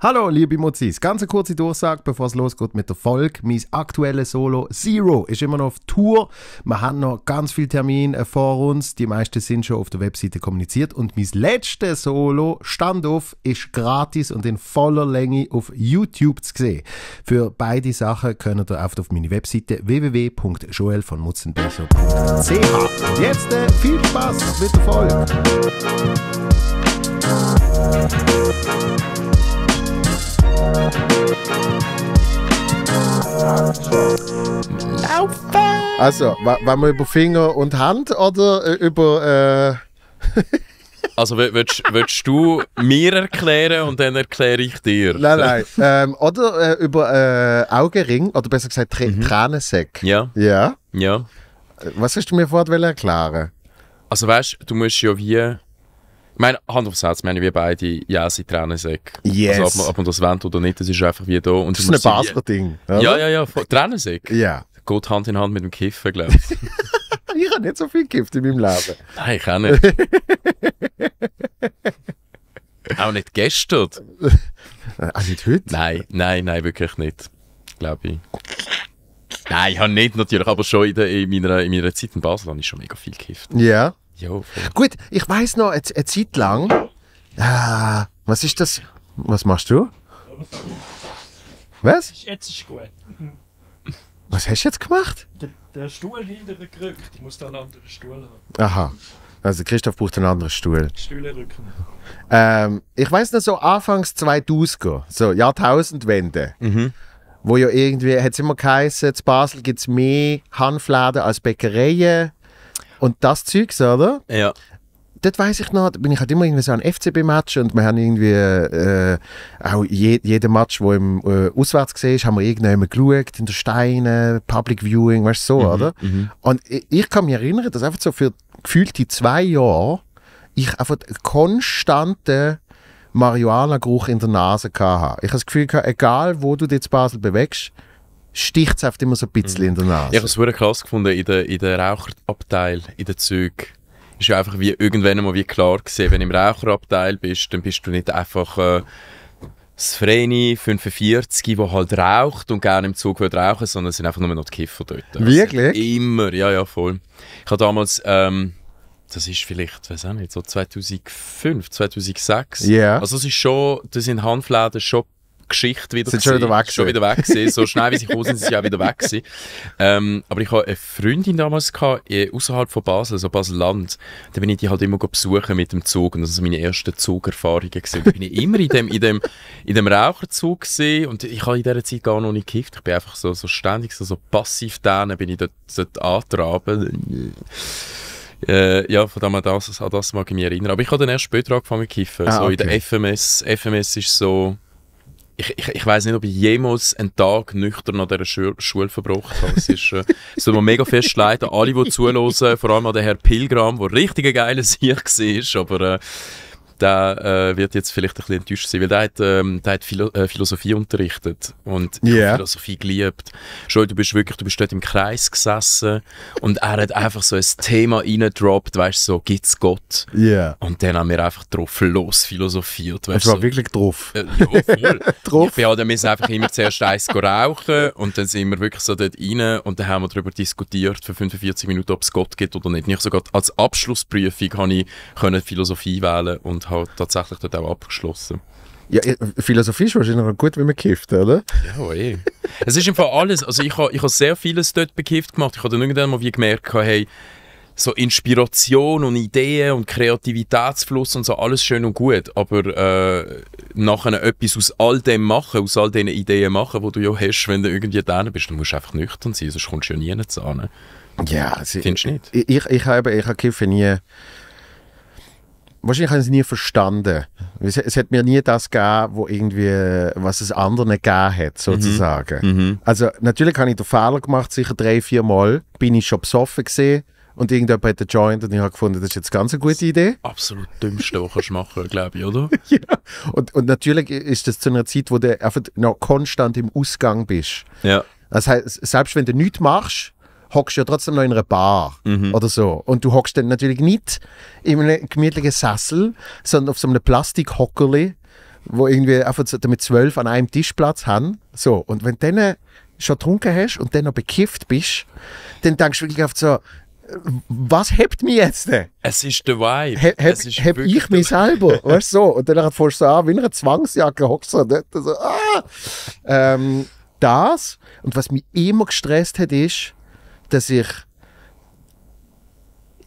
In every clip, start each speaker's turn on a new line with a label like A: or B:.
A: Hallo, liebe Mozis. Ganz eine kurze Durchsage, bevor es losgeht mit der Folge. Mein aktuelles Solo Zero ist immer noch auf Tour. Wir haben noch ganz viele Termine äh, vor uns. Die meisten sind schon auf der Webseite kommuniziert. Und mein letztes Solo, Standoff, ist gratis und in voller Länge auf YouTube zu sehen. Für beide Sachen könnt ihr oft auf meine Webseite www.joelvonmutzenbecher.ch. Jetzt äh, viel Spaß mit der Folge. Laufen! Also, wenn wir über Finger und Hand oder äh, über. Äh
B: also, willst, du mir erklären und dann erkläre ich dir?
A: Nein, nein. Ähm, oder äh, über äh, Augenring oder besser gesagt Tr mhm. Tränensäck. Ja. Ja. Ja. Äh, was hast du mir vorher erklären? Also, weißt du, du,
B: musst ja wie ich meine, Hand aufs Herz, meine wir beide, ja, sie Tränensäcke. Yes. Also, ob, man, ob man das wendet oder nicht, das ist einfach wie da. Und das ist ein Basler Ding. Ja,
A: ja, ja, Tränensäcke.
B: Ja. Geht Hand in Hand mit dem Kiffen, glaube ich.
A: ich habe nicht so viel gekifft in meinem Leben. Nein, ich auch nicht.
B: auch nicht gestern. Äh, auch nicht heute? Nein, nein, nein, wirklich nicht. Glaube ich. Nein, ich habe nicht natürlich, aber schon in, der, in, meiner, in meiner Zeit in Basel habe ich schon mega viel gekifft. Ja. Jo,
A: Gut, ich weiß noch, eine, eine Zeit lang. Äh, was ist das? Was machst du? Was? Jetzt ist gut. Was hast du jetzt gemacht? Der,
B: der Stuhl hinter gerückt. Ich muss da einen anderen Stuhl haben.
A: Aha. Also Christoph braucht einen anderen Stuhl. Stühle rücken. Ähm, ich weiß noch so anfangs 2000 so Jahrtausendwende. Mhm. Wo ja irgendwie, hat es immer geheißen, in Basel gibt es mehr Hanfläden als Bäckereien. Und das Zeugs, oder? Ja. Dort weiß ich noch, bin ich halt immer irgendwie so ein FCB-Match und wir haben irgendwie äh, auch je, jeden Match, wo im äh, auswärts gesehen ist, haben wir irgendjemand geschaut, in den Steinen, Public Viewing, weißt du so, mhm, oder? Mhm. Und ich, ich, kann mich erinnern, dass einfach so für gefühlte zwei Jahre ich einfach konstante Marihuana-Geruch in der Nase hatte. Ich habe das Gefühl, egal wo du dich in Basel bewegst, sticht es oft immer so ein bisschen mhm. in der Nase.
B: Ich habe es wirklich krass gefunden in der, in der Raucherabteil, in den Zügen. Es Ist ja einfach wie irgendwann mal wie klar gesehen, wenn du im Raucherabteil bist, dann bist du nicht einfach äh, das 45, der halt raucht und gerne im Zug will rauchen, sondern es sind einfach nur noch die Kiffer dort. Also wirklich? Also immer, ja, ja, voll. Ich habe damals, ähm, das ist vielleicht, weiß auch nicht, so 2005, 2006. Ja. Yeah. Also es ist schon, das sind Hanfläden schon Geschichte wieder. Sind schon wieder weg. Schon wieder weg so schnell wie sie gekommen sind, sie auch wieder weg Ähm, aber ich hatte eine Freundin damals äh, außerhalb von Basel, also Basel-Land. Da bin ich die halt immer besuchen mit dem Zug. Und das waren meine ersten Zugerfahrungen. Gewesen. da bin ich immer in dem, in dem, in dem Raucherzug Und ich habe in dieser Zeit gar noch nicht gekifft. Ich bin einfach so, so ständig, so, so passiv da, bin ich dort, dort antraben. Äh, ja, von dem an das, an das mag ich mich erinnern. Aber ich habe dann erst später angefangen zu kiffen. Ah, so okay. in der FMS. FMS ist so ich, ich, ich weiß nicht, ob ich jemals einen Tag nüchtern an dieser Schu Schule verbracht habe. Es, ist, äh, es tut mir mega fest leid alle, die zuhören, vor allem an den Herrn Pilgram, der richtig ein geiler Sieg war. Aber äh, der äh, wird jetzt vielleicht ein bisschen enttäuscht sein, weil der hat, ähm, der hat Philo äh, Philosophie unterrichtet und yeah. Philosophie geliebt. Schon, du bist wirklich, du bist dort im Kreis gesessen und er hat einfach so ein Thema reingedroppt, weißt du, so, gibt's Gott? Yeah. Und dann haben wir einfach drauf los philosophiert. Weißt, es war so,
A: wirklich drauf.
B: Äh, ja, voll. drauf. Ja, dann müssen wir einfach immer zuerst eins rauchen und dann sind wir wirklich so dort rein und dann haben wir darüber diskutiert für 45 Minuten, ob es Gott gibt oder nicht. Nicht sogar als Abschlussprüfung konnte ich können Philosophie wählen und und halt tatsächlich dort auch abgeschlossen.
A: Ja, Philosophie ist wahrscheinlich auch gut, wenn man kifft, oder?
B: Ja, eh. es ist einfach alles. Also ich habe ich ha sehr vieles dort bekifft gemacht. Ich habe dann irgendwann mal wie gemerkt, hey, so Inspiration und Ideen und Kreativitätsfluss und so, alles schön und gut. Aber äh, nachher etwas aus all dem machen, aus all diesen Ideen machen, die du ja hast, wenn du irgendwie da bist, dann musst du einfach nüchtern sein, sonst kommst
A: du ja nie ne? zu Ja, also, findest du nicht? Ich, ich, ich habe ich hab nie wahrscheinlich haben sie nie verstanden. Es, es hat mir nie das gegeben, wo irgendwie, was es anderen gegeben hat, mhm. sozusagen. Mhm. Also natürlich habe ich den Fehler gemacht, sicher drei, vier Mal. Bin ich schon besoffen gesehen und irgendjemand hat den Joint und ich habe gefunden, das ist jetzt ganz eine gute Idee. Absolut dümmste, was du machen, glaube ich, oder? ja. Und, und natürlich ist das zu einer Zeit, wo du einfach noch konstant im Ausgang bist. Ja. Das heißt, selbst wenn du nichts machst, hockst du ja trotzdem noch in einer Bar mhm. oder so. Und du hockst dann natürlich nicht in einem gemütlichen Sessel, sondern auf so einem Plastikhockerli, wo irgendwie einfach damit zwölf an einem Tisch Platz haben. So, und wenn du dann schon getrunken hast und dann noch bekifft bist, dann denkst du wirklich oft so, was hebt mich jetzt denn?
B: Es ist der Vibe.
A: He, heb, heb ich mich selber, weißt du so? Und dann fährst du so an, wie in einer Zwangsjacke hockst du dort, so, ah! Ähm, das, und was mich immer gestresst hat, ist, dass ich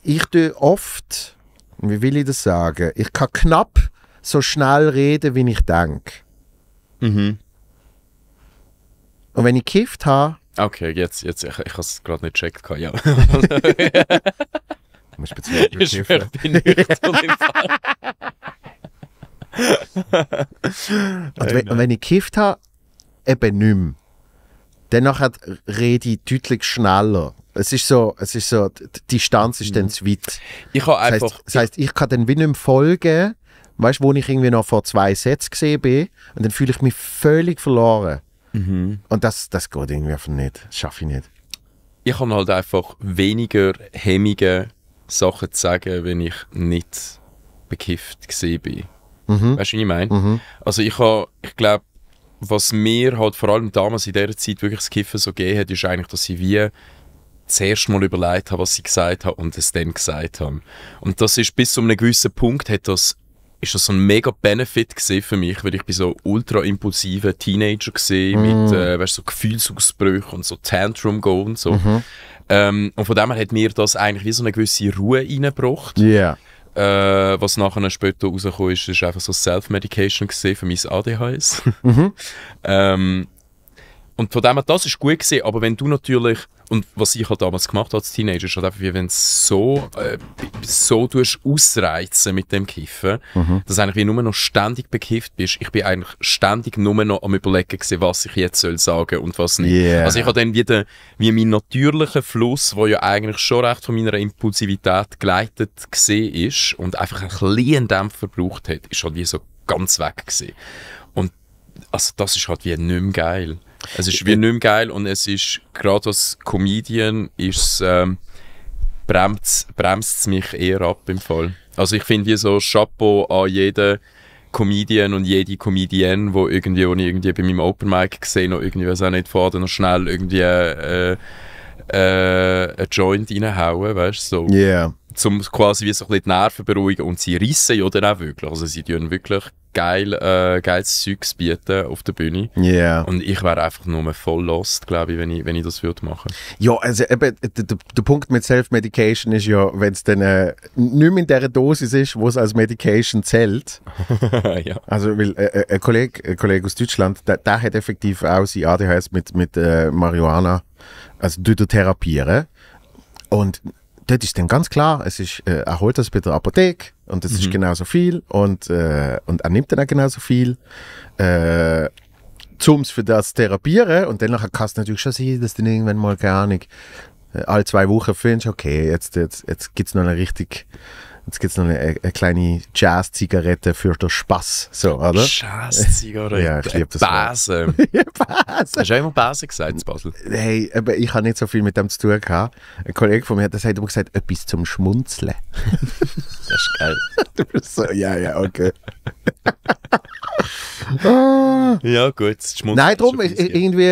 A: ich tue oft, wie will ich das sagen, ich kann knapp so schnell reden, wie ich denke. Mhm. Und wenn ich gekifft habe.
B: Okay, jetzt, jetzt ich, ich habe es gerade nicht gecheckt. Ja. musst speziell Ich schwöre, ich bin
C: nüchtern im und, wenn, und
A: wenn ich gekifft habe, eben nicht mehr. Dennoch hat rede ich deutlich schneller. Es ist so, es ist so, die Distanz ist mhm. dann zu weit. Ich kann einfach. Das heisst, das heisst, ich kann dann wie nicht folgen, weißt du, wo ich irgendwie noch vor zwei Sätzen gesehen bin, und dann fühle ich mich völlig verloren. Mhm. Und das, das geht irgendwie einfach nicht. Das schaffe ich nicht.
B: Ich habe halt einfach weniger hemmige Sachen zu sagen, wenn ich nicht bekifft war. Mhm. Weißt du, wie ich meine? Mhm. Also ich habe, ich glaube, was mir halt vor allem damals in dieser Zeit wirklich das Kiffen so gegeben hat, ist eigentlich, dass ich wie zuerst mal überlegt habe, was ich gesagt habe und es dann gesagt habe. Und das ist bis zu einem gewissen Punkt, hat das, ist das so ein mega Benefit für mich, weil ich bin so ultra impulsiver Teenager war, mm. mit äh, weißt, so Gefühlsausbrüchen und so Tantrum go und so. Mhm. Ähm, und von dem her hat mir das eigentlich wie so eine gewisse Ruhe reingebracht. Yeah. Äh, was nachher später rausgekommen ist, ist einfach so Self-Medication für mein ADHS. Mhm. ähm, und von dem her, das ist gut gesehen, aber wenn du natürlich, und was ich halt damals gemacht habe als Teenager, ist halt einfach wie wenn du so, äh, so tust ausreizen mit dem Kiffen, mhm. dass eigentlich wie nur noch ständig bekifft bist. Ich bin eigentlich ständig nur noch am überlegen gewesen, was ich jetzt soll sagen und was nicht. Yeah. Also ich habe dann wieder wie mein natürlicher Fluss, der ja eigentlich schon recht von meiner Impulsivität geleitet gesehen ist und einfach ein kleinen Dämpfer verbraucht hat, ist halt wie so ganz weg gewesen. Und also das ist halt wie nicht mehr geil. Es ist wie nicht mehr geil und es ist, gerade als Comedian, ist ähm, bremst, es mich eher ab im Fall. Also ich finde wie so Chapeau an jeden Comedian und jede Comedienne, wo irgendwie, wo ich irgendwie bei meinem Open Mic gesehen habe, irgendwie, weiß auch nicht, vorher noch schnell irgendwie äh, äh, äh ein Joint reinhauen, weißt du, so. Yeah zum quasi wie so die Nerven beruhigen und sie rissen ja dann auch wirklich. Also sie tun wirklich geil, äh, geiles Zeugs bieten auf der Bühne. Yeah. Und ich wäre einfach nur voll lost, glaube ich, wenn ich, wenn ich das würde machen.
A: Ja, also eben, der, der Punkt mit Self-Medication ist ja, wenn es dann äh, nicht mehr in der Dosis ist, wo es als Medication zählt. ja. Also, weil äh, äh, ein, Kollege, ein Kollege aus Deutschland, der, der hat effektiv auch sein ADHS mit, mit äh, Marihuana, also Therapie Und das ist dann ganz klar, es ist, äh, er holt das bei der Apotheke und es mhm. ist genauso viel und, äh, und er nimmt dann auch genauso viel. Äh, um es für das therapieren und dann kann es natürlich schon sein, dass du irgendwann mal, keine Ahnung, äh, alle zwei Wochen findest, okay, jetzt, jetzt, jetzt gibt es noch eine richtig jetzt gibt es noch eine, äh, eine kleine Jazz-Zigarette für den Spaß. So, oder? Jazz-Zigarette? ja, ich liebe das. Äh,
B: Base. Base. Hast du immer Base gesagt in Basel?
A: Hey, aber ich habe nicht so viel mit dem zu tun gehabt. Ein Kollege von mir hat das heute immer gesagt, etwas zum Schmunzeln. das ist geil. du bist so, ja, ja, okay. Ja, gut. Schmunzeln Nein, drum, ich, irgendwie,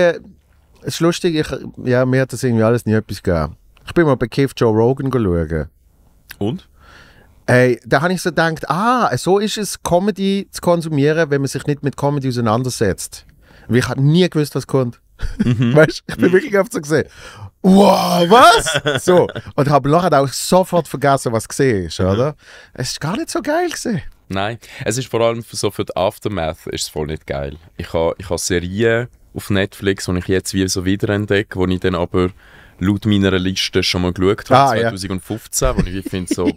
A: es ist lustig, ich, ja, mir hat das irgendwie alles nie etwas gegeben. Ich bin mal bei Keith Joe Rogan schauen. Und? Hey, da habe ich so gedacht, ah, so ist es, Comedy zu konsumieren, wenn man sich nicht mit Comedy auseinandersetzt. ich habe nie gewusst, was kommt. Mhm. weißt ich bin mhm. wirklich oft so gesehen. Wow, was? so. Und habe nachher auch sofort vergessen, was gesehen ist, mhm. oder? Mhm. Es war gar nicht so geil gesehen.
B: Nein, es ist vor allem so für die Aftermath ist es voll nicht geil. Ich habe ich ha Serien auf Netflix, die ich jetzt wie so wiederentdecke, wo ich dann aber laut meiner Liste schon mal geschaut habe, ah, 2015, ja. wo ich finde so,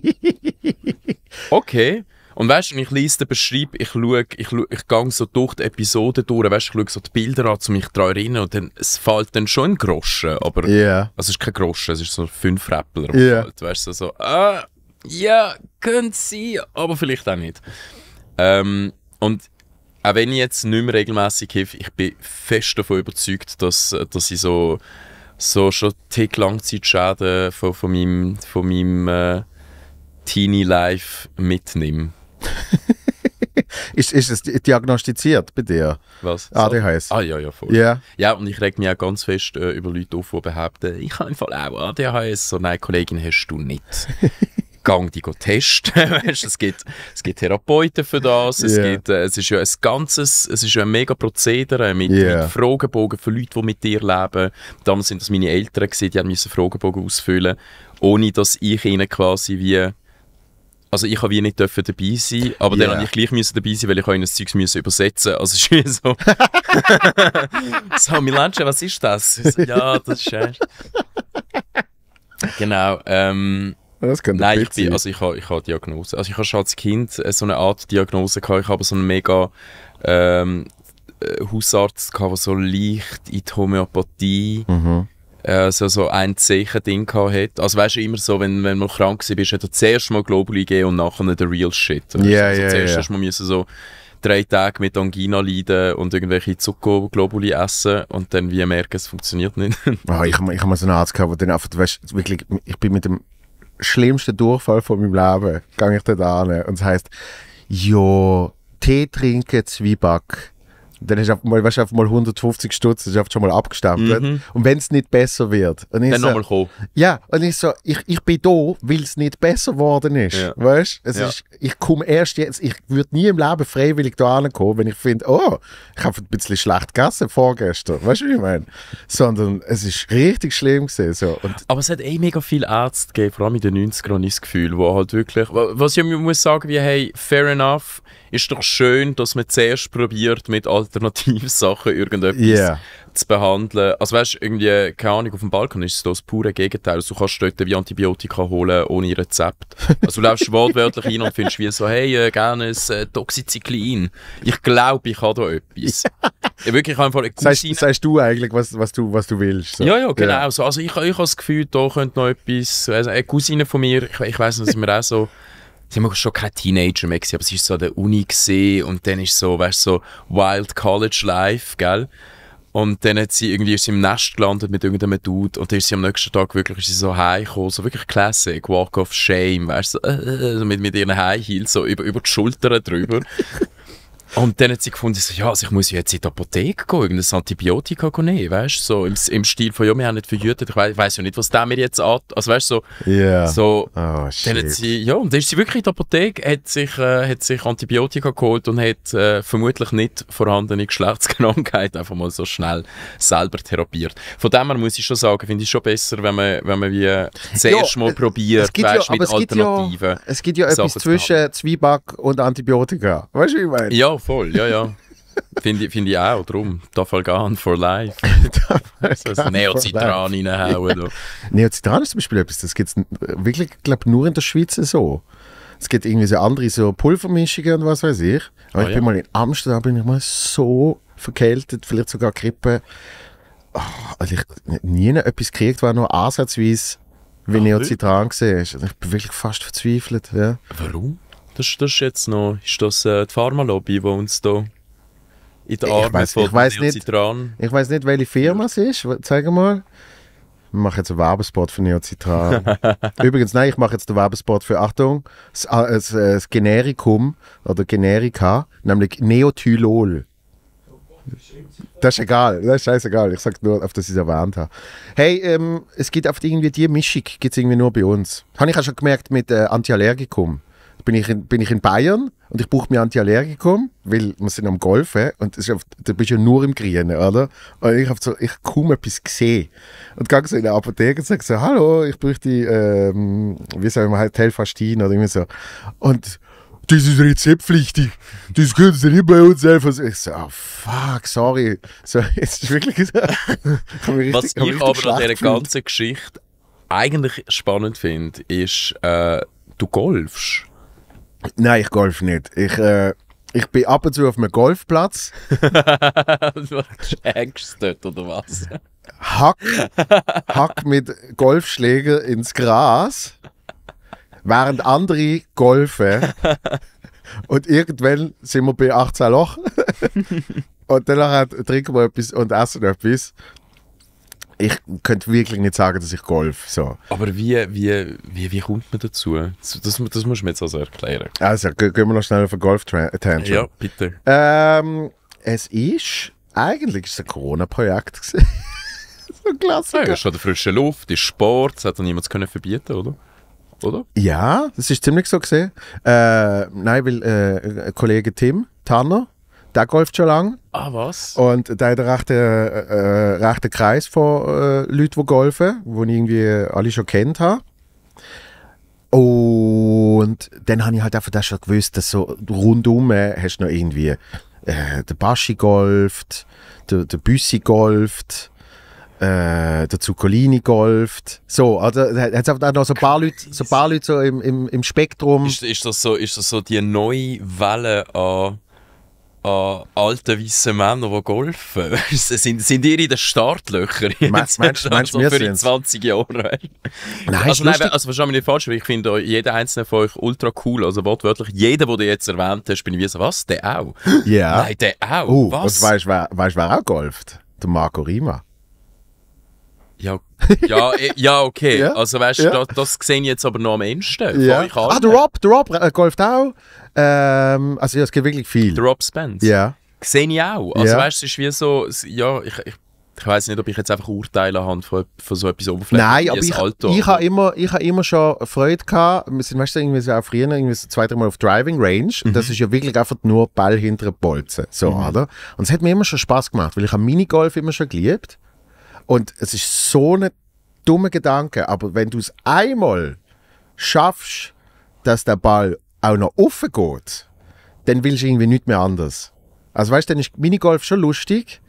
B: okay. Und weißt du, ich lese den Beschreib, ich schaue, ich, ich gehe so durch die Episoden durch, weißt, du, ich schaue so die Bilder an, um mich daran zu erinnern, und dann, es fällt dann schon ein Groschen, aber yeah. also es ist kein Groschen, es ist so fünf Rappler, yeah. fällt, weißt du, so, ah, ja, könnte sein, aber vielleicht auch nicht. Ähm, und auch wenn ich jetzt nicht mehr regelmässig helfe, ich bin fest davon überzeugt, dass, dass ich so so schon tick Langzeitschäden von, von meinem, von meinem äh, Teenie-Life
A: mitnehme. ist, ist es diagnostiziert bei dir? Was? ADHS? Ah, ah, ja, ja, voll. Yeah.
B: Ja, und ich reg mich auch ganz fest äh, über Leute auf, die behaupten, ich habe im Fall auch ADHS. So, nein, Kollegin, hast du nicht. gang die testen. es, gibt, es gibt Therapeuten für das. Es, yeah. gibt, äh, es ist ja ein ganzes, es ist ja ein mega Prozedere mit, yeah. mit Fragebogen für Leute, die mit dir leben. Damals sind das meine Eltern gewesen, die haben müssen Fragebogen ausfüllen, ohne dass ich ihnen quasi wie also ich habe wie nicht dürfen dabei sein, aber yeah. dann habe ich gleich müssen dabei sein, weil ich ein Zeugs müssen übersetzen. Also es ist wie so. so Milanche, was ist das? So, ja, das ist äh, schön. Genau. Ähm, das könnte Nein, ich, bin, also ich habe ich ha Diagnose. Also ich habe schon als Kind äh, so eine Art Diagnose gehabt. Ich habe so einen mega ähm, äh, Hausarzt gehabt, der so leicht in die Homöopathie mhm. äh, so, so ein Zeichen-Ding hat. Also weißt du, immer so, wenn, wenn man krank war, hat er zuerst mal Globuli gegeben und nachher den Real Shit. Also ja, ja, also, zuerst yeah. hast man so drei Tage mit Angina leiden und irgendwelche Zuckerglobuli essen und dann wie merken, es funktioniert nicht.
A: oh, ich, ich habe mal so einen Arzt gehabt, der dann einfach, weißt, wirklich, ich bin mit dem schlimmsten Durchfall von meinem Leben, gehe ich dort an und es heisst, ja, Tee trinken, Zwieback dann hast du mal, weißt, einfach mal 150 Stutz, das ist schon mal abgestempelt. Mhm. Und wenn es nicht besser wird, dann so, nochmal kommen. Ja, und ich so, ich, ich bin da, weil es nicht besser geworden ist. Ja. Weißt es ja. ist, ich komme erst jetzt, ich würde nie im Leben freiwillig da kommen, wenn ich finde, oh, ich habe ein bisschen schlecht gegessen vorgestern. Weißt du, wie ich meine? Sondern es ist richtig schlimm gewesen.
B: So. Und Aber es hat eh mega viele Ärzte gegeben, vor allem in den 90ern, habe ich das Gefühl, wo halt wirklich, was ich muss sagen, wie, hey, fair enough, ist doch schön, dass man zuerst probiert, mit alternativen Sachen irgendetwas yeah. zu behandeln. Also weißt du, irgendwie, keine Ahnung, auf dem Balkon ist es das pure Gegenteil. Also, du kannst dort wie Antibiotika holen ohne Rezept. Also du läufst wortwörtlich rein und findest wie so, hey, äh, gerne ein äh, Toxizyklin. Ich glaube, ich habe da etwas. ja, wirklich einfach eine
A: Cousine. Sagst, sagst du eigentlich, was, was, du, was du willst? So. Ja, ja, genau. Ja.
B: So. Also ich, ich habe das Gefühl, da könnte noch etwas, also eine Cousine von mir, ich, ich weiss noch, dass wir auch so sie war schon kein Teenager mehr gewesen, aber sie war so an der Uni und dann ist so, weißt so Wild College Life, gell? Und dann hat sie irgendwie ist sie im Nest gelandet mit irgendeinem Dude und dann ist sie am nächsten Tag wirklich ist sie so heimgekommen, so wirklich Classic, Walk of Shame, weißt du, so, äh, mit, mit ihren High Heels so über, über die Schultern drüber. Und dann hat sie gefunden, so, ja, also ich muss jetzt in die Apotheke gehen, irgendein Antibiotika nehmen, weißt du, so im, im Stil von, ja, wir haben nicht verjütet, ich weiß weiß ja nicht, was der mir jetzt an, also weißt du, so. Yeah. so oh, Dann hat sie, ja, und dann ist sie wirklich in die Apotheke, hat sich, äh, hat sich Antibiotika geholt und hat äh, vermutlich nicht vorhandene Geschlechtskrankheit einfach mal so schnell selber therapiert. Von dem her muss ich schon sagen, finde ich schon besser, wenn man, wenn man wie zuerst ja, mal probiert, weißt ja, mit es Alternativen. Gibt ja, es gibt ja etwas
A: zwischen Zwieback und Antibiotika, weißt du, wie ich meine?
B: Ja, voll, ja, ja. Finde ich, find ich auch, darum. Tafalgan for life. so ein Neocitran reinhauen. Ja.
A: Neocitran ist zum Beispiel etwas, das gibt es wirklich, glaube nur in der Schweiz so. Es gibt irgendwie so andere so Pulvermischungen und was weiß ich. Aber oh, ich ja. bin mal in Amsterdam, bin ich mal so verkältet, vielleicht sogar Grippe. Oh, also ich nie etwas gekriegt, was nur ansatzweise wie ah, Neocitran gesehen ist. Also ich bin wirklich fast verzweifelt. Ja.
B: Warum? Das, das ist jetzt noch ist das, äh, die Pharmalobby, die uns da in den Arme ich von ich weiss nicht, Ich
A: weiß nicht, welche Firma es ist. Zeig mal. Wir machen jetzt einen Werbespot für Neocitran. Übrigens, nein, ich mache jetzt den Werbespot für, Achtung, das, das, das äh, Generikum oder Generika, nämlich Neotylol. Das ist egal, das ist scheißegal. Ich sage nur, auf das ich es erwähnt habe. Hey, ähm, es gibt oft irgendwie die Mischung, gibt es irgendwie nur bei uns. Habe ich auch schon gemerkt mit äh, Antiallergikum bin ich in, bin ich in Bayern und ich brauche mir Antiallergikum, weil wir sind am Golfen und es ist oft, da bist du ja nur im Grünen, oder? Und ich habe so, ich kaum etwas gesehen. Und gehe so in der Apotheke und sage so, hallo, ich bräuchte, ähm, wie sagen wir halt, Telfastin oder irgendwie so. Und das ist rezeptpflichtig. Das können sie nicht bei uns einfach. Ich so, oh, fuck, sorry. So, jetzt ist wirklich so. ich
B: richtig, Was ich aber an dieser ganzen Geschichte eigentlich spannend finde, ist, äh, du golfst.
A: Nein, ich golf nicht. Ich, äh, ich bin ab und zu auf einem Golfplatz. du hängst dort, oder was? Hack, Hack mit Golfschläger ins Gras, während andere golfen. Und irgendwann sind wir bei 18 Loch. und danach trinken wir etwas und essen etwas ich könnte wirklich nicht sagen, dass ich Golf so. Aber wie,
B: wie, wie, wie kommt man dazu? Das, das, das musst du mir jetzt also erklären.
A: Also, gehen wir noch schnell auf den Golf-Tangent. Ja, bitte. Ähm, es ist, eigentlich ist es ein Corona-Projekt so
B: ein Klassiker. Ja,
A: schon hat frische Luft, ist
B: Sport, das hat dann niemand können verbieten, oder? Oder?
A: Ja, das ist ziemlich so gesehen. Äh, nein, weil äh, Kollege Tim Tanner, da golft schon lang. Ah, was? Und da hat der rechte, äh, äh rechte Kreis von äh, Leuten, die golfen, die ich irgendwie alle schon kennt habe. Und dann habe ich halt einfach das schon gewusst, dass so rundum äh, hast du noch irgendwie äh, der Baschi golft, der, der Büssi golft, äh, der Zuccolini golft. So, also da hat es einfach noch so ein paar Leute, so, paar Leute so im, im, im Spektrum. Ist,
B: ist, das so, ist das so die neue Welle an an alten weißen Männern, die golfen. sind, sind ihr in den Startlöchern jetzt? Meinst, meinst, also für in 20 Jahren? Nein, also, nein, also verstehe nicht falsch, weil ich finde jeden einzelnen von euch ultra cool. Also wortwörtlich, jeder, den du jetzt erwähnt hast, bin ich wie so, was, der auch? Ja. Yeah. Nein, der auch, uh, was? Und weißt du,
A: wer, wer auch golft? Der Marco Rima. Ja, ja, eh,
B: ja okay. ja, also weißt du, ja. das, das sehe ich jetzt aber noch am ehesten. Ja. Ah, der
A: Rob, der Rob äh, golft auch. Ähm, also ja, es gibt wirklich viel. Der Rob Spence. Ja.
B: Sehe ich auch. Also weißt du, es ist wie so, ja, ich, ich ich weiß nicht, ob ich jetzt einfach Urteile habe von, von so etwas Oberflächliches. Nein, aber ich, Alter. ich habe
A: immer, ich habe immer schon Freude gehabt. Wir sind weißt du, irgendwie so auch früher irgendwie so zwei, dreimal auf Driving Range. Mhm. Und das ist ja wirklich einfach nur Ball hinter Bolzen. So, mhm. oder? Und es hat mir immer schon Spaß gemacht, weil ich habe Minigolf immer schon geliebt. Und es ist so ein dummer Gedanke, aber wenn du es einmal schaffst, dass der Ball auch noch offen geht, dann willst du irgendwie nicht mehr anders. Also weißt du, dann ist Minigolf schon lustig,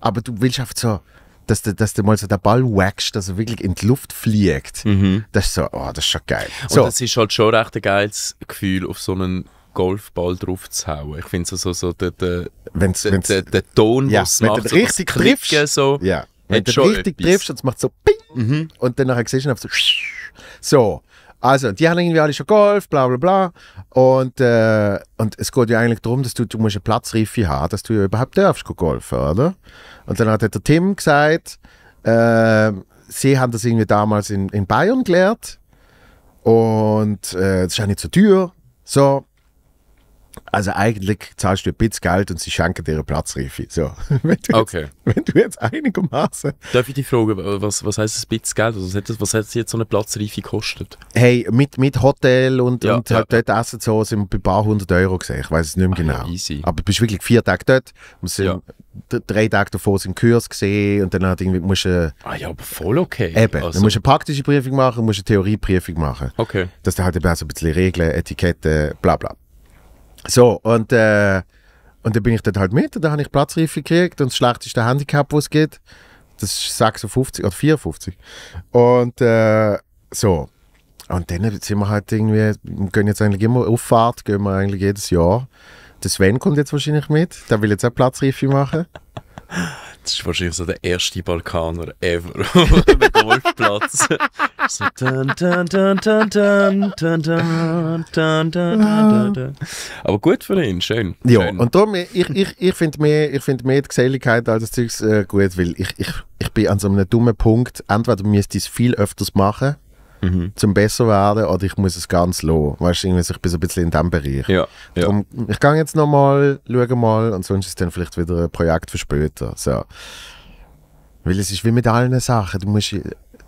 A: aber du willst einfach so, dass du, dass du mal so den Ball wächst, dass er wirklich in die Luft fliegt. Mhm. Das ist so, oh, das ist schon geil. Und es
B: ist halt schon recht ein geiles Gefühl, auf so einen Golfball drauf zu hauen. Ich finde so, so, so der, der, wenn's, de, wenn's, de, de Ton, ja, was macht, so richtig triffst, so, ja. Wenn du richtig etwas. triffst,
A: das macht so Ping, mhm. und dann nachher siehst du einfach so. So. Also, die haben irgendwie alle schon Golf, bla bla bla. Und, äh, und es geht ja eigentlich darum, dass du, du musst eine Platzreife haben, dass du ja überhaupt darfst golfen, oder? Und dann hat der Tim gesagt, äh, sie haben das irgendwie damals in, in Bayern gelernt. Und es äh, ist auch nicht so teuer. So, also eigentlich zahlst du ein bisschen Geld und sie schenken dir eine Platzreife. So.
B: Wenn du okay. Jetzt,
A: wenn du jetzt einigermaßen...
B: Darf ich dich fragen, was, was heisst ein bisschen Geld? was, hat das, was hat jetzt so eine Platzreife gekostet?
A: Hey, mit, mit Hotel und, ja, und halt ja. halt dort Essen so sind wir bei ein paar hundert Euro gesehen. Ich weiß es nicht mehr genau. Ah, ja, genau. Aber du bist wirklich vier Tage dort. Wir sind ja. drei Tage davor sind Kurs gesehen und dann halt irgendwie musst du... Ah ja, aber voll okay. Eben, also. dann musst du eine praktische Prüfung machen, musst eine Theorieprüfung machen. Okay. Dass du halt eben auch so ein bisschen Regeln, Etiketten, bla bla. So, und, äh, und dann bin ich dort halt mit und dann habe ich Platzreife gekriegt und das schlechteste Handicap, was es gibt, das ist 56 oder 54. Und äh, so. Und dann sind wir halt irgendwie, wir gehen jetzt eigentlich immer auf Fahrt, gehen wir eigentlich jedes Jahr. Der Sven kommt jetzt wahrscheinlich mit, der will jetzt auch Platzreife machen.
B: Das ist wahrscheinlich so der erste Balkaner ever mit Golfplatz.
A: so dun, dun, dun, dun, dun, dun, dun, dun, dun,
B: Aber gut für ihn, schön. Ja, schön. und darum,
A: ich, ich, ich finde mehr, find mehr die Geselligkeit als das Zeugs äh, gut, weil ich, ich, ich bin an so einem dummen Punkt. Entweder müsste ich es viel öfters machen mhm. zum besser werden oder ich muss es ganz low. Weißt du, ich bin so ein bisschen in diesem Bereich. Ja, ja. Darum, ich gehe jetzt nochmal, schaue mal und sonst ist dann vielleicht wieder ein Projekt für später. So. Weil es ist wie mit allen Sachen, du musst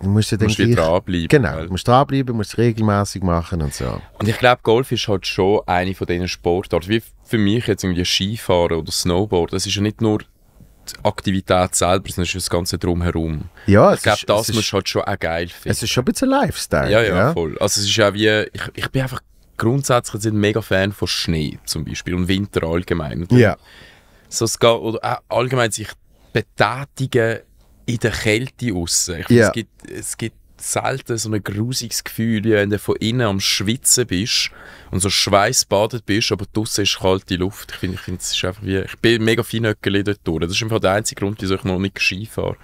A: Du musst, ja dann musst gleich, dranbleiben. Genau, du musst dranbleiben, musst es regelmäßig machen und so.
B: Und ich glaube, Golf ist halt schon eine von diesen Sportarten. Wie für mich jetzt irgendwie Skifahren oder Snowboard, das ist ja nicht nur Aktivität selber, sondern es ist das Ganze drumherum. Ja, ich glaube, das muss halt schon auch geil finden. Es ist schon ein bisschen Lifestyle. Ja, ja, ja. voll. Also es ist auch wie, ich, ich bin einfach grundsätzlich ein mega Fan von Schnee zum Beispiel und Winter allgemein. ja. So es geht, oder auch allgemein sich betätigen in der Kälte aussen. Ich ja. es, gibt, es gibt selten so ein grusiges Gefühl, wie wenn du von innen am Schwitzen bist und so schweißbadet bist, aber draußen ist kalte Luft. Ich finde, ich find, ist einfach wie, ich bin mega feinöckelig dort durch. Das ist
A: einfach der einzige Grund, wieso ich noch nicht Ski fahre.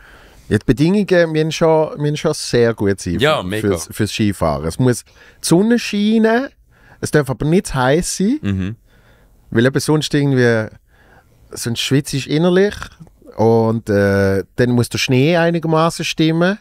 A: Ja, die Bedingungen müssen schon, müssen schon sehr gut sein ja, mega. Fürs, fürs Skifahren. Es muss die Sonne scheinen, es darf aber nicht zu heiß sein, mhm. weil eben sonst irgendwie, sonst schwitzt innerlich, und äh, dann muss der Schnee einigermaßen stimmen.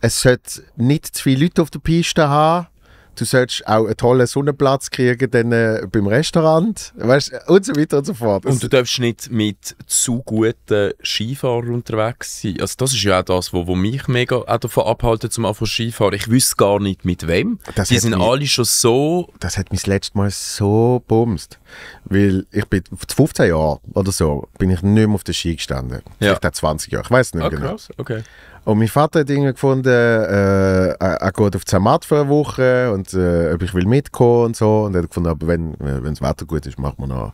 A: Es sollte nicht zu viele Leute auf der Piste haben du sollst auch einen tollen Sonnenplatz kriegen dann, äh, beim Restaurant weißt, und so weiter und so fort. und du
B: darfst nicht mit zu guten Skifahrern unterwegs sein. Also das ist ja auch das, was mich mega auch davon abhalten zum Anfang Skifahren. Ich wüsste gar nicht, mit wem. Das Die sind mich,
A: alle schon so... Das hat mich das letzte Mal so bumst. Weil ich bin 15 Jahre oder so bin ich nicht mehr auf den Ski gestanden. Ja. Vielleicht auch 20 Jahre, ich weiß nicht ah, genau. Krass. Okay. Und mein Vater hat irgendwie gefunden, äh, er geht auf Zermatt für eine Woche und äh, ob ich will mitkommen und so. Und er hat gefunden, aber wenn, wenn das Wetter gut ist, machen wir noch.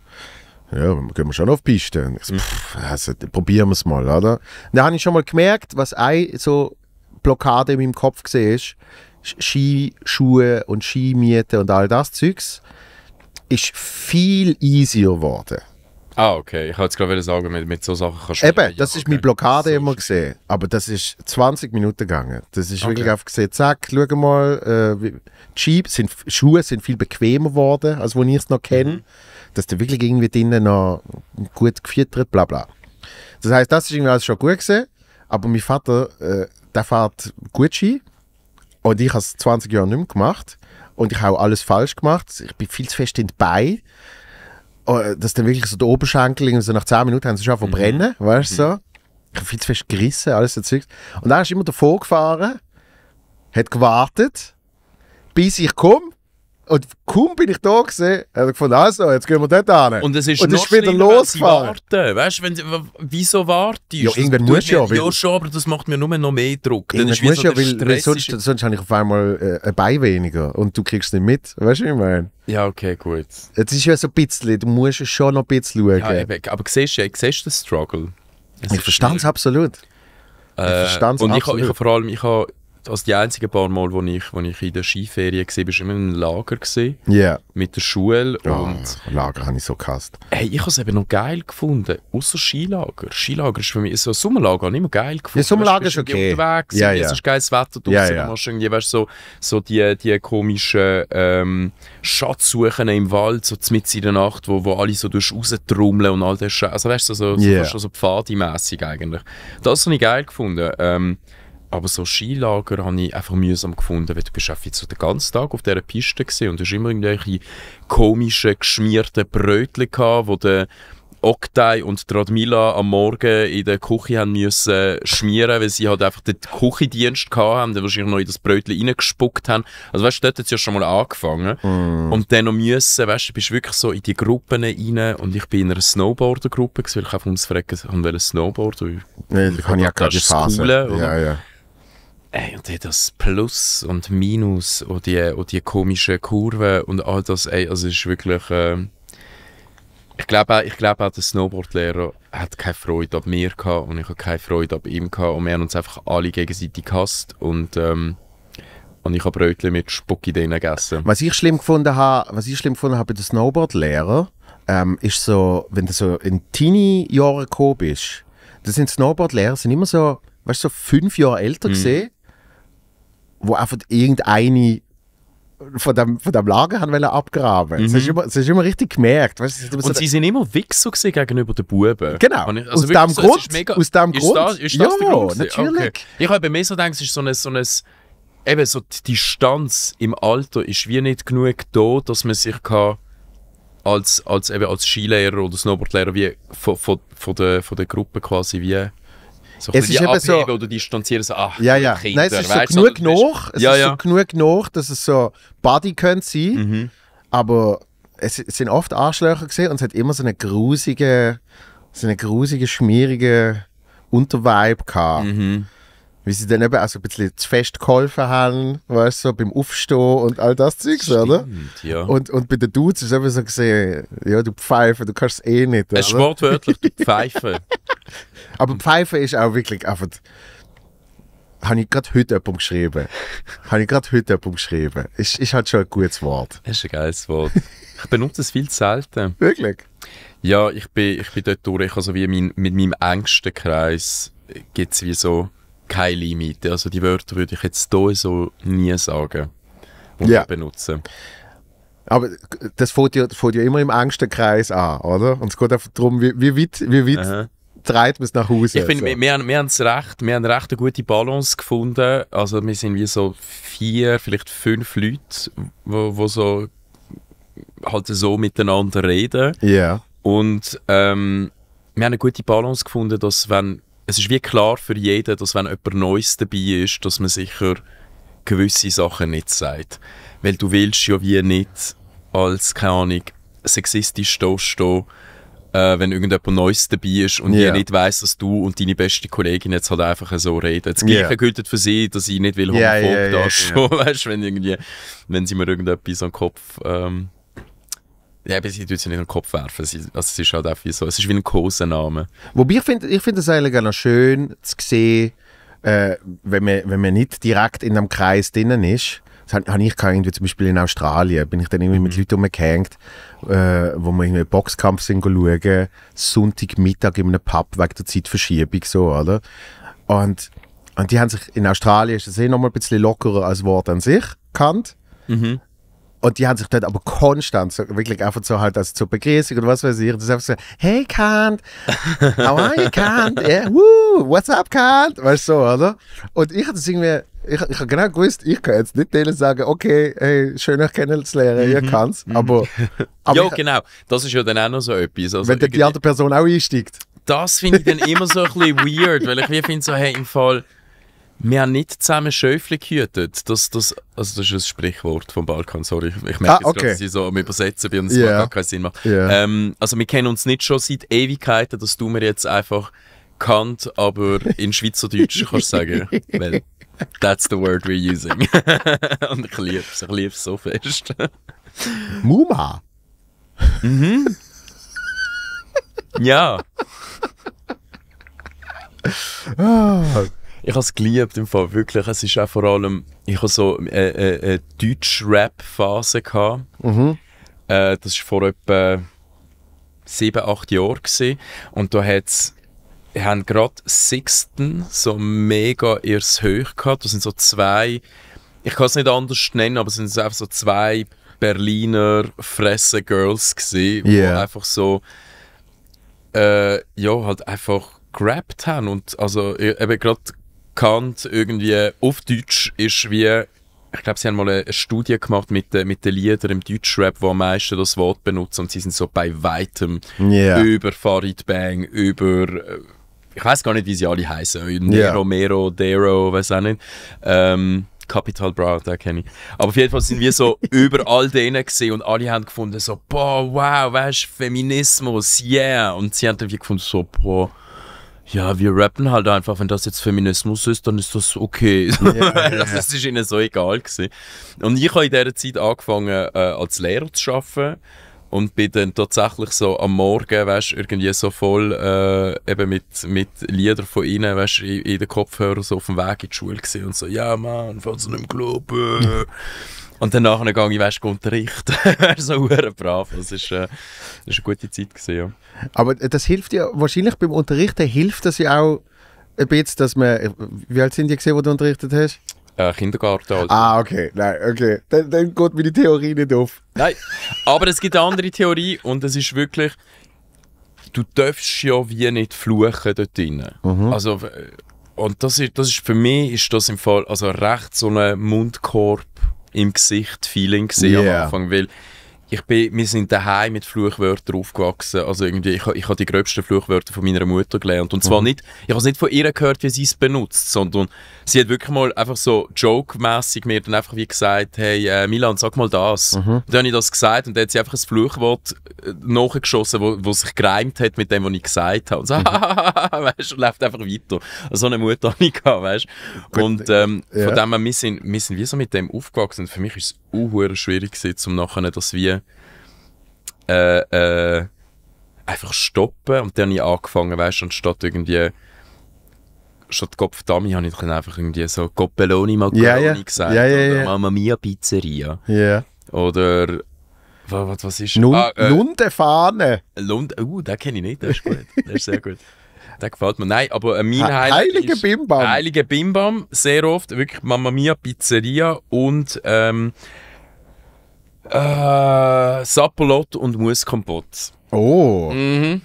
A: Ja, gehen wir schon auf die Piste. Und ich so, mhm. pff, also, probieren wir es mal, oder? dann habe ich schon mal gemerkt, was eine so Blockade in meinem Kopf war: ist. Skischuhe und Skimiete und all das Zeugs ist viel easier geworden.
B: Ah, okay. Ich wollte gerade sagen, mit, mit so Sachen kannst
A: du. Eben, das ist meine Blockade so immer gesehen. Aber das ist 20 Minuten gegangen. Das ist okay. wirklich einfach gesehen, zack, schau mal, äh, Cheap, sind, Schuhe sind viel bequemer geworden, als wo ich es noch kenne. Mhm. Dass du wirklich irgendwie drinnen noch gut gefüttert, bla bla. Das heißt, das ist irgendwie alles schon gut gesehen. Aber mein Vater, äh, der fährt gut Ski. Und ich habe es 20 Jahre nicht mehr gemacht. Und ich habe alles falsch gemacht. Ich bin viel zu fest in die Beine Oh, dass dann wirklich so der Oberschenkel und so nach 10 Minuten haben sie schon verbrennen, mhm. weißt du so. Mhm. Ich habe viel zu fest gerissen, alles so Und dann ist immer davor gefahren, hat gewartet, bis ich komme und kaum bin ich da gesehen, habe ich gefunden, also, jetzt gehen wir dort hin. Und es ist, und ist wieder losfahren.
B: Warten. Weißt wenn, wieso wartest ja, irgendwann du? ja, weil, ja, schon, aber das macht mir nur noch mehr Druck. Dann ist wieder ja, weil, weil sonst,
A: sonst habe ich auf einmal äh, ein Bein weniger und du kriegst es nicht mit. Weißt du, was ich meine? Ja, okay, gut. Jetzt ist ja so ein bisschen, du musst schon noch ein bisschen schauen. Ja, eben,
B: aber siehst du, siehst den Struggle.
A: Es ich verstehe es absolut. Äh,
B: ich verstehe es absolut. Und ich, ich, vor allem, ich habe also die einzigen paar Mal, wo ich, wo ich in der Skiferie war, war immer ein Lager yeah. mit der Schule. Oh, Lager habe ich so gehasst. Hey, ich habe es eben noch geil gefunden, außer Skilager. Skilager ist für mich, so Sommerlager habe ich immer geil gefunden. Ja, Sommerlager weißt, ist okay. unterwegs, yeah, yeah. es ist geiles Wetter draußen, yeah, yeah. du machst irgendwie, weißt, so, so die, die komischen ähm, Schatzsuchen im Wald, so mitten in der Nacht, wo, wo alle so rausdrummeln und all das Scheiß. Also weißt du, so, so, yeah. so, so pfademässig eigentlich. Das habe ich geil gefunden. Ähm, aber so Skilager habe ich einfach mühsam gefunden, weil du bist einfach so den ganzen Tag auf dieser Piste gesehen und du hast immer irgendwelche komischen, geschmierten Brötchen gehabt, wo der Oktay und Radmila am Morgen in der Küche haben müssen schmieren, weil sie halt einfach den Küchendienst haben, der wahrscheinlich noch in das Brötchen reingespuckt haben. Also weißt du, dort hat es ja schon mal angefangen. Mm. Und dann noch müssen, weißt du, du bist wirklich so in die Gruppen rein und ich bin in einer Snowboarder-Gruppe, weil ich einfach ums Frecken wollte Snowboarden.
A: Nee, da habe ich auch gerade Phase. Coolen, ja, ja.
B: Ey, und hey, das Plus und Minus und die, und die komischen Kurven und all das, ey, also ist wirklich. Äh, ich glaube ich glaub auch, der Snowboardlehrer hat keine Freude an mir gehabt und ich habe keine Freude an ihm gehabt und wir haben uns einfach alle gegenseitig gehasst und. Ähm,
A: und ich habe Brötchen mit Spucki denen gegessen. Was ich schlimm gefunden habe, was bei den Snowboardlehrern, ähm, ist so, wenn du so in Teenie-Jahren gekommen bist, das sind Snowboardlehrer, sind immer so, weißt du, so fünf Jahre älter mhm. gesehen wo einfach irgendeine von dem, von dem Lager haben abgraben. Mhm. Das, hast immer, immer richtig gemerkt. Weißt, und so sie
B: waren immer Wichser gegenüber den Buben. Genau. Also aus, dem so, Grund, mega, aus dem ist Grund. Das, ist das ja, Grund? natürlich. Okay. Ich habe mir so gedacht, es ist so ein, so ein eben so die Distanz im Alter ist wie nicht genug da, dass man sich kann als, als, eben als Skilehrer oder Snowboardlehrer wie von, von, von, der, von der Gruppe quasi
A: wie so es ist eben so,
B: wo du so, ach, ja, ja. Kinder, Nein, es ist so genug nach, es ja, ist ja. so
A: genug nach, dass es so Buddy könnte sein, mhm. aber es, es, sind oft Arschlöcher gesehen und es hat immer so eine grusige, so eine grusige, schmierige Untervibe gehabt. Mhm wie sie dann eben auch so ein bisschen zu fest geholfen haben, weißt du, so beim Aufstehen und all das Zeugs, Stimmt, oder? Ja. Und, und bei den Dudes ist eben so gesehen, ja, du pfeifen, du kannst es eh nicht. Oder? Es
B: wortwörtlich, du pfeifen.
A: Aber pfeifen ist auch wirklich einfach. Habe ich gerade heute jemandem geschrieben. Habe ich gerade heute jemandem geschrieben. Ist, ist halt schon ein gutes Wort. Das ist ein geiles Wort. Ich benutze
B: es viel zu selten. Wirklich? Ja, ich bin, ich bin dort durch. Also wie mein, mit meinem engsten Kreis gibt es wie so keine Limite. Also die Wörter würde ich jetzt hier so
A: nie sagen und yeah. benutzen. Aber das fängt ja, fängt ja immer im engsten Kreis an, oder? Und es geht einfach darum, wie, wie weit, wie weit Aha. man es nach Hause? Ich finde, so. wir,
B: wir, haben, wir haben recht, wir haben eine recht gute Balance gefunden. Also wir sind wie so vier, vielleicht fünf Leute, wo, wo so halt so miteinander reden. Ja. Yeah. Und ähm, wir haben eine gute Balance gefunden, dass wenn es ist wie klar für jeden, dass wenn jemand Neues dabei ist, dass man sicher gewisse Sachen nicht sagt. Weil du willst ja wie nicht als, keine Ahnung, sexistisch dastehen, äh, wenn irgendjemand Neues dabei ist und yeah. nicht weiss, dass du und deine beste Kollegin jetzt halt einfach so reden. Das Gleiche yeah. gilt für sie, dass ich nicht will homophob yeah, yeah, yeah, dastehen, yeah. weißt, wenn, irgendwie, wenn sie mir irgendetwas an den Kopf ähm, ja, aber sie tut sie nicht in den Kopf werfen. Sie, also es ist halt einfach so. Es ist wie ein Kosename.
A: Wobei ich finde ich find das eigentlich auch noch schön zu sehen, äh, wenn, man, wenn man nicht direkt in einem Kreis drinnen ist. Das habe ich irgendwie zum Beispiel in Australien, bin ich dann irgendwie mit mhm. Leuten umgehängt, äh, wo wir irgendwie Boxkampf sind schauen, Sonntagmittag in einem Pub wegen der Zeitverschiebung, so, oder? Und, und die haben sich, in Australien ist das eh nochmal ein bisschen lockerer als Wort an sich, gekannt. Mhm. Und die haben sich dort aber konstant so, wirklich einfach so halt als zur Begrüßung und was weiß ich. Und das einfach so, hey Kant, how are you Kant? Yeah, woo, what's up Kant? Weißt du, so, oder? Und ich hatte es irgendwie, ich, ich habe genau gewusst, ich kann jetzt nicht denen sagen, okay, hey, schön euch kennenzulernen, ihr mhm. kannt's, mhm. aber... aber ja,
B: genau, das ist ja dann auch noch so etwas. Also wenn
A: dann die alte Person auch einsteigt.
B: Das finde ich dann immer so ein bisschen weird, weil ich finde so, hey, im Fall wir haben nicht zusammen Schäufle gehütet. Das, das, also das ist ein Sprichwort vom Balkan, sorry. Ich, merke ah, jetzt gerade, dass ich so am Übersetzen bin und es yeah. gar keinen Sinn macht. Yeah. Ähm, also wir kennen uns nicht schon seit Ewigkeiten, dass du mir jetzt einfach kannt, aber in Schweizerdeutsch kannst du sagen, well, that's the word we're using. und ich liebe es, ich liebe es so fest.
A: Muma?
B: Mhm. Ja. Oh. Ich habe es geliebt im Fall, wirklich. Es ist auch vor allem, ich habe so eine, äh, eine, äh, äh, Deutsch-Rap-Phase gehabt. Mhm. das war vor etwa sieben, acht Jahren. Und da hat's, haben gerade Sixten so mega ihrs Höch gehabt. Das sind so zwei, ich kann es nicht anders nennen, aber es sind einfach so zwei Berliner Fresse-Girls gewesen, yeah. die einfach so, äh, ja, halt einfach gerappt haben und also eben gerade bekannt irgendwie auf Deutsch ist wie ich glaube, sie haben mal eine Studie gemacht mit, mit den Liedern im Deutschrap, wo am meisten das Wort benutzen und sie sind so bei weitem yeah. über Farid Bang, über äh, ich weiß gar nicht, wie sie alle heißen, yeah. Nero, Mero, Dero, weiß auch nicht. Ähm, Capital Bra, da kenne ich. Aber auf jeden Fall sind wir so über all denen gesehen und alle haben gefunden so boah wow, weißt Feminismus, yeah und sie haben dann gefunden so boah ja, wir rappen halt einfach, wenn das jetzt Feminismus ist, dann ist das okay. Yeah, das yeah. ist ihnen so egal gewesen. Und ich habe in dieser Zeit angefangen, äh, als Lehrer zu arbeiten und bin dann tatsächlich so am Morgen, weißt, irgendwie so voll äh, eben mit, mit Liedern von ihnen, weißt, in, in den Kopfhörern so auf dem Weg in die Schule gesehen und so, ja Mann, falls in einem Club, äh. Und dann nachher gehe ich weißt, Unterricht. so brav. Das ist, äh, das ist eine gute Zeit.
A: Gewesen, ja. Aber das hilft ja, wahrscheinlich beim Unterrichten hilft das ja auch ein bisschen, dass man. Wie alt sind die gesehen, die du unterrichtet hast? Äh, Kindergarten. Also. Ah, okay. Nein, okay. Dann, dann geht meine Theorie nicht auf.
B: Nein, aber es gibt eine andere Theorie und es ist wirklich, du darfst ja wie nicht fluchen dort drin. Mhm. Also, und das ist, das ist für mich ist das im Fall also recht so ein Mundkorb im Gesicht Feeling gesehen yeah. am Anfang, weil ich bin, wir sind daheim mit Fluchwörtern aufgewachsen. Also irgendwie, ich, ich habe die gröbsten Fluchwörter von meiner Mutter gelernt. Und zwar mhm. nicht, ich habe es nicht von ihr gehört, wie sie es benutzt, sondern sie hat wirklich mal einfach so joke-mässig mir dann einfach wie gesagt, hey äh, Milan, sag mal das. Mhm. Und dann habe ich das gesagt und dann hat sie einfach ein Fluchwort äh, nachgeschossen, wo, wo sich gereimt hat mit dem, was ich gesagt habe. Und so, mhm. weißt, und läuft einfach weiter. Also so eine Mutter habe ich gehabt, weißt Gut, Und ähm, ja. von dem her, wir sind, wir sind wie so mit dem aufgewachsen. Und für mich ist es auch schwierig um nachher das wie äh, äh, einfach stoppen. Und dann habe ich angefangen, weißt du, anstatt irgendwie statt Kopfdami habe ich dann einfach irgendwie so Coppeloni Macaroni yeah, yeah. gesagt. Yeah, yeah, yeah. Oder Mamma Mia Pizzeria. Yeah. Oder was, was ist Nun, ah, äh,
A: Lundefahne. Lund, uh,
B: den kenne ich nicht, der ist gut. das ist sehr gut. Der gefällt mir. Nein, aber äh, mein Heilig Heilige ist Bimbam. Heilige Bimbam, sehr oft. Wirklich Mamma Mia Pizzeria und ähm, äh, Sapolot und Muskompott. Oh. Mhm.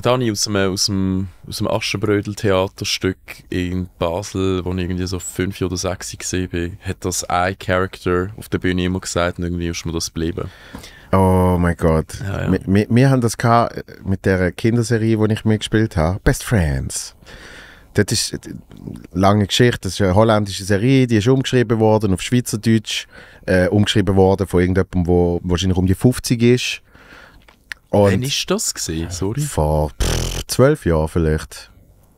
B: Da aus dem, aus dem, aus dem Aschenbrödel-Theaterstück in Basel, wo ich irgendwie so fünf oder sechs gesehen bin, hat das ein Character auf der Bühne immer gesagt und irgendwie ist mir das geblieben.
A: Oh mein Gott. Ja, ja. Wir, wir, wir, haben das äh, mit der Kinderserie, die ich mitgespielt habe. Best Friends das ist eine äh, lange Geschichte. Das ist eine holländische Serie, die ist umgeschrieben worden auf Schweizerdeutsch, äh, umgeschrieben worden von irgendjemandem, der wahrscheinlich um die 50 ist. Und Wann ist das gesehen? Sorry. Vor zwölf Jahren vielleicht.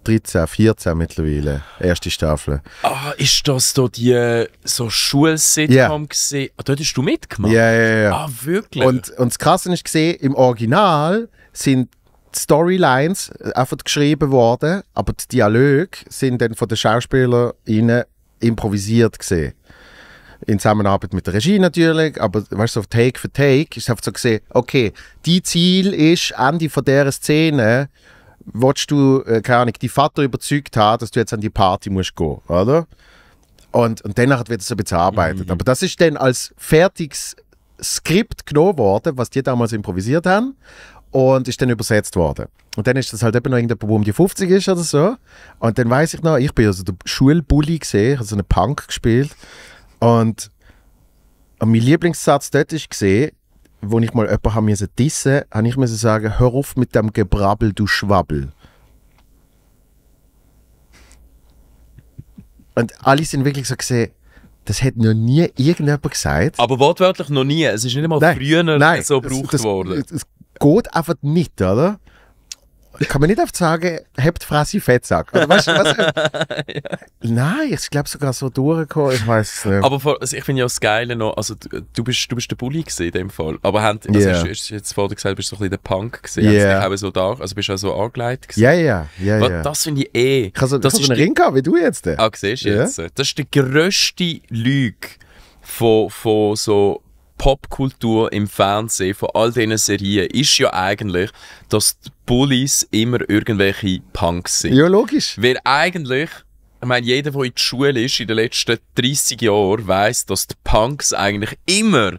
A: 13, 14 mittlerweile, erste Staffel. Ah, ist das da die äh, so Schulsitcom yeah. gesehen? Ah, dort hast du mitgemacht? Ja, ja, ja. Ah, wirklich? Und, und das Krasse ist gesehen, im Original sind die Storylines äh, einfach geschrieben worden, aber die Dialoge sind dann von den SchauspielerInnen improvisiert gesehen. In Zusammenarbeit mit der Regie natürlich, aber weißt du, so Take for Take ist einfach so gesehen, okay, die Ziel ist, Ende von dieser Szene, willst du, äh, keine Ahnung, die Vater überzeugt haben, dass du jetzt an die Party musst gehen, oder? Und, und danach wird es ein bisschen arbeitet. Mhm. Aber das ist dann als fertiges Skript genommen worden, was die damals improvisiert haben und ist dann übersetzt worden. Und dann ist das halt eben noch irgendjemand, der um die 50 ist oder so. Und dann weiß ich noch, ich bin also der Schulbully gesehen, ich habe so einen Punk gespielt. Und, und mein Lieblingssatz dort ist gesehen, wo ich mal jemanden haben müssen dissen, habe ich müssen sagen, hör auf mit dem Gebrabbel, du Schwabbel. Und alle sind wirklich so gesehen, das hat noch nie irgendjemand gesagt.
B: Aber wortwörtlich noch nie. Es ist nicht einmal Nein. früher Nein. so gebraucht worden.
A: Das, geht einfach nicht, oder? kann man nicht oft sagen, habt Frassi Fettsack. Oder weißt, was, ja. Nein, ich glaube sogar so durchgekommen, ich weiß nicht.
B: Aber vor, also ich finde ja das Geile noch, also du, du bist, du bist der Bully in dem Fall. Aber haben, also yeah. hast, hast jetzt vorher gesagt, bist so ein bisschen der Punk gewesen. Yeah. Haben also bist du auch so angelegt gewesen. Ja, ja, ja. ja. Das finde ich eh.
A: Ich habe so, einen Ring gehabt, wie du jetzt. Ah, siehst du yeah. jetzt.
B: Das ist die grösste Lüge von, von so Popkultur im Fernsehen von all diesen Serien ist ja eigentlich, dass die Bullies immer irgendwelche Punks sind. Ja, logisch. Wer eigentlich, ich meine, jeder, der in der Schule ist in den letzten 30 Jahren, weiß, dass die Punks eigentlich immer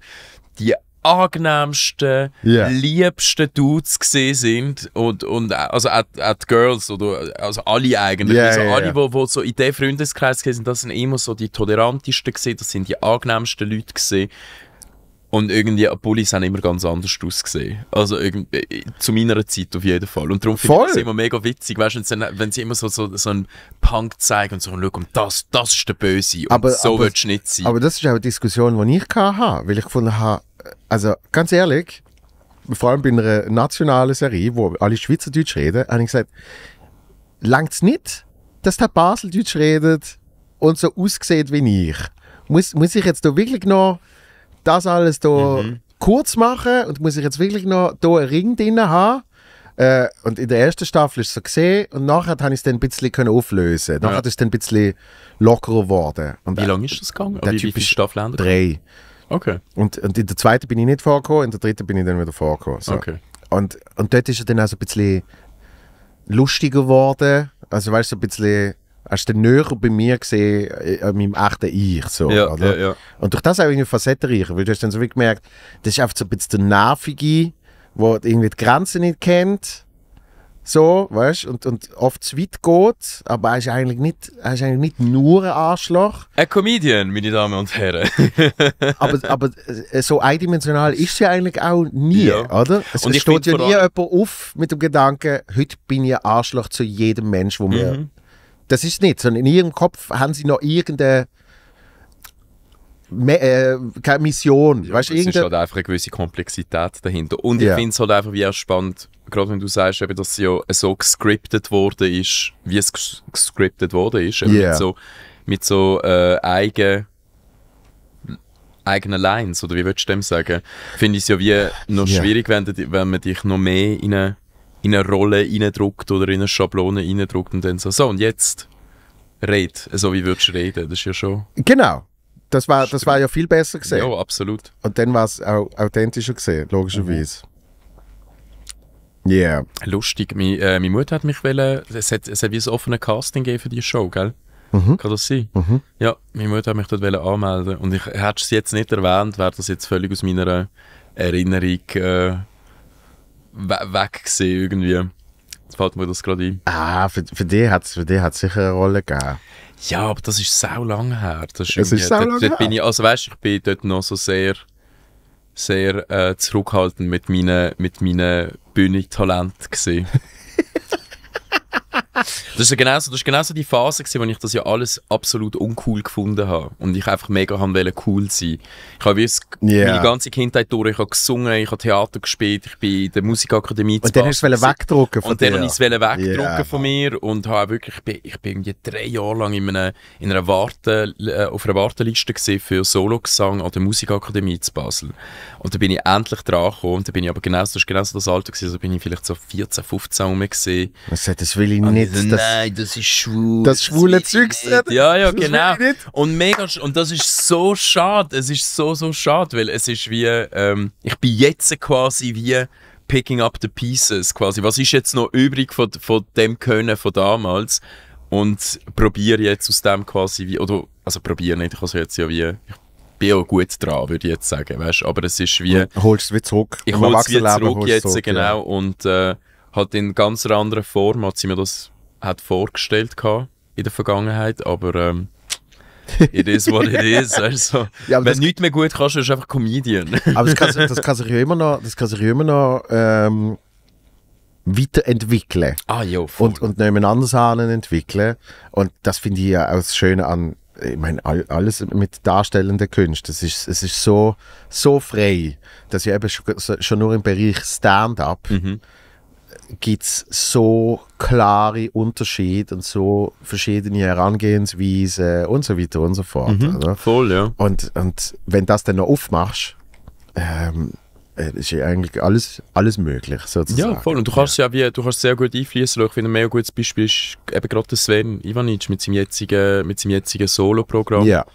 B: die angenehmsten, yeah. liebsten Dudes gesehen sind und, und also auch, auch die Girls oder also alle eigentlich, yeah, also yeah, alle, yeah. die so in diesem Freundeskreis sind, das sind immer so die tolerantesten gesehen, das sind die angenehmsten Leute gesehen und irgendwie, Pullis haben immer ganz anders ausgesehen. Also irgendwie, äh, zu meiner Zeit auf jeden Fall. Und darum finde ich es immer mega witzig, weißt wenn, wenn sie immer so, so, so einen Punk zeigen und so, und schau, das, das ist der Böse und aber, so willst du nicht sein. Aber das
A: ist auch eine Diskussion, die ich hatte, weil ich gefunden habe, also ganz ehrlich, vor allem bei einer nationalen Serie, wo alle Schweizerdeutsch reden, habe ich gesagt, langt es nicht, dass der Baseldeutsch redet und so aussieht wie ich? Muss, muss ich jetzt da wirklich noch das alles hier mhm. kurz machen und muss ich jetzt wirklich noch hier einen Ring drin haben. Äh, und in der ersten Staffel ist es so gesehen und nachher konnte ich es dann ein bisschen können auflösen. Nachher ist es dann ein bisschen lockerer geworden. Und wie lange ist das gegangen? Der wie, typ wie Staffel haben Drei. Okay. Und, und in der zweiten bin ich nicht vorgekommen, in der dritten bin ich dann wieder vorgekommen. So. Okay. Und, und dort ist er dann auch so ein bisschen lustiger geworden. Also weißt du, so ein bisschen hast du näher bei mir gesehen, äh, an meinem echten Ich. So, ja, oder? Ja, ja. Und durch das auch irgendwie facettenreicher, weil du hast dann so wie gemerkt, das ist einfach so ein bisschen der Nervige, der irgendwie die Grenzen nicht kennt. So, weißt und, und oft zu weit geht, aber er ist eigentlich nicht, er ist eigentlich nicht nur ein Arschloch.
B: Ein Comedian, meine Damen und Herren.
A: aber, aber äh, so eindimensional ist sie eigentlich auch nie, ja. oder? Es und steht ja nie jemand auf mit dem Gedanken, heute bin ich ein Arschloch zu jedem Mensch, wo mhm. mir das ist nicht, sondern in ihrem Kopf haben sie noch irgendeine äh, keine Mission. Ja, es ist
B: halt einfach eine gewisse Komplexität dahinter. Und yeah. ich finde es halt einfach wie auch spannend, gerade wenn du sagst, eben, dass es ja so gescriptet wurde ist, wie es gescriptet worden ist, yeah. mit so, mit so äh, eigen, eigenen Lines, oder wie würdest du dem sagen? Finde ich es ja wie noch yeah. schwierig, wenn, wenn man dich noch mehr in eine in eine Rolle reindrückt oder in eine Schablone reindrückt und dann so, so und jetzt red, so wie würdest du reden, das ist ja schon...
A: Genau, das war, das war ja viel besser gesehen. Ja, absolut. Und dann war es auch authentischer gesehen, logischerweise. Ja. Mhm. Yeah. Lustig, meine, äh, meine Mutter hat mich wollen, es hat, es hat wie ein
B: offenes Casting gegeben für die Show, gell? Mhm. Kann das sein? Mhm. Ja, meine Mutter hat mich dort anmelden und ich hätte es jetzt nicht erwähnt, wäre das jetzt völlig aus meiner Erinnerung... Äh, weg gesehen irgendwie. Jetzt fällt mir das gerade ein. Ah, für, für dich
A: hat es für hat's sicher eine Rolle gegeben. Ja, aber das ist sau lange her. Das ist, ist sau dort, dort bin
B: ich, also weißt, ich bin dort noch so sehr, sehr äh, zurückhaltend mit meinen, mit meinen Bühnentalent gesehen. das war genauso, das genauso die Phase, gewesen, wo ich das ja alles absolut uncool gefunden habe. Und ich einfach mega haben wollte cool sein. Ich habe yeah. meine ganze Kindheit durch, ich habe gesungen, ich habe Theater gespielt, ich bin in der Musikakademie Und dann hast du es wegdrucken von mir. Und dann habe ich es wegdrucken yeah. von mir und habe wirklich, ich bin, irgendwie drei Jahre lang in einer, in einer Warte, äh, auf einer Warteliste für solo Sologesang an der Musikakademie zu Basel. Und dann bin ich endlich dran gekommen und dann bin ich aber genau, das war genau das Alter gewesen, also bin ich vielleicht so 14, 15 rum gesehen.
A: das will ich nicht also das, nein, das ist schwul. Das schwule Zeug.
B: Äh, ja, ja, genau. Und mega, und das ist so schade. Es ist so, so schade, weil es ist wie, ähm, ich bin jetzt quasi wie picking up the pieces, quasi. Was ist jetzt noch übrig von, von dem Können von damals? Und probiere jetzt aus dem quasi wie, oder, also probiere nicht, ich kann jetzt ja wie, bin auch gut dran, würde ich jetzt sagen. Weißt? Aber es ist wie. Und
A: holst du wieder zurück.
B: Ich es wieder zurück jetzt, zurück, genau. Ja. Und äh, halt in ganz einer anderen Form hat sie mir das hat vorgestellt in der Vergangenheit, aber ähm, it is what it is. Also, ja, wenn du nichts mehr gut kannst, ist einfach Comedian. aber das kann, das
A: kann, sich ja immer noch, das kann sich immer noch ähm, weiterentwickeln. Ah, jo, voll. Und, und nehmen anders entwickeln. Und das finde ich ja auch das Schöne an, ich meine, all, alles mit darstellender Kunst. Es ist, es ist so, so frei, dass ich eben schon, schon nur im Bereich Stand-up. Mhm gibt es so klare Unterschiede und so verschiedene Herangehensweisen und so weiter und so fort. Mhm, oder? Voll, ja. Und, und wenn das dann noch aufmachst, ähm, äh, ist ja eigentlich alles, alles möglich, sozusagen.
B: Ja, voll. Und du kannst ja, ja wie, du kannst sehr gut einfließen. Ich finde, ein mega gutes Beispiel ist eben gerade Sven Ivanic mit seinem jetzigen, mit seinem jetzigen Solo-Programm. Ja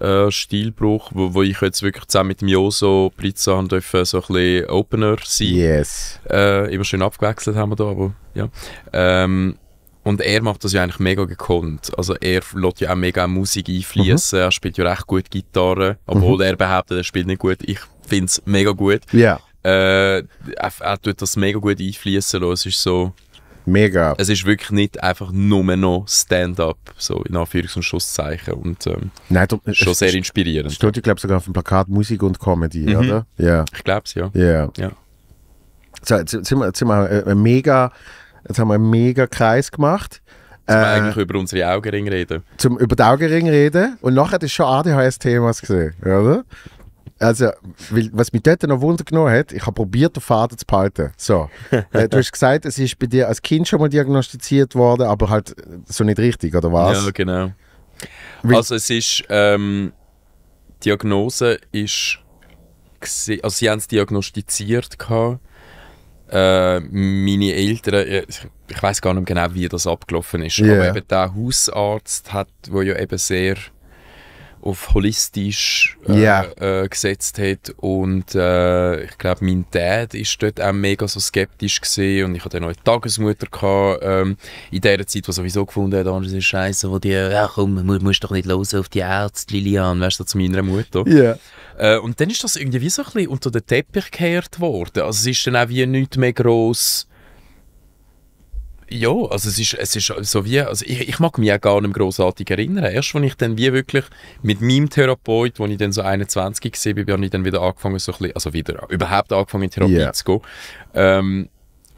B: äh, Stilbruch, wo, wo ich jetzt wirklich zusammen mit Mioso Joso Blitzer haben dürfen, so ein bisschen Opener sein. Yes. Äh, immer schön abgewechselt haben wir da, aber ja. Ähm, und er macht das ja eigentlich mega gekonnt. Also er lässt ja auch mega Musik einfließen, mhm. er spielt ja recht gut Gitarre, obwohl mhm. er behauptet, er spielt nicht gut. Ich finde es mega gut. Ja. Yeah. Äh, er, er, tut das mega gut einfließen Es ist so, Mega. Es ist wirklich nicht einfach nur noch Stand-up, so in Anführungs- und Schusszeichen. Und ähm, Nein, du, schon sehr inspirierend.
A: Steht, ich glaube, sogar auf dem Plakat Musik und Comedy, mhm. oder? Ja. Ich glaube es, ja. Yeah. ja. So, jetzt, jetzt, sind wir, jetzt, sind wir, äh, äh, mega, jetzt haben wir einen mega Kreis gemacht. Zum äh, eigentlich
B: über unsere Augenringe reden.
A: Zum über den Augenring reden. Und nachher hat es schon ADHS-Themas gesehen, oder? also, weil, was mich dort noch Wunder genommen hat, ich habe probiert, den Faden zu behalten. So. Äh, du hast gesagt, es ist bei dir als Kind schon mal diagnostiziert worden, aber halt äh, so nicht richtig, oder was? Ja,
B: genau. Weil also es ist, ähm, Diagnose ist, also sie haben es diagnostiziert gehabt. Äh, meine Eltern, äh, ich, ich weiß gar nicht genau, wie das abgelaufen ist, yeah. aber eben der Hausarzt hat, wo ja eben sehr auf holistisch äh, yeah. äh, gesetzt hat und äh, ich glaube mein Dad ist dort auch mega so skeptisch gesehen und ich hatte eine Tagesmutter gehabt, ähm, in der Zeit die sowieso gefunden hat anders ist scheiße wo die ja komm du musst doch nicht los auf die Ärzte Lilian weißt du zu meiner Mutter yeah. Äh, und dann ist das irgendwie so ein bisschen unter den Teppich gekehrt worden also es ist dann auch wie nicht mehr groß ja, also es ist, es ist so wie, also ich, ich mag mich auch gar nicht großartig erinnern. Erst, als ich dann wie wirklich mit meinem Therapeut, als ich dann so 21 war, bin, habe ich dann wieder angefangen, so ein bisschen, also wieder, überhaupt angefangen in Therapie yeah. zu gehen. Ähm,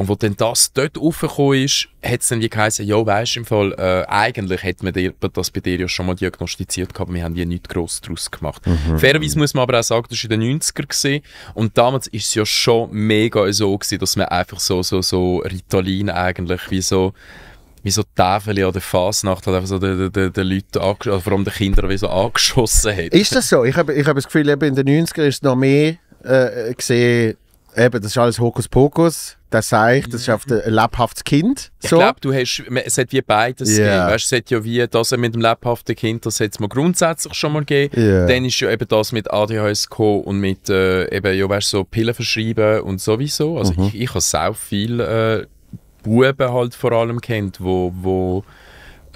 B: und wo dann das dort aufgekommen ist, hat es dann wie geheißen, ja, weisst im Fall, äh, eigentlich hätte man dir, das bei dir ja schon mal diagnostiziert gehabt, aber wir haben ja nichts gross daraus gemacht. Mhm. Fairerweise muss man aber auch sagen, das war in den 90er und damals war es ja schon mega so gewesen, dass man einfach so, so, so Ritalin eigentlich wie so, wie so Tafel an der Fasnacht hat einfach so den, den, den Leuten, also vor allem den Kindern, wie so angeschossen hat. Ist das so?
A: Ich habe ich hab das Gefühl, eben in den 90ern ist es noch mehr äh, gesehen, Eben, das ist alles Hokuspokus. Das sage ich, das ist mhm. auf ein lebhaftes Kind. So. Ich glaube,
B: du hast, es hat wie beides yeah. gegeben. Weißt, es hat ja wie das mit dem lebhaften Kind, das hat es mal grundsätzlich schon mal gegeben. Yeah. Dann ist ja eben das mit ADHS gekommen und mit äh, eben, ja, weißt, so Pillen verschreiben und sowieso. Also mhm. ich, ich habe sehr viel äh, Buben halt vor allem kennt, wo, wo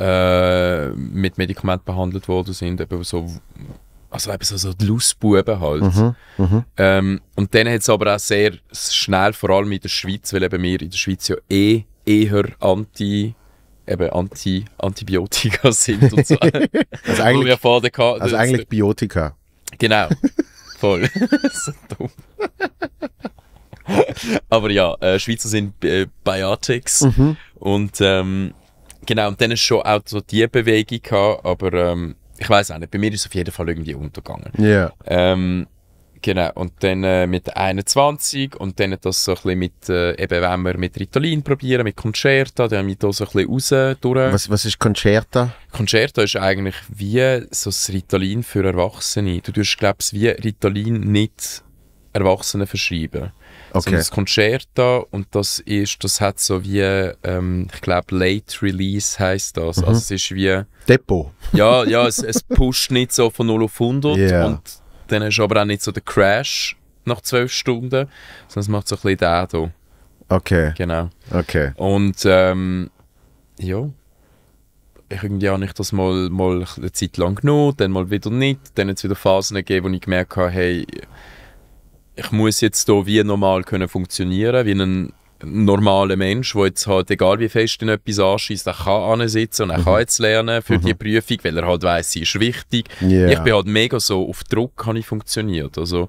B: äh, mit Medikamenten behandelt worden sind, eben so also eben so, so die Lustbuben halt. Mhm, mhm. Ähm, und dann hat es aber auch sehr schnell, vor allem in der Schweiz, weil eben wir in der Schweiz ja eh eher anti eben anti Antibiotika sind und so. also eigentlich, hatte, also eigentlich Biotika. Genau. Voll. so dumm. aber ja, äh, Schweizer sind äh, Biotics mhm. und ähm, genau, und dann ist schon auch so die Bewegung gehabt, aber ähm, ich weiß auch nicht, bei mir ist es auf jeden Fall irgendwie untergegangen. Ja. Yeah. Ähm, genau, und dann äh, mit 21 und dann das so ein bisschen mit, äh, eben wenn wir mit Ritalin probieren, mit Concerta, dann haben wir da so ein bisschen raus durch. Was,
A: was ist Concerta?
B: Concerta ist eigentlich wie so das Ritalin für Erwachsene. Du tust, glaubst, wie Ritalin nicht Erwachsenen verschreiben. Also okay. So das Concerto und das ist, das hat so wie, ähm, ich glaube, Late Release heißt das. Also mhm. Also es ist wie... Depot. Ja, ja, es, es pusht nicht so von 0 auf 100 yeah. und dann hast du aber auch nicht so den Crash nach 12 Stunden, sondern es macht so ein bisschen den da. Okay. Genau. Okay. Und ähm, ja, irgendwie habe ich das mal, mal eine Zeit lang genommen, dann mal wieder nicht, dann hat es wieder Phasen gegeben, wo ich gemerkt habe, hey, ich muss jetzt hier wie normal können funktionieren wie ein normaler Mensch, der jetzt halt, egal wie fest in etwas anschießt, er kann ansitzen und er mhm. kann jetzt lernen für mhm. die Prüfung, weil er halt weiss, sie ist wichtig. Yeah. Ich bin halt mega so, auf Druck habe ich funktioniert. Also,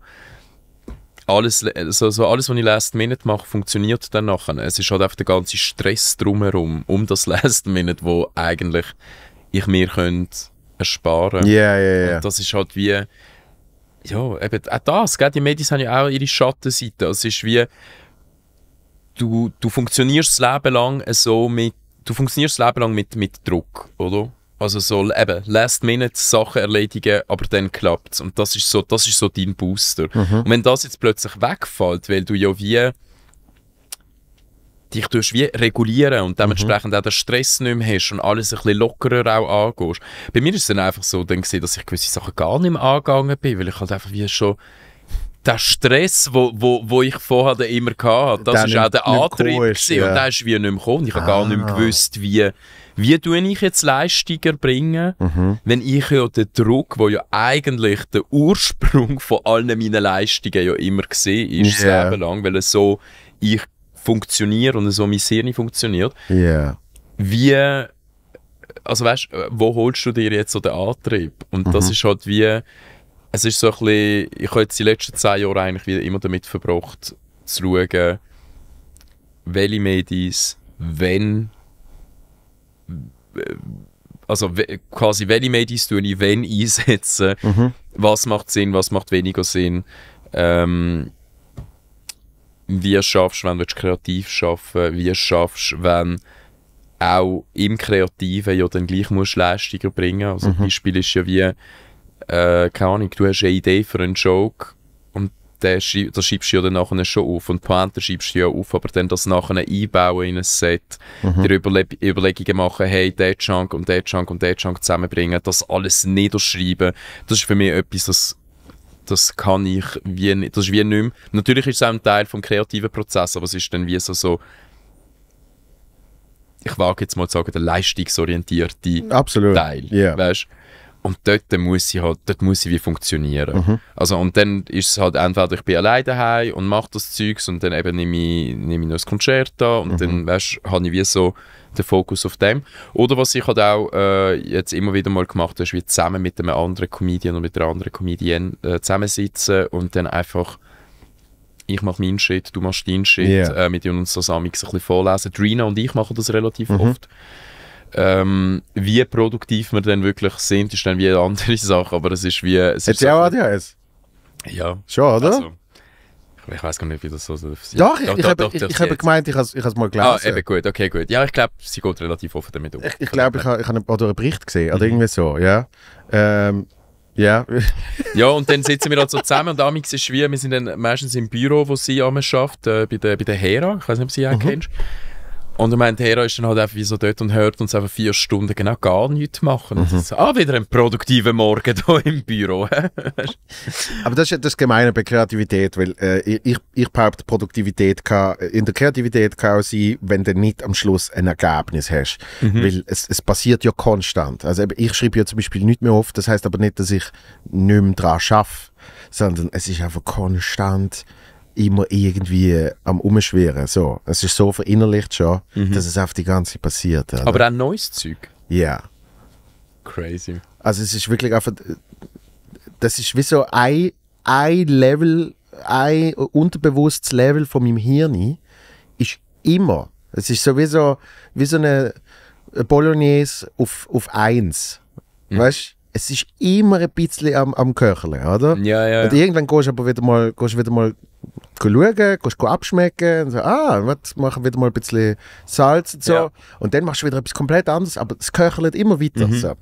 B: alles, also, so also, alles, was ich Last Minute mache, funktioniert dann nachher. Es ist halt einfach der ganze Stress drumherum, um das Last Minute, wo eigentlich ich mir könnte ersparen. Ja, ja, ja. Das ist halt wie, ja, eben auch das, gell? die Medien haben ja auch ihre Schattenseite. Also, es ist wie, du, du funktionierst das Leben lang so mit, du funktionierst das Leben lang mit, mit Druck, oder? Also so eben Last-Minute-Sachen erledigen, aber dann klappt es. Und das ist so, das ist so dein Booster. Mhm. Und wenn das jetzt plötzlich wegfällt, weil du ja wie dich tust wie regulieren und dementsprechend mhm. auch den Stress nicht mehr hast und alles ein bisschen lockerer auch angehst. Bei mir ist es dann einfach so dann gewesen, dass ich gewisse Sachen gar nicht mehr angegangen bin, weil ich halt einfach wie schon der Stress, wo, wo, wo ich vorher immer hatte, das der ist auch der Antrieb ist, ja. und der ist wie nicht mehr gekommen. Ich habe gar nicht mehr ah. gewusst, wie, wie tue ich jetzt Leistungen bringen, mhm. wenn ich ja den Druck, der ja eigentlich der
A: Ursprung
B: von allen meinen Leistungen ja immer gesehen ist, yeah. das Leben lang, weil so ich funktioniere und so mein Hirn funktioniert. Ja. Yeah. Wie, also weißt äh, wo holst du dir jetzt so den Antrieb? Und mhm. das ist halt wie, es ist so ein bisschen, ich habe jetzt die letzten zehn Jahre eigentlich wieder immer damit verbracht, zu schauen, welche Medis, wenn, äh, also quasi welche Medis tue ich wenn einsetzen, mhm. was macht Sinn, was macht weniger Sinn. Ähm, wie schaffst wenn du kreativ schaffen wie schaffst wenn auch im Kreativen ja dann gleich musst Leistung erbringen. Also mhm. ein Beispiel ist ja wie, äh, keine Ahnung, du hast eine Idee für einen Joke und den schreib, das schiebst du ja dann nachher schon auf und Pointen schiebst du ja auf, aber dann das nachher einbauen in ein Set, mhm. dir Überle Überlegungen machen, hey, der Chunk und der Chunk und der Chunk zusammenbringen, das alles niederschreiben, das ist für mich etwas, das das kann ich wie nicht, das ist wie nicht mehr. Natürlich ist es auch ein Teil des kreativen Prozesses, aber es ist dann wie so, so ich wage jetzt mal zu sagen, der leistungsorientierte Absolut. Teil. Yeah. Weißt? Und dort muss ich halt, dort muss ich wie funktionieren. Mhm. Also und dann ist es halt entweder ich bin alleine daheim und mache das Zeugs und dann eben nehme ich, nehme ich noch ein Konzert an und mhm. dann, weißt habe ich wie so den Fokus auf dem. Oder was ich halt auch äh, jetzt immer wieder mal gemacht habe, ist wie zusammen mit einem anderen Comedian oder mit einer anderen Comedian äh, zusammensitzen und dann einfach ich mache meinen Shit, du machst deinen Shit, yeah. äh, wir uns das ein bisschen vorlesen. Drina und ich machen das relativ mhm. oft. Ähm, wie produktiv wir dann wirklich sind, ist dann wie eine andere Sache, aber es ist wie... Es ist Hat auch
A: ADHS? Ja. Schon, oder? Also,
B: ich weiß gar nicht, wie das so sein Doch, ich, doch, ich, habe, doch, ich, ich gemeint, ich habe es mal gelesen. Ah, eben gut, okay, gut. Ja, ich glaube, sie geht relativ offen damit um. Ich, ich glaube, ich
A: habe ich hab einen, Bericht gesehen, oder mhm. irgendwie so, ja. Ähm, ja.
B: ja, und dann sitzen wir halt so zusammen und amigs ist es schwierig. Wir sind dann meistens im Büro, wo sie arbeiten, äh, bei, der, bei der Hera, ich weiß nicht, ob sie auch mhm. kennst. Und ich meine, Hera ist dann halt einfach wie so dort und hört uns einfach vier Stunden
A: genau gar nichts machen. Mhm. ist, ah,
B: wieder ein produktiver Morgen hier im Büro.
A: Aber das ist ja das Gemeine bei Kreativität, weil äh, ich, ich behaupte, Produktivität kann, äh, in der Kreativität kann auch sein, wenn du nicht am Schluss ein Ergebnis hast. Mhm. Weil es, es passiert ja konstant. Also ich schreibe ja zum Beispiel nicht mehr oft, das heißt aber nicht, dass ich nicht mehr daran arbeite, sondern es ist einfach konstant immer irgendwie äh, am Umschwieren. So. Es ist so verinnerlicht schon, mhm. dass es auf die ganze Zeit passiert. Oder? Aber ein neues Zeug? Ja. Yeah. Crazy. Also es ist wirklich einfach, das ist wie so ein, ein Level, ein unterbewusstes Level von meinem Hirn ist immer. Es ist so wie so, wie so eine Bolognese auf, auf eins. Mhm. Weißt du? es ist immer ein bisschen am, am Köcheln, oder? Ja, ja, ja. Und irgendwann gehst du aber wieder mal, gehst wieder mal schauen, kannst du abschmecken und so, ah, was machen wieder mal ein bisschen Salz und so. Ja. Und dann machst du wieder etwas komplett anderes, aber es köchelt immer weiter. Mhm. So.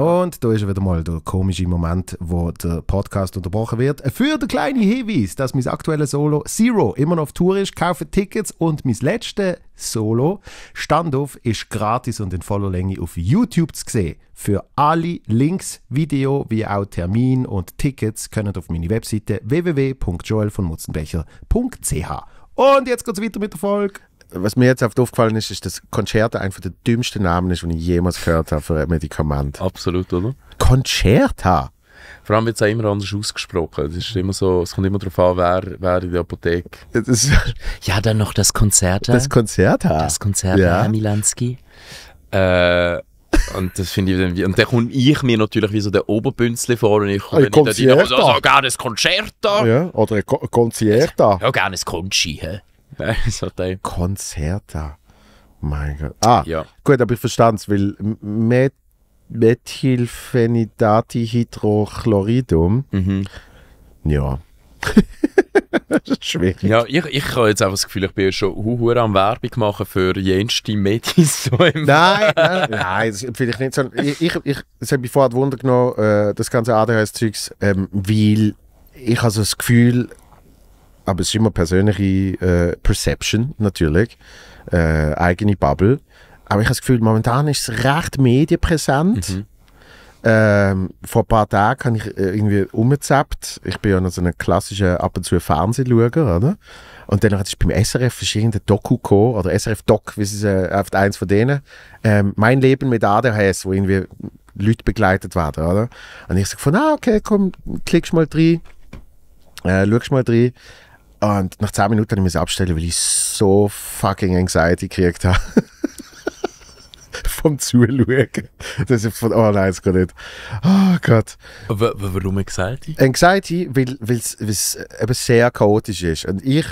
A: Und da ist wieder mal der komische Moment, wo der Podcast unterbrochen wird. Für den kleinen Hinweis, dass mein aktuelles Solo Zero immer noch auf Tour ist, kaufe Tickets und mein letztes Solo Standoff ist gratis und in voller Länge auf YouTube zu sehen. Für alle Links, Video wie auch Termin und Tickets könnt ihr auf meine Webseite www.joelvonmutzenbecher.ch. Und jetzt geht's weiter mit der Folge was mir jetzt oft aufgefallen ist, ist, dass Concerta einer der dümmsten Namen ist, den ich jemals gehört habe für ein Medikament. Absolut, oder? Concerta? Vor allem wird es auch immer
B: anders ausgesprochen. Das ist immer so, es kommt immer darauf an, wer, wer in der Apotheke. ja, dann noch das Konzert. Das Konzert. Das Konzert, ja. Herr Milanski. Äh, und das finde ich dann, und dann komme ich mir natürlich wie so der Oberbünzli vor und ich komme hey, dann so, so, gerne ein Concerta. Ja,
A: oder ein Concierta. Ja,
B: gerne ein Conchi. He.
A: Nein, so Teil. Konzerta. Mein Gott. Ah, ja. gut, aber ich verstand es, weil Met Methylphenidati-Hydrochloridum. Mhm. Ja. das ist schwierig.
B: Ja, ich, ich habe jetzt auch das Gefühl, ich bin schon hu am Werbung machen für jenste Medis. So nein, nein, nein,
A: das vielleicht nicht. so. ich, ich, ich, es hat mich vorher Wunder genommen, äh, das ganze ADHS-Zeugs, ähm, weil ich also das Gefühl, aber es ist immer persönliche äh, Perception natürlich, äh, eigene Bubble. Aber ich habe das Gefühl, momentan ist es recht medienpräsent. Mhm. Ähm, vor ein paar Tagen habe ich äh, irgendwie umgezappt. Ich bin ja noch so ein klassischer ab und zu Fernsehschauer, oder? Und dann hat es beim SRF verschiedene Doku Co oder SRF Doc, wie es äh, auf eins von denen, ähm, mein Leben mit ADHS, wo irgendwie Leute begleitet werden, oder? Und ich sag von, ah, okay, komm, klickst mal drin, äh, schau mal drin. Und nach 10 Minuten habe ich mich abstellen, weil ich so fucking Anxiety gekriegt habe. vom Zuschauen. Das ist von, oh nein, es geht nicht. Oh Gott.
B: W warum Anxiety?
A: Anxiety, weil es äh, eben sehr chaotisch ist. Und ich,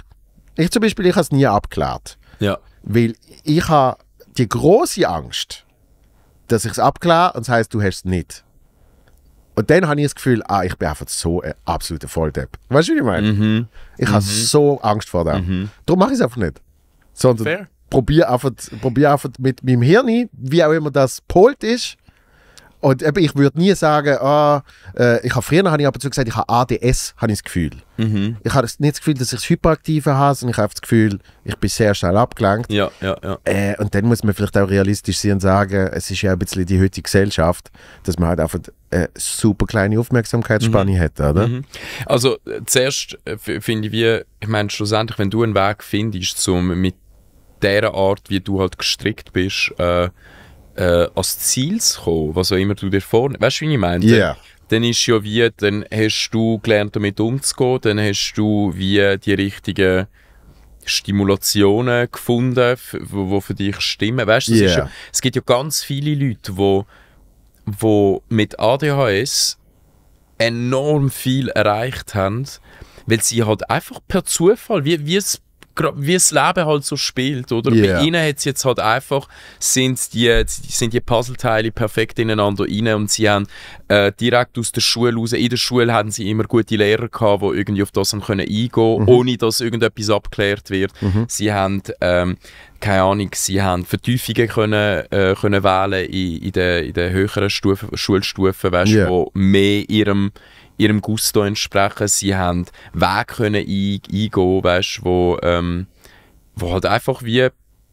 A: ich zum Beispiel, ich habe es nie abgeklärt. Ja. Weil ich habe die große Angst, dass ich es abkläre und das heisst, du hast es nicht. Und dann habe ich das Gefühl, ah, ich bin einfach so ein absoluter Volldepp. Weißt du, wie ich meine? Mhm. Ich mhm. habe so Angst vor dem. Mhm. Darum mache ich es einfach nicht. Sondern probiere einfach, probier einfach mit meinem Hirn, wie auch immer das polt ist, und eben, ich würde nie sagen, ah, äh, ich habe früher habe ich aber zu gesagt, ich habe ADS, habe ich das Gefühl. Mhm. Ich habe nicht das Gefühl, dass ich das Hyperaktive habe, sondern ich habe das Gefühl, ich bin sehr schnell abgelenkt. Ja, ja, ja. Äh, und dann muss man vielleicht auch realistisch sein und sagen, es ist ja ein bisschen die heutige Gesellschaft, dass man halt einfach eine super kleine Aufmerksamkeitsspanne mhm. hat, oder? Mhm.
B: Also äh, zuerst äh, finde ich, wie, ich meine, schlussendlich, wenn du einen Weg findest, um mit der Art, wie du halt gestrickt bist, äh, äh, Ziel zu kommen, was auch immer du dir vornimmst. Weißt du, wie ich meine? Yeah. Dann, dann ist ja wie, dann hast du gelernt, damit umzugehen, dann hast du wie die richtigen Stimulationen gefunden, die für dich stimmen. Weißt du, yeah. ja, es gibt ja ganz viele Leute, die wo, wo mit ADHS enorm viel erreicht haben, weil sie halt einfach per Zufall, wie, wie es wie das Leben halt so spielt, oder? Yeah. Bei ihnen hat jetzt halt einfach, sind die, sind die Puzzleteile perfekt ineinander rein und sie haben äh, direkt aus der Schule raus, in der Schule hatten sie immer gute Lehrer gehabt, die irgendwie auf das können eingehen konnten, mhm. ohne dass irgendetwas abgeklärt wird. Mhm. Sie haben, ähm, keine Ahnung, sie haben Vertiefungen können, äh, können wählen in, in den in der höheren Stufe, Schulstufen, weißt, yeah. wo mehr ihrem ihrem Gusto entsprechen. Sie haben Wege können ein, eingehen, weißt, wo, ähm, wo halt einfach wie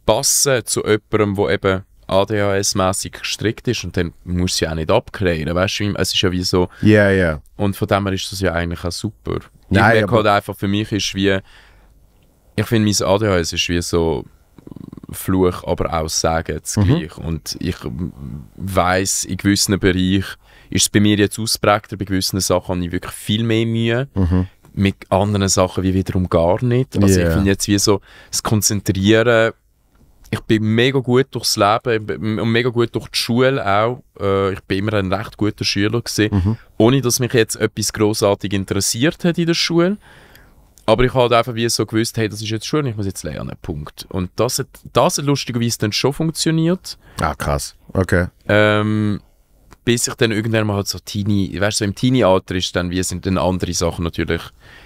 B: passen zu jemandem, wo eben ADHS-mäßig gestrickt ist und dann muss sie auch nicht abklären, weißt du, es ist ja wie so. Ja, yeah, ja. Yeah. Und von dem her ist das ja eigentlich auch super. Nein, ich merke halt einfach, für mich ist wie, ich finde mein ADHS ist wie so Fluch, aber auch Sagen zugleich. Mhm. Und ich weiß in gewissen Bereichen ist es bei mir jetzt ausprägter. Bei gewissen Sachen habe ich wirklich viel mehr Mühe. Mhm. Mit anderen Sachen wie wiederum gar nicht. Also yeah. ich finde jetzt wie so, das Konzentrieren, ich bin mega gut durchs Leben und mega gut durch die Schule auch. Äh, ich bin immer ein recht guter Schüler gewesen, mhm. ohne dass mich jetzt etwas großartig interessiert hat in der Schule. Aber ich habe einfach wie so gewusst, hey, das ist jetzt Schule, ich muss jetzt lernen, Punkt. Und das hat, das hat lustigerweise dann schon funktioniert.
A: Ah, krass, okay.
B: Ähm, bis ich dann irgendwann mal halt so Teenie, weißt du, so im Teenie-Alter ist dann, wie sind dann andere Sachen natürlich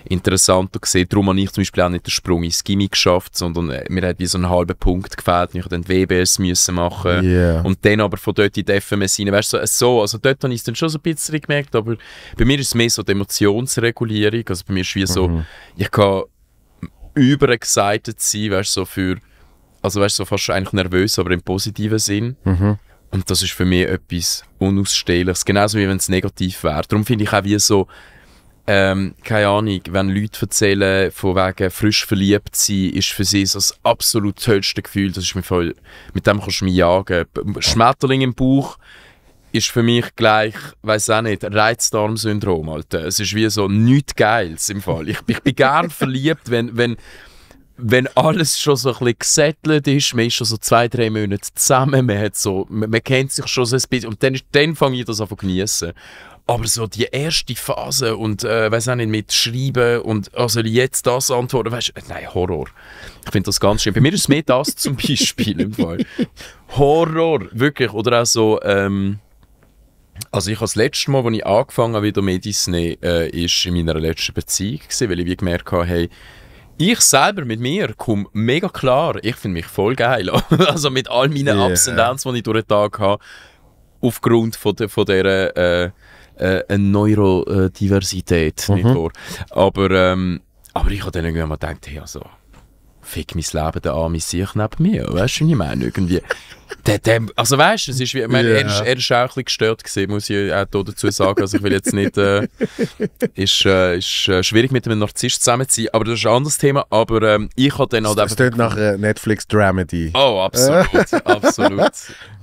B: interessanter gesehen. Darum habe ich zum Beispiel auch nicht den Sprung ins Gimmick geschafft, sondern äh, mir hat wie so einen halben Punkt gefehlt und ich dann WBS müssen machen yeah. und dann aber von dort in die FMS rein, weißt du, so, äh, so, also dort habe ich es dann schon so ein bisschen gemerkt, aber bei mir ist es mehr so die Emotionsregulierung, also bei mir ist es wie so, mhm. ich kann überexcited sein, weißt du, so für, also weißt du, so fast eigentlich nervös, aber im positiven Sinn. Mhm und das ist für mich etwas Unausstehliches. Genauso wie wenn es negativ wäre. Darum finde ich auch wie so, ähm, keine Ahnung, wenn Leute erzählen, von wegen frisch verliebt sein, ist für sie so das absolut höchste Gefühl. Das ist mir voll, mit dem kannst du mich jagen. Schmetterling im Bauch ist für mich gleich, weiß auch nicht, Reizdarmsyndrom, Alter. Es ist wie so nichts Geiles im Fall. Ich, ich bin gern verliebt, wenn, wenn wenn alles schon so ein bisschen gesettelt ist, man ist schon so zwei, drei Monate zusammen, man, hat so, man, man kennt sich schon so ein bisschen und dann, dann fange ich das an zu genießen. Aber so die erste Phase und, äh, weiß auch nicht, mit Schreiben und, also jetzt das antworten, weißt du, äh, nein, Horror. Ich finde das ganz schön. Bei mir ist es mehr das zum Beispiel im Fall. Horror, wirklich. Oder auch so, ähm, also ich habe das letzte Mal, als ich angefangen habe wieder mit Disney, äh, ist in meiner letzten Beziehung gewesen, weil ich wie gemerkt habe, hey, ich selber mit mir komme mega klar. Ich finde mich voll geil. also mit all meinen yeah. Ups und Downs, die ich durch den Tag habe, aufgrund von, de, von dieser äh, äh, Neurodiversität. Mhm. Nicht wahr? Aber, ähm, aber ich habe dann irgendwann mal gedacht, hey, also, fick mein Leben, der arme Sieg neben mir. Weißt du, ich meine? Irgendwie. Der, der, also weißt du, es ist wie, ich yeah. er, ist, er ist auch ein bisschen gestört gewesen, muss ich auch dazu sagen. Also ich will jetzt nicht, äh, ist, äh, ist äh, schwierig mit einem Narzisst zusammen zu sein, aber das ist ein anderes Thema. Aber ähm, ich habe dann halt einfach... Es klingt
A: nach einer äh, Netflix-Dramedy. Oh, absolut, absolut.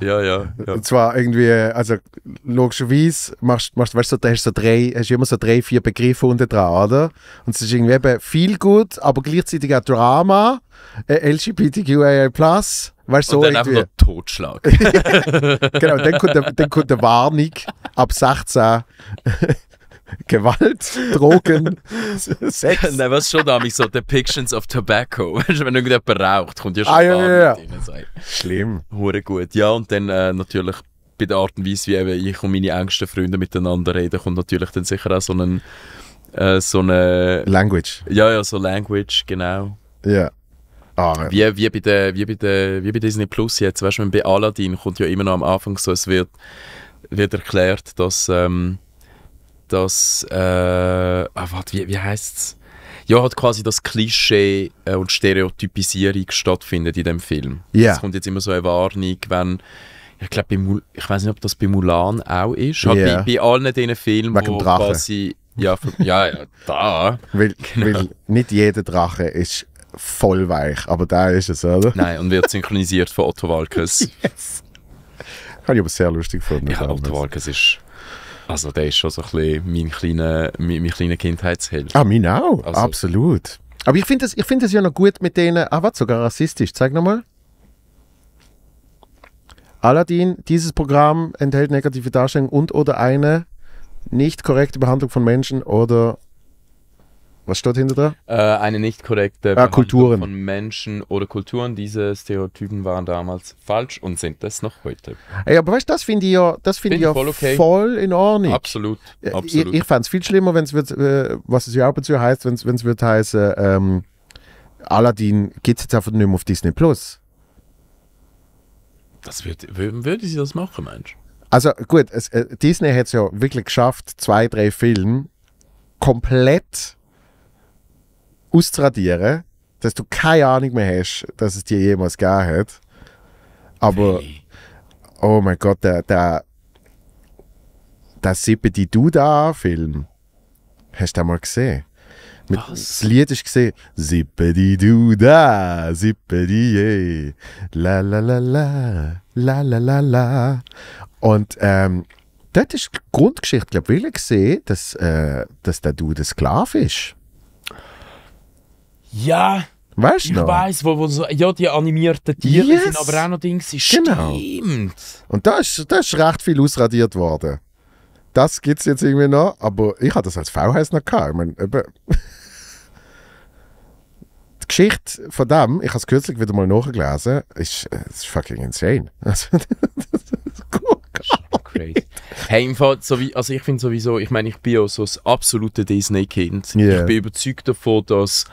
A: Ja, ja, ja, Und zwar irgendwie, also logischerweise machst, machst weißt du, da hast so drei, hast immer so drei, vier Begriffe unten dran, oder? Und es ist irgendwie eben viel gut, aber gleichzeitig auch Drama, äh, LGBTQIA+, weißt du, so irgendwie. Totschlag. genau, dann kommt, der, dann kommt der Warnung ab 16. Gewalt, Drogen,
B: Sex. Nein, was schon da? nämlich so Depictions of Tobacco. Wenn irgendjemand raucht, kommt ja schon ah, ja, ja, ja. Rein, Schlimm. Hure gut. Ja, und dann äh, natürlich bei der Art und Weise, wie eben ich und meine engsten Freunde miteinander reden, kommt natürlich dann sicher auch so ein äh, so eine Language. Ja, ja, so Language, genau. Ja. Ah, wie, wie, bei der, wie, bei der, wie bei Disney Plus jetzt, weißt du, bei Aladdin kommt ja immer noch am Anfang so, es wird, wird erklärt, dass, ähm, dass äh, ah, warte, wie, wie heißt es? Ja, hat quasi das Klischee äh, und Stereotypisierung stattfindet in dem Film. Yeah. Es kommt jetzt immer so eine Warnung, wenn ich glaube, ich
A: weiß nicht, ob das bei Mulan auch ist. yeah. Halt bei,
B: bei allen diesen Filmen, Wegen wo quasi ja, ja, ja, da.
A: Weil, genau. weil nicht jeder Drache ist voll weich, aber da ist es, oder? Nein, und
B: wird synchronisiert von Otto Walkes. yes. Habe ich aber sehr lustig gefunden. Ja, Otto Walkes ist... Also der ist schon so ein bisschen mein kleiner, mein, mein kleiner
A: Kindheitsheld. Ah, mein auch, also. also absolut. Aber ich finde es find ja noch gut mit denen... Ah, was, sogar rassistisch. Zeig nochmal. Aladdin, dieses Programm enthält negative Darstellungen und oder eine nicht korrekte Behandlung von Menschen oder was steht hinter da?
B: Äh, eine nicht korrekte ah, Kulturen. von Menschen oder Kulturen. Diese Stereotypen waren damals falsch und sind das noch heute.
A: Ey, aber weißt du, das finde ich ja, das find, find ich ja voll, okay. voll, in Ordnung. Absolut. Absolut. Ich, ich fand es viel schlimmer, wenn es wird, äh, was es ja ab und zu heißt, wenn es wird heißen, ähm, Aladdin geht jetzt einfach nicht mehr auf Disney Plus.
B: Das wird, würde sie das machen, Mensch?
A: Also gut, es, äh, Disney hat es ja wirklich geschafft, zwei, drei Filme komplett auszuradieren, dass du keine Ahnung mehr hast, dass es dir jemals gegeben hat. Aber, hey. oh mein Gott, der, der, der Sippe, du da Film, hast du den mal gesehen? Mit, das Lied ist gesehen, Sippe, die du da, Sippe, die je, la la la la, la la la la. Und, ähm, dort ist die Grundgeschichte, glaube ich, gesehen, dass, äh, dass der Dude ein Sklave ist. Ja. Weißt du ich noch?
B: weiss, wo, wo so, ja, die animierten Tiere yes. sind aber auch noch
A: Dings. Genau. Stimmt. Und da ist, da ist recht viel ausradiert worden. Das gibt es jetzt irgendwie noch, aber ich hatte das als VHS noch gehabt. Ich meine, eben. die Geschichte von dem, ich habe es kürzlich wieder mal nachgelesen, ist, ist fucking insane. Also, das ist cool.
B: Crazy. Hey, im Fall, so wie, also ich finde sowieso, ich meine, ich bin ja so das absolute Disney-Kind. Yeah. Ich bin überzeugt davon, dass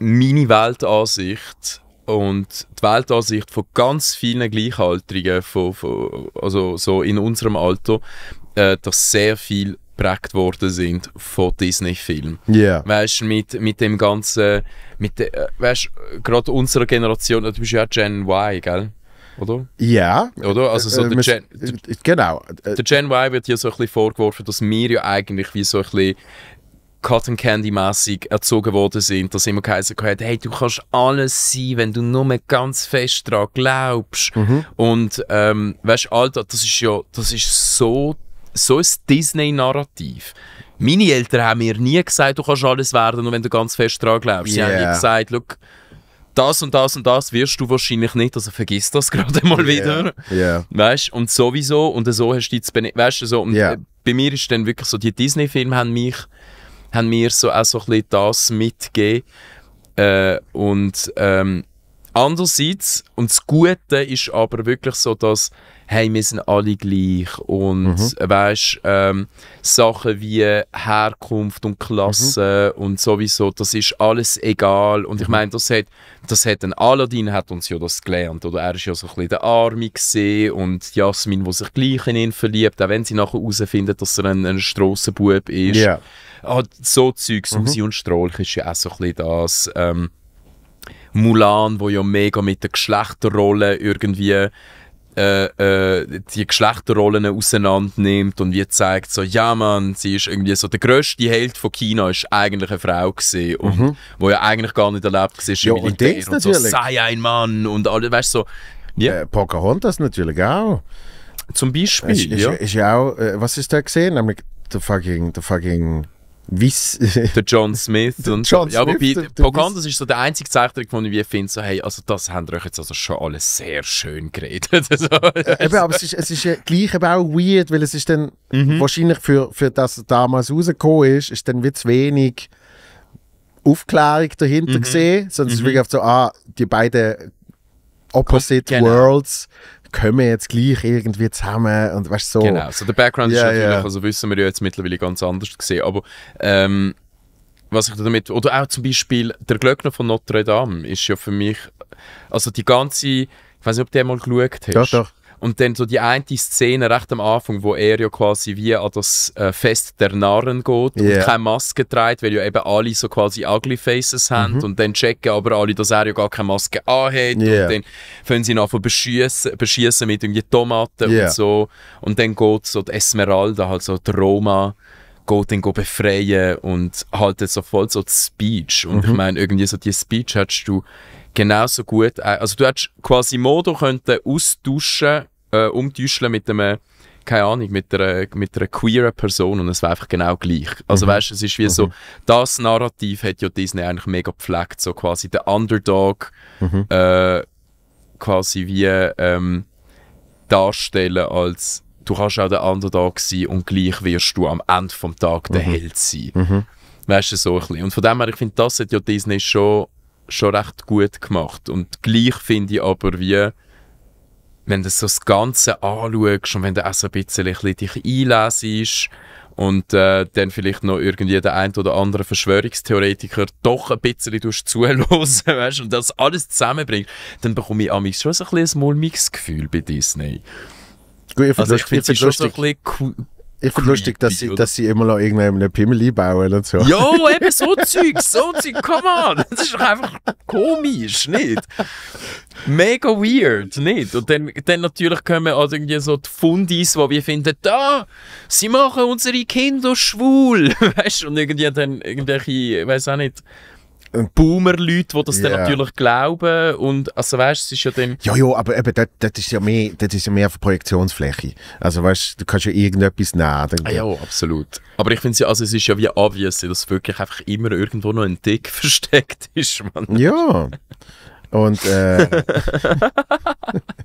B: meine Weltansicht und die Weltansicht von ganz vielen Gleichaltrigen, von, von, also so in unserem Alter, äh, dass sehr viel prägt worden sind von Disney-Filmen. Yeah. Weißt du, mit, mit dem ganzen, mit de, äh, weißt gerade unserer Generation, du bist ja Gen Y, gell? Oder?
A: Ja. Yeah.
B: Oder? Also so äh, äh der Gen, äh, genau. Der Gen Y wird hier so ein bisschen vorgeworfen, dass wir ja eigentlich wie so ein bisschen Cotton Candy mäßig erzogen worden sind, dass immer geheißen hat, hey, du kannst alles sein, wenn du nur ganz fest dran glaubst. Mhm. Und ähm, weißt, Alter, das ist ja, das ist so, so ein Disney-Narrativ. Meine Eltern haben mir nie gesagt, du kannst alles werden, nur wenn du ganz fest dran glaubst. Sie haben mir gesagt, look, das und das und das wirst du wahrscheinlich nicht, also vergiss das gerade mal wieder. Yeah. yeah. Weißt und sowieso, und so hast du jetzt, weißt du, so, und yeah. bei mir ist dann wirklich so, die Disney-Filme haben mich haben mir so auch so ein bisschen das mitgegeben. Äh, und ähm, andererseits, und das Gute ist aber wirklich so, dass hey, wir sind alle gleich und mhm. weißt, ähm, Sachen wie Herkunft und Klasse mhm. und sowieso, das ist alles egal. Und ich mhm. meine, das hat, das hat ein Aladdin hat uns ja das gelernt, oder er ist ja so ein bisschen der Arme gesehen und Jasmin, wo sich gleich in ihn verliebt, auch wenn sie nachher herausfinden, dass er ein, ein Strassenbub ist. Yeah. so Zeug, mhm. Susi mhm. und Strolch ist ja auch so ein bisschen das. Ähm, Mulan, wo ja mega mit der Geschlechterrolle irgendwie äh, äh, die Geschlechterrollen auseinander nimmt und wie zeigt so, ja man, sie ist irgendwie so, der grösste Held von China ist eigentlich eine Frau gewesen und mhm. wo ja eigentlich gar nicht erlebt war ja, im Militär und, und so, sei ein Mann und alles, weißt so.
A: Yeah. Äh, Pocahontas natürlich auch. Zum Beispiel, ist, ja. Ist, ist, ist auch, äh, was ist da gesehen? Nämlich der fucking, der fucking Weiss, der John Smith. der und John ja, Smith, wobei,
B: Pocahontas ist so der einzige Zeichentrick, den ich finde, so, hey, also das haben euch jetzt also schon alles sehr schön geredet. so. eben, aber es ist, es
A: ist ja gleich aber auch weird, weil es ist dann mhm. wahrscheinlich für, für das damals rausgekommen ist, ist dann wie zu wenig Aufklärung dahinter mhm. gesehen, sondern mhm. es ist mhm. wirklich so, ah, die beiden Opposite genau. Worlds kommen jetzt gleich irgendwie zusammen und weißt so. Genau, so der Background yeah, ist natürlich, yeah.
B: also wissen wir ja jetzt mittlerweile ganz anders gesehen, aber ähm, was ich damit, oder auch zum Beispiel der Glöckner von Notre Dame ist ja für mich, also die ganze, ich weiß nicht, ob du den mal geschaut hast. Doch, doch. Und dann so die eine Szene recht am Anfang, wo er ja quasi wie an das äh, Fest der Narren geht yeah. und keine Maske trägt, weil ja eben alle so quasi Ugly Faces mhm. haben und dann checken aber alle, dass er ja gar keine Maske anhat yeah. und dann fangen sie ihn anfangen beschießen, beschießen mit irgendwie Tomaten yeah. und so. Und dann geht so die Esmeralda, halt so die Roma, geht dann befreien und halt so voll so die Speech. Und mhm. ich meine, irgendwie so die Speech hättest du genauso gut, äh, also du hättest quasi Modo könnte austauschen äh, umtäuscheln mit einem keine Ahnung, mit einer, mit einer queeren Person und es war einfach genau gleich. Also mhm. weißt es ist wie okay. so, das Narrativ hat ja Disney eigentlich mega gepflegt, so quasi der Underdog mhm. äh, quasi wie ähm, darstellen als du kannst auch der Underdog sein und gleich wirst du am Ende vom Tag der mhm. Held sein. Mhm. Weißt du, so ein bisschen. Und von dem her, ich finde, das hat ja Disney schon, schon recht gut gemacht. Und gleich finde ich aber wie wenn du so das Ganze anschaust und wenn du auch so ein bisschen, dich einlesest und äh, dann vielleicht noch irgendwie der ein oder andere Verschwörungstheoretiker doch ein bisschen zuhören, weißt, und das alles zusammenbringt,
A: dann bekomme ich amigs schon so ein bisschen ein Mulmix-Gefühl bei Disney. Gut, ich finde also es schon so ein bisschen ich finde lustig, dass sie, dass sie immer noch irgendeine einen Pimmel einbauen und so. Jo, eben so
B: Zeug, so Zeug, come on! Das ist doch einfach komisch, nicht? Mega weird, nicht? Und dann, dann natürlich kommen auch halt irgendwie so die Fundis, die wir finden, da, sie machen unsere Kinder schwul, weißt du? Und irgendwie dann irgendwelche, ich weiß auch nicht, äh, Boomer-Leute, die das yeah. dann natürlich glauben und also weißt, es ist ja dem... Ja, ja, aber
A: eben, das, das ist ja mehr, das ist ja mehr auf Projektionsfläche. Also weißt, du kannst ja irgendetwas nehmen. Ah, ja, absolut.
B: Aber ich finde ja, also es ist ja wie obvious, dass wirklich einfach immer irgendwo noch ein Dick versteckt ist, man. Ja. Und äh,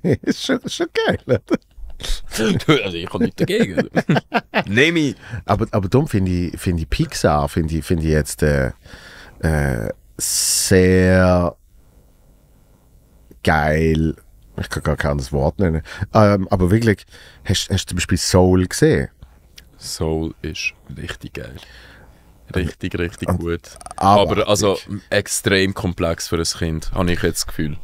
A: ist, schon, ist schon geil, also ich habe nichts dagegen. Nehme ich. Aber, aber darum finde ich, find ich Pixar, finde ich, find ich jetzt... Äh, sehr geil. Ich kann gar kein Wort nennen. Ähm, aber wirklich, hast, hast du zum Beispiel Soul gesehen? Soul ist richtig geil. Ähm,
B: richtig, richtig und, gut. Aber, aber, also extrem komplex für ein Kind, habe ich jetzt das Gefühl.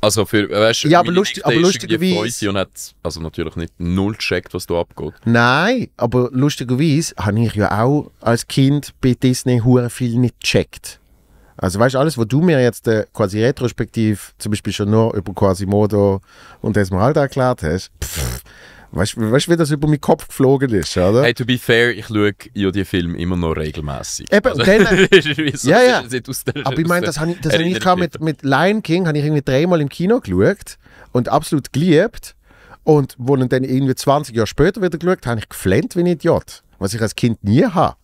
B: Also für, weißt, ja, aber, lustig, aber lustigerweise... und hat also natürlich nicht null gecheckt,
A: was da abgeht. Nein, aber lustigerweise habe ich ja auch als Kind bei Disney hure viel nicht gecheckt. Also weißt du, alles, was du mir jetzt äh, quasi retrospektiv, zum Beispiel schon nur über Quasimodo und Esmeralda erklärt hast, pff, Weißt du, wie das über meinen Kopf geflogen ist, oder? Hey,
B: to be fair, ich schaue ja die Filme immer noch regelmäßig. Eben, also, dann, äh, so, ja, ja. der, Aber ich meine, das habe ich, das ich mit,
A: mit Lion King habe ich irgendwie dreimal im Kino geschaut und absolut geliebt. Und wo ich dann irgendwie 20 Jahre später wieder geschaut habe, habe ich geflennt wie ein Idiot. Was ich als Kind nie habe.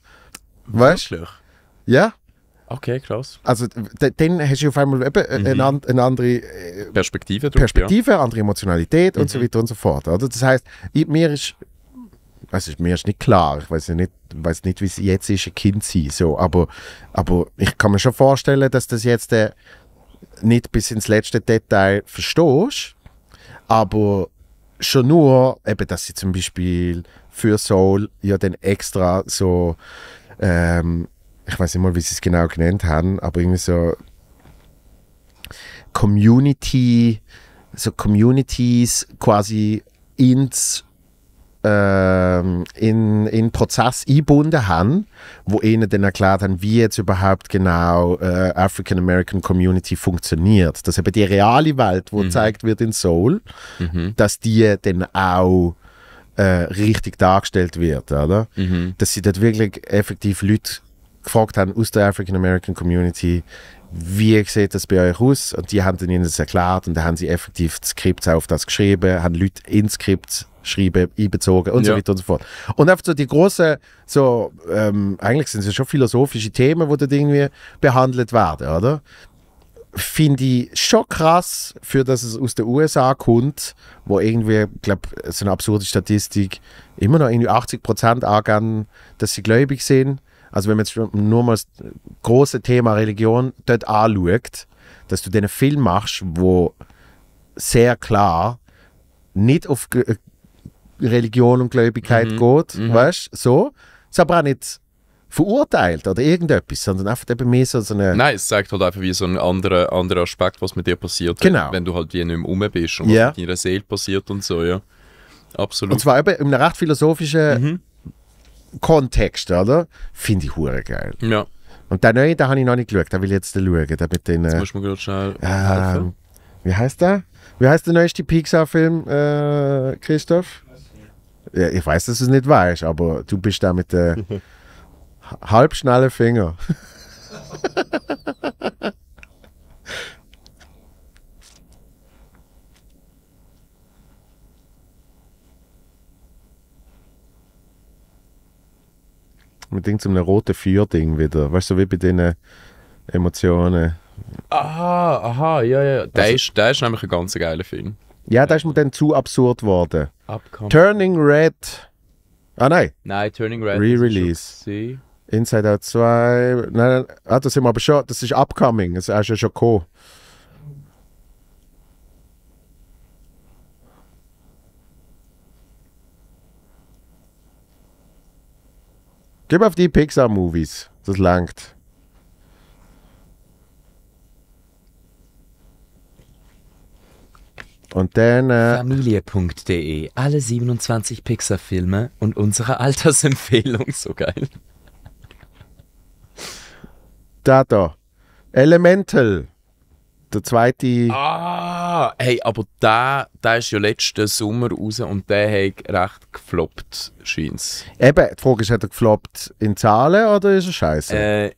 A: Weißt du? Ja.
B: Okay, krass.
A: Also dann hast du auf einmal eben äh, mhm. eine, eine, andere
B: äh, Perspektive, Perspektive ja.
A: andere Emotionalität mhm. und so mhm. weiter und so fort. Oder? Das heißt, mir ist also mir ist nicht klar, ich weiß nicht, weiß nicht, wie es jetzt ist, ein Kind zu sein, so, aber, aber ich kann mir schon vorstellen, dass das jetzt äh, nicht bis ins letzte Detail verstehst, aber schon nur, eben, dass sie zum Beispiel für Soul ja dann extra so ähm, ich weiß nicht mal, wie sie es genau genannt haben, aber irgendwie so Community, so Communities quasi ins ähm, in, in Prozess eingebunden haben, wo ihnen dann erklärt haben, wie jetzt überhaupt genau äh, African American Community funktioniert. Dass eben die reale Welt, wo mhm. gezeigt wird in Seoul, mhm. dass die dann auch äh, richtig dargestellt wird, oder? Mhm. Dass sie dort wirklich effektiv Leute gefragt haben aus der African American Community, wie sieht das bei euch aus? Und die haben dann ihnen das erklärt und dann haben sie effektiv das Skript auf das geschrieben, haben Leute ins Skript schreiben, einbezogen und ja. so weiter und so fort. Und einfach so die großen, so, ähm, eigentlich sind es ja schon philosophische Themen, die da irgendwie behandelt werden, oder? Finde ich schon krass, für dass es aus den USA kommt, wo irgendwie, glaube so eine absurde Statistik, immer noch irgendwie 80% angeben, dass sie gläubig sind also wenn man jetzt nur mal das große Thema Religion dort anschaut, dass du den Film machst, wo sehr klar nicht auf G äh, Religion und Gläubigkeit mhm. geht, mhm. weißt du, so. Ist aber auch nicht verurteilt oder irgendetwas, sondern einfach eben mehr so, so eine...
B: Nein, es zeigt halt einfach wie so einen anderen, anderen Aspekt, was mit dir passiert, genau. wenn du halt wie nicht mehr rum bist und yeah. was mit deiner Seele passiert und so, ja. Absolut. Und zwar
A: eben in einer recht philosophischen mhm. Kontext, oder? Finde ich hure geil. Ja. Und der neue, da habe ich noch nicht geschaut, da will ich jetzt schauen. Der mit den, äh, jetzt muss man gerade
B: schnell ähm,
A: Wie heißt der? Wie heißt der neueste Pixar-Film, äh, Christoph? Ja, ich weiß, dass du es nicht weißt, aber du bist da mit den äh, halbschnellen Finger. mit irgendeinem roten Feuer-Ding wieder. Weißt du, so wie bei diesen Emotionen.
B: Aha, aha, ja, ja. Der, also- ist, der ist nämlich ein ganz geiler Film.
A: Ja, der ist mir dann zu absurd geworden. Abkommen. Turning Red. Ah nein. Nein, Turning Red. Re-Release. Inside Out 2. Nein, nein, ah, das sind wir aber schon. Das ist Upcoming. Das ist ja schon gekommen. Gib auf die Pixar-Movies. Das langt.
B: Und dann. Äh, Familie.de. Alle 27
A: Pixar-Filme und unsere Altersempfehlung. So geil. Dato. Elemental der zweite.
B: Ah, hey, aber der, der ist ja letzten Sommer raus und der hat recht gefloppt, scheint's.
A: Eben, die Frage ist, hat er gefloppt in Zahlen oder ist er scheiße?
B: Äh,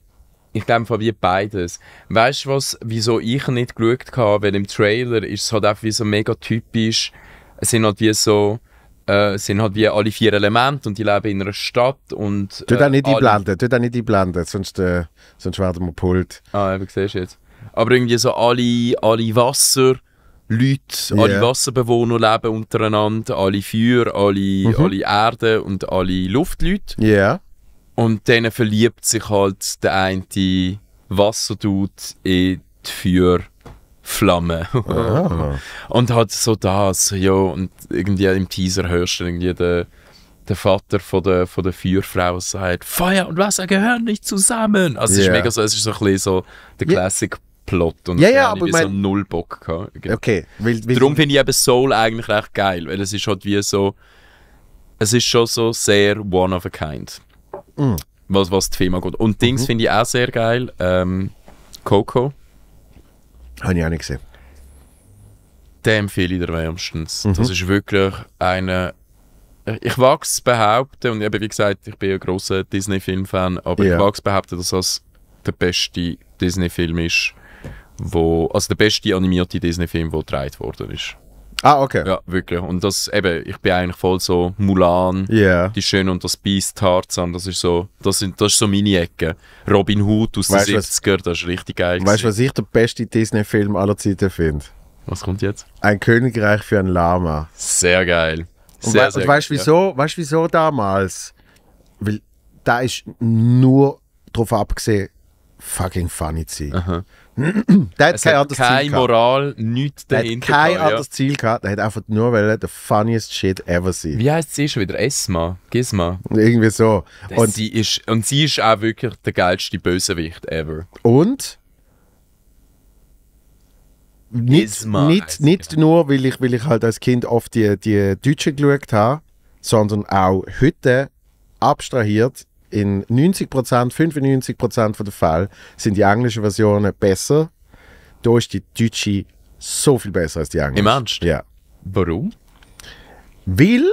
B: ich glaube, wie beides. Weißt du wieso ich nicht geschaut habe? Weil im Trailer ist es halt einfach wie so mega typisch. Es sind halt wie so äh, sind halt wie alle vier Elemente und die leben in einer Stadt und... Äh, tu da nicht einblenden,
A: tu da nicht einblenden, sonst, äh, sonst werden wir gepult.
B: Ah, eben, siehst du jetzt. Aber irgendwie so alle, alle Wasser.
A: Leute, yeah. alle
B: Wasserbewohner leben untereinander, alle Feuer, alle, mhm. alle Erde und alle Luftleute. Ja. Yeah. Und denen verliebt sich halt der eine Wasserdude in die Feuerflamme. ah. und halt so das, ja. Und irgendwie im Teaser hörst du irgendwie den, den Vater von der, von der Feuerfrau sagt, Feuer und Wasser gehören nicht zusammen. Also yeah. es ist mega so, es ist so ein bisschen so der Classic Plot und ja, ja, aber ich mein... so null Bock gehabt.
A: Genau. Okay. Weil, weil Darum
B: finde ich eben Soul eigentlich recht geil, weil es ist halt wie so, es ist schon so sehr one of a kind, mm. was, was die Firma geht. Und Dings mhm. finde ich auch sehr geil, ähm, Coco. Habe ich auch nicht gesehen. Den empfehle ich dir wärmstens. Mhm. Das ist wirklich eine ich wage es behaupten, und eben wie gesagt, ich bin ein großer Disney-Film-Fan, aber yeah. ich wage es behaupten, dass das der beste Disney-Film ist, wo, also der beste animierte Disney-Film, der gedreht worden ist. Ah, okay. Ja, wirklich. Und das eben, ich bin eigentlich voll so Mulan, yeah. die Schöne und das Beast, Tarzan, das ist so, das, sind, das ist so meine Ecke.
A: Robin Hood aus weißt den 70
B: ern das ist richtig geil. Weißt du,
A: was ich der beste Disney-Film aller Zeiten finde? Was kommt jetzt? Ein Königreich für ein Lama. Sehr geil. Sehr, und, sehr und weißt du wieso? Ja. Weißt wieso damals? Weil da ist nur drauf abgesehen, fucking funny zu sein. Aha der hat kein anderes keine Ziel
B: Moral, nichts dahinter. Der hat kein anderes
A: Ziel gehabt. Der hat einfach nur wollen, der funniest shit ever sein. Wie heißt sie
B: schon wieder? Esma? Gisma? Irgendwie so. und sie, ist, und sie ist auch wirklich der geilste Bösewicht ever.
A: Und? Nicht, Gisma nicht, nicht genau. nur, weil ich, weil ich halt als Kind oft die, die Deutschen geschaut habe, sondern auch heute abstrahiert in 90%, 95% der Fall sind die englischen Versionen besser. Da ist die deutsche so viel besser als die englische. Im Ernst? Ja. Warum? Weil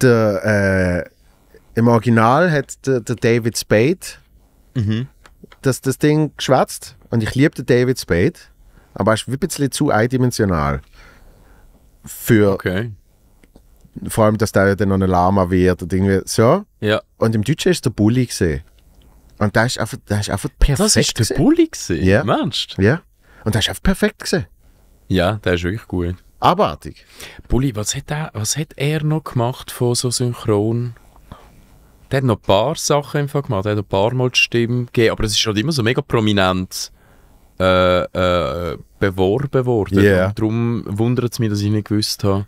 A: der, äh, im Original hat der, der David Spade mhm. das, das Ding geschwätzt und ich liebe den David Spade, aber er ist ein bisschen zu eindimensional für okay vor allem, dass der dann noch ein Lama wird und irgendwie so. Ja. Und im Deutschen ist der Bulli gesehen. Und da ist einfach, da ist einfach perfekt. Das ist der Bulli gesehen. Ja. Meinst du? Ja. Und da ist einfach perfekt gesehen. Ja,
B: der ist wirklich gut. Abartig. Bulli, was hat, er, was hat er noch gemacht von so Synchron? Der hat noch ein paar Sachen einfach gemacht. Der hat ein paar Mal die Stimme gegeben. Aber es ist halt immer so mega prominent äh, äh, beworben worden. Yeah. Und darum wundert es mich, dass ich nicht gewusst habe.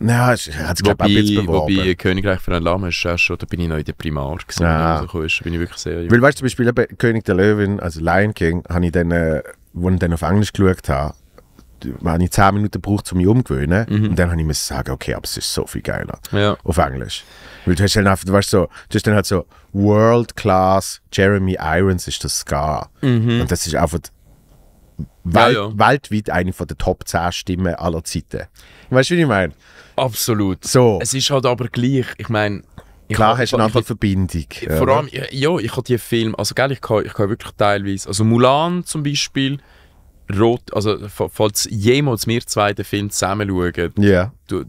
B: Ja, es hat sich glaube ich auch Wobei Königreich für ein Lamm hast auch schon, da bin ich noch in der Primar gewesen, ja. Ah. wenn du bin ich wirklich sehr jung. Weil weißt
A: du, zum Beispiel eben König der Löwen, also Lion King, habe ich dann, äh, wo ich dann auf Englisch geschaut habe, habe ich 10 Minuten gebraucht, um mich umgewöhnen. Mhm. Und dann habe ich mir sagen, okay, aber es ist so viel geiler. Ja. Auf Englisch. Weil du hast dann einfach, du weißt so, du hast dann halt so World Class Jeremy Irons ist das Scar. Mhm. Und das ist einfach ja, ja. weltweit eine von der Top 10 Stimmen aller Zeiten. Weißt du, wie ich meine? Absolut. So. Es ist halt aber gleich,
B: ich meine... Klar hast du eine andere
A: Verbindung. Vor oder? allem,
B: ja, ich habe diesen Film, also gell, ich kann, ich kann wirklich teilweise, also Mulan zum Beispiel, Rot, also falls jemals wir zwei den Film zusammen schauen, yeah. du,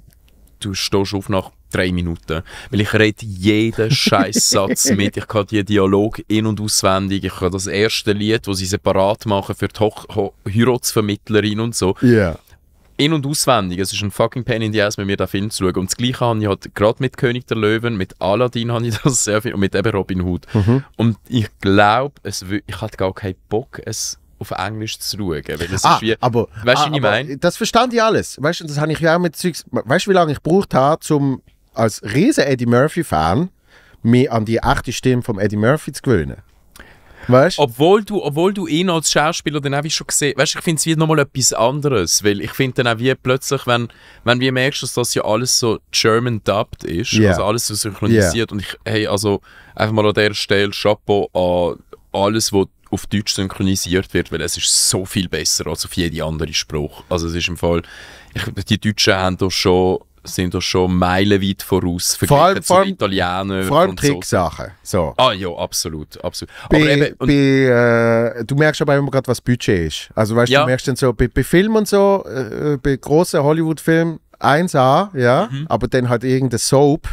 B: du stehst auf nach drei Minuten. Weil ich rede jeden Scheißsatz mit. Ich kann die Dialog in- und auswendig. Ich kann das erste Lied, das sie separat machen für die Ho Ho Heiratsvermittlerin und so. Yeah in- und auswendig. Es ist ein fucking Pain in the Ass, mit mir da Film zu schauen. Und das Gleiche habe ich halt gerade mit König der Löwen, mit Aladdin habe ich das sehr viel und mit eben Robin Hood. Mhm. Und ich glaube, ich hatte gar keinen Bock, es auf Englisch zu schauen.
A: Weil es ah, ist wie, aber, weißt du, ah, ich meine? Das verstand ich alles. Weißt du, das habe ich ja auch mit Zeugs. Weißt du, wie lange ich gebraucht habe, um als riesen Eddie Murphy-Fan mich an die echte Stimme von Eddie Murphy zu gewöhnen? Weißt?
B: Obwohl du, obwohl du ihn als Schauspieler dann auch schon gesehen hast, ich finde es wie nochmal etwas anderes, weil ich finde dann auch wie plötzlich, wenn, wenn du merkst, dass das ja alles so German dubbed ist, yeah. also alles so synchronisiert yeah. und ich, hey, also einfach mal an der Stelle Chapeau an alles, was auf Deutsch synchronisiert wird, weil es ist so viel besser als auf jede andere Spruch. Also es ist im Fall, ich, die Deutschen haben doch schon sind uns schon meilenweit voraus verglichen vor allem, vor Italienern. Vor allem Tricksachen. So. Ah ja, absolut. absolut.
A: Bei, eben, bei, äh, du merkst aber immer gerade, was Budget ist. Also weißt, ja. du merkst dann so, bei, bei Filmen und so, äh, bei grossen Hollywood-Filmen 1A, ja, mhm. aber dann halt irgendein Soap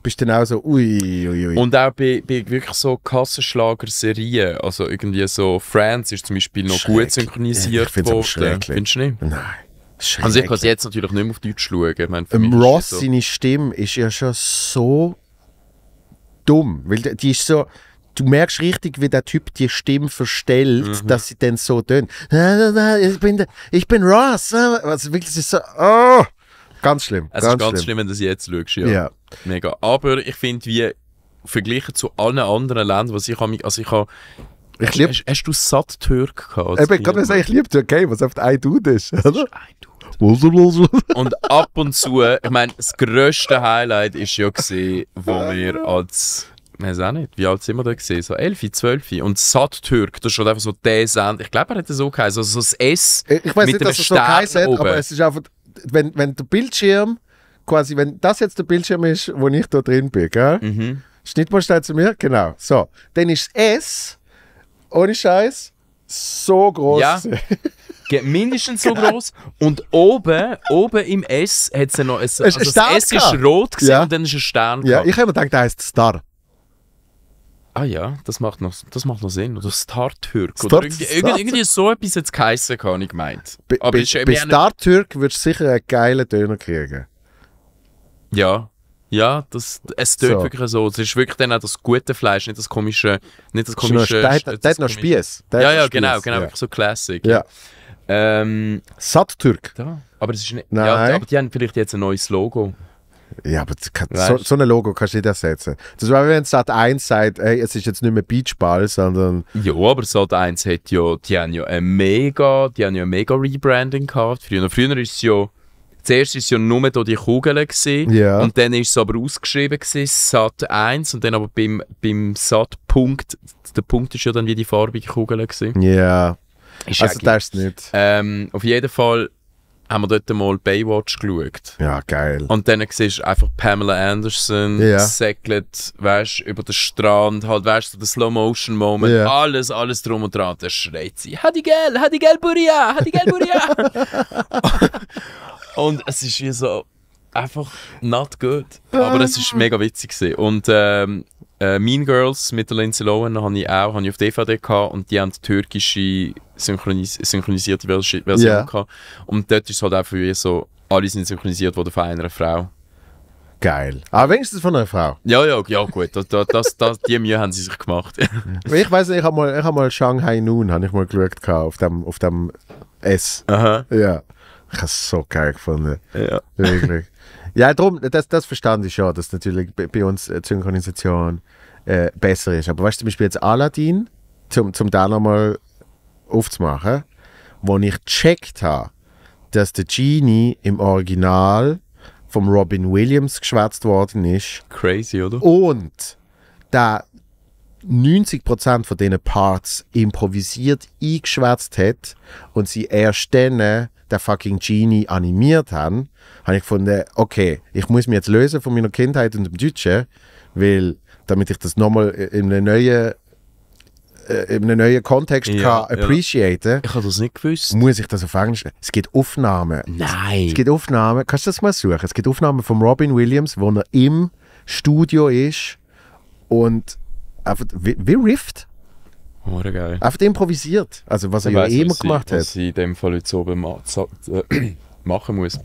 A: bist dann auch so ui, ui, ui. Und
B: auch bei, bei wirklich so Kassenschlager-Serien, also irgendwie so Friends ist zum Beispiel noch gut synchronisiert ja, ich worden. Findest du nicht? Nein. Also ich kann es jetzt natürlich nicht mehr auf Deutsch schauen. Ich meine, ähm, Ross, so. seine
A: Stimme ist ja schon so dumm, weil die ist so... Du merkst richtig, wie der Typ die Stimme verstellt, mhm. dass sie dann so tönt. Ich bin, ich bin Ross. Also wirklich, ist so... Oh, ganz schlimm. Es ganz ist ganz schlimm, schlimm
B: wenn du sie jetzt schaust. Ja. ja. Mega. Aber ich finde, wie verglichen zu allen anderen Ländern, was ich Also ich habe
A: ich lieb, hast, hast, du satt Türk gehabt? Ich bin gerade sagen, ich liebe Türkei, was oft ein Dude ist. Das ist ein Dude.
B: und ab und zu, ich meine, das grösste Highlight war ja, gewesen, wo wir als ich weiß auch nicht, wie alt sind wir da gesehen? So 11, 12 und Sat Türk, das ist schon einfach so der Sand. Ich glaube, er hat es so geheißen, also so das S Ich, ich weiß nicht, dass es so geheißen aber es
A: ist einfach, wenn, wenn der Bildschirm, quasi, wenn das jetzt der Bildschirm ist, wo ich da drin bin, gell? Mhm. Schnittmuster zu mir, genau. So, dann ist das S ohne Scheiß, so groß. Ja. mindestens so genau. groß. Und
B: oben, oben im S hat es noch also ein, also das S ist rot ja. und dann ist ein Stern. Ja, gehabt. ich habe mir gedacht, der heißt Star. Ah ja, das macht noch, das macht noch Sinn. Oder Star-Türk. Star oder irgendwie, Star irgendwie so etwas jetzt geheissen, kann ich gemeint. Aber bei, bei Star-Türk
A: würdest du sicher einen geilen Döner kriegen.
B: Ja, ja, das, es tut so. wirklich so. Es ist wirklich dann auch das gute Fleisch, nicht das komische. Nicht das komische. Das hat, das noch Spieß. Ja, ja, genau, genau, ja. wirklich so Classic. Ja. Ähm, Sattürk. Da. Aber das ist nicht. Nein. Ja, aber die haben vielleicht jetzt ein neues Logo.
A: Ja, aber kann, so, so ein Logo kannst du nicht ersetzen. Das war, wenn Sat 1 sagt, ey, es ist jetzt nicht mehr Beachball, sondern. Ja,
B: aber Sat 1 hat ja, die haben ja ein mega, ja mega Rebranding gehabt. Früher, früher ist es ja Zuerst war es ja nur hier die Kugel gewesen, yeah. und dann war es aber ausgeschrieben, SAT 1 und dann aber beim, beim SAT-Punkt, der Punkt war ja dann wie die farbige Kugel. Ja, yeah. also das ist nicht. Ähm, auf jeden Fall haben wir dort mal Baywatch geschaut. Ja, geil. Und dann siehst du einfach Pamela Anderson yeah. segelt, weißt über den Strand, halt, weißt du, der Slow-Motion-Moment, yeah. alles, alles drum und dran. Dann schreit sie, Hadi Hadi Hadigel Buria, Hadi Hadigel Buria. Und es ist wie so einfach not good. Aber es war mega witzig. Gewesen. Und ähm, äh, Mean Girls mit der Lindsay Lohan habe ich auch hab ich auf DVD gehabt und die haben die türkische synchronis synchronisierte Version yeah. gehabt. Und dort ist es halt einfach wie so, alle sind synchronisiert worden von einer Frau. Geil.
A: Aber ah, wenigstens von einer Frau.
B: Ja, ja, ja gut. Das, das, das, die Mühe haben sie sich gemacht.
A: ich weiß nicht, ich habe mal, hab mal Shanghai Noon ich mal geschaut auf dem, auf dem S. Aha. Ja. Ich habe es so geil gefunden. Ja. Wirklich. ja, darum, das, das verstand ich schon, dass natürlich bei, bei uns äh, die Synchronisation äh, besser ist. Aber weißt du, zum Beispiel jetzt Aladdin, zum, zum da nochmal aufzumachen, wo ich gecheckt habe, dass der Genie im Original vom Robin Williams geschwätzt worden ist. Crazy, oder? Und da 90% von diesen Parts improvisiert eingeschwätzt hat und sie erst dann der fucking Genie animiert haben, habe ich gefunden, okay, ich muss mich jetzt lösen von meiner Kindheit und dem Deutschen, weil damit ich das nochmal in einem neuen äh, in einem neuen Kontext ja, kann appreciaten ja. Ich habe das nicht gewusst. Muss ich das auf Englisch? Es gibt Aufnahmen. Nein. Es, es gibt Aufnahmen. Kannst du das mal suchen? Es gibt Aufnahmen von Robin Williams, wo er im Studio ist und einfach wie, wie Rift Hure geil.
B: Einfach improvisiert. Also was ich er weiß, ja eh immer gemacht hat. Was ich in dem Fall jetzt oben ma äh, machen muss.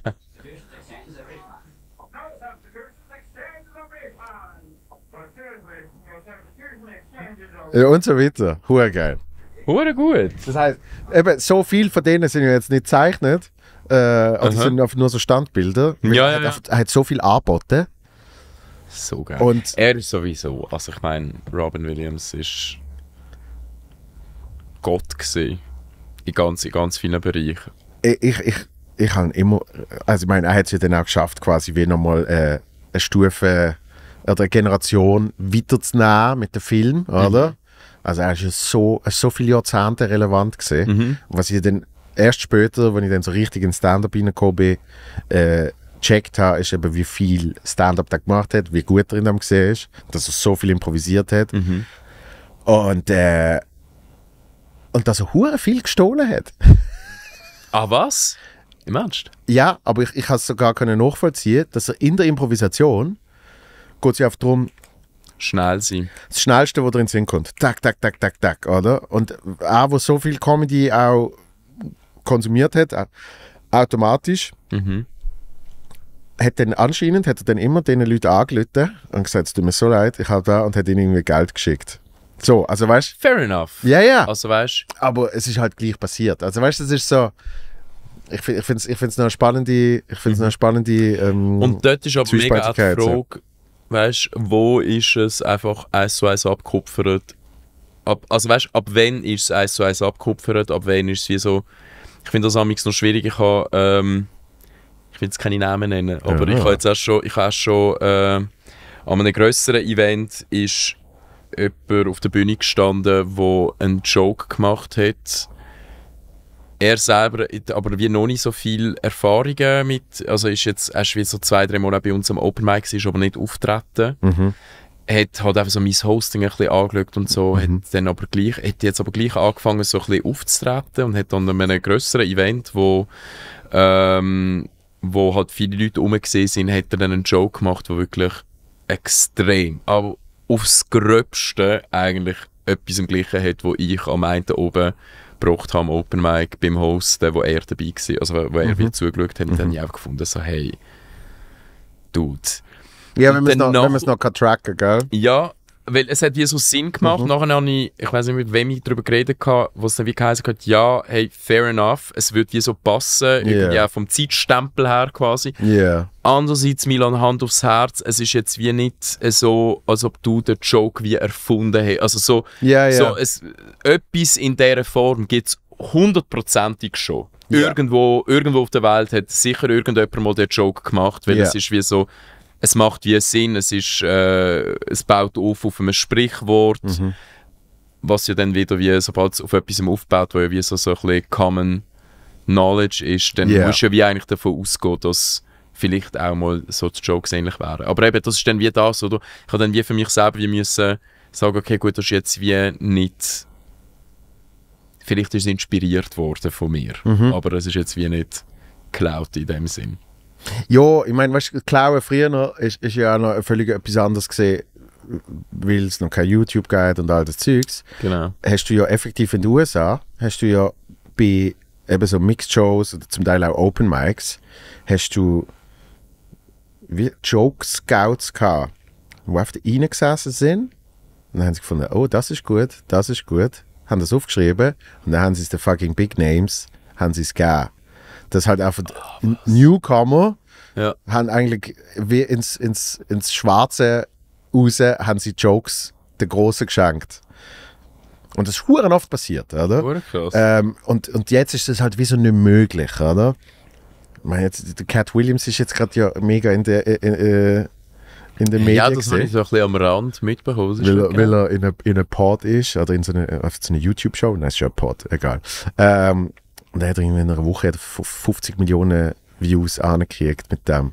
A: Ja, und so weiter. Hure geil. Hure gut. Das heißt, eben, so viel von denen sind ja jetzt nicht gezeichnet. Äh, also sind einfach nur so Standbilder. Ja, ja, er, hat, er hat so viel angeboten. So geil. Und er ist sowieso, also ich
B: meine, Robin Williams ist Gott gesehen in ganz, in ganz vielen Bereichen.
A: Ich, ich, ich, ich habe immer, also ich meine, er hat es ja dann auch geschafft, quasi wie nochmal äh, eine Stufe oder eine Generation weiterzunehmen mit dem Film, mhm. oder? Mhm. Also er ist ja so, so viele Jahrzehnte relevant gesehen, mhm. was ich dann erst später, wenn ich dann so richtig in Stand-up reingekommen bin, äh, gecheckt habe, ist eben, wie viel Stand-up er gemacht hat, wie gut er in dem gesehen ist, dass er so viel improvisiert hat. Mhm. Und, äh, und dass er hure viel gestohlen hat. Ah, was? Im Ernst? Ja, aber ich, ich habe es sogar nachvollziehen, dass er in der Improvisation geht es ja auch darum, Schnell sein. Das Schnellste, was dir in den Sinn kommt. Tak, tak, tak, tak, tak, oder? Und auch, wo so viel Comedy auch konsumiert hat, automatisch, mhm. hat dann anscheinend hat er dann immer den Leuten angelötet und gesagt, es tut mir so leid, ich habe da und hat ihnen irgendwie Geld geschickt. So, also weißt du. Fair enough. Ja, ja. Also weißt Aber es ist halt gleich passiert. Also weißt du, das ist so ich finde es ich find's eine spannende, ich find's mhm. eine spannende ähm, Und dort ist aber mega die Frage,
B: weißt wo ist es einfach eins zu eins abgekupfert? Ab, also weißt ab wann ist es eins zu eins abgekupfert? Ab wann ist es wie so. Ich finde das amigs noch schwierig. Ich habe. Ähm, ich will jetzt keine Namen nennen, aber ja, ich habe jetzt auch schon. Ich habe schon äh, an einem größeren Event ist jemand auf der Bühne gestanden, wo einen Joke gemacht hat er selber aber wie noch nicht so viel Erfahrungen mit, also ist jetzt erst wie so zwei, drei Monate bei uns am Open Mic, ist aber nicht auftreten. Mhm. Hat halt einfach so mein Hosting ein bisschen angeschaut und so, mhm. hat dann aber gleich, hat jetzt aber gleich angefangen so ein bisschen aufzutreten und hat dann an einem größeren Event, wo, ähm, wo halt viele Leute rumgesehen sind, hat er dann einen Joke gemacht, der wirklich extrem, aber aufs Gröbste eigentlich etwas im Gleichen hat, wo ich am einen oben gebracht haben am Open Mic beim Host, wo er dabei war, also wo er mhm. zugeschaut hat, mhm. dann habe ich auch gefunden, so hey,
A: Dude. Ja, wenn man es noch, noch kann tracken, gell? Ja,
B: weil es hat wie so Sinn gemacht. Mhm. Nachher habe ich, ich weiß nicht, mit wem ich darüber geredet habe, wo es dann wie geheißen hat, ja, hey, fair enough, es würde wie so passen, yeah. irgendwie vom Zeitstempel her quasi. Yeah. Andererseits, Milan, Hand aufs Herz, es ist jetzt wie nicht äh, so, als ob du den Joke wie erfunden hast. Also so, yeah, yeah. so es, etwas in dieser Form gibt es hundertprozentig schon. Yeah. Irgendwo, irgendwo auf der Welt hat sicher irgendjemand mal den Joke gemacht, weil es ist wie so, es macht wie Sinn, es, ist, äh, es baut auf auf einem Sprichwort, mhm. was ja dann wieder, wie, sobald es auf etwas aufbaut, wo ja wie so, so ein bisschen Common Knowledge ist, dann yeah. musst du ja wie eigentlich davon ausgehen, dass vielleicht auch mal so die Jokes ähnlich wären. Aber eben, das ist dann wie das, oder? Ich habe dann wie für mich selber wie müssen sagen, okay, gut, das ist jetzt wie nicht... Vielleicht ist es inspiriert worden von mir, mhm. aber es ist jetzt wie nicht geklaut in dem Sinn.
A: Ja, ich meine, weißt du, Klauen früher noch ist, ist ja auch noch völlig etwas anderes gesehen, weil es noch kein YouTube gibt und all das Zeugs. Genau. Hast du ja effektiv in den USA, hast du ja bei eben so Mixed Shows oder zum Teil auch Open Mics, hast du wie Joke Scouts gehabt, die auf einfach gesessen sind. Und dann haben sie gefunden, oh, das ist gut, das ist gut, haben das aufgeschrieben und dann haben sie es den fucking Big Names, haben sie es gegeben dass halt einfach oh, Newcomer ja. haben eigentlich wie ins, ins, ins Schwarze raus haben sie Jokes der Große geschenkt. Und das ist oft passiert, oder? Ähm, und, und jetzt ist das halt wie so nicht möglich, oder? Ich meine, jetzt, Cat Williams ist jetzt gerade ja mega in der äh, äh, in, in, in den Medien. Ja, das gesehen. habe ich
B: so ein bisschen am Rand mitbekommen. Weil, er, weil
A: er in einem in eine Pod ist, oder in so einer so eine YouTube-Show, nein, ist ja ein Pod, egal. Ähm, und er hat irgendwie in einer Woche 50 Millionen Views angekriegt mit dem.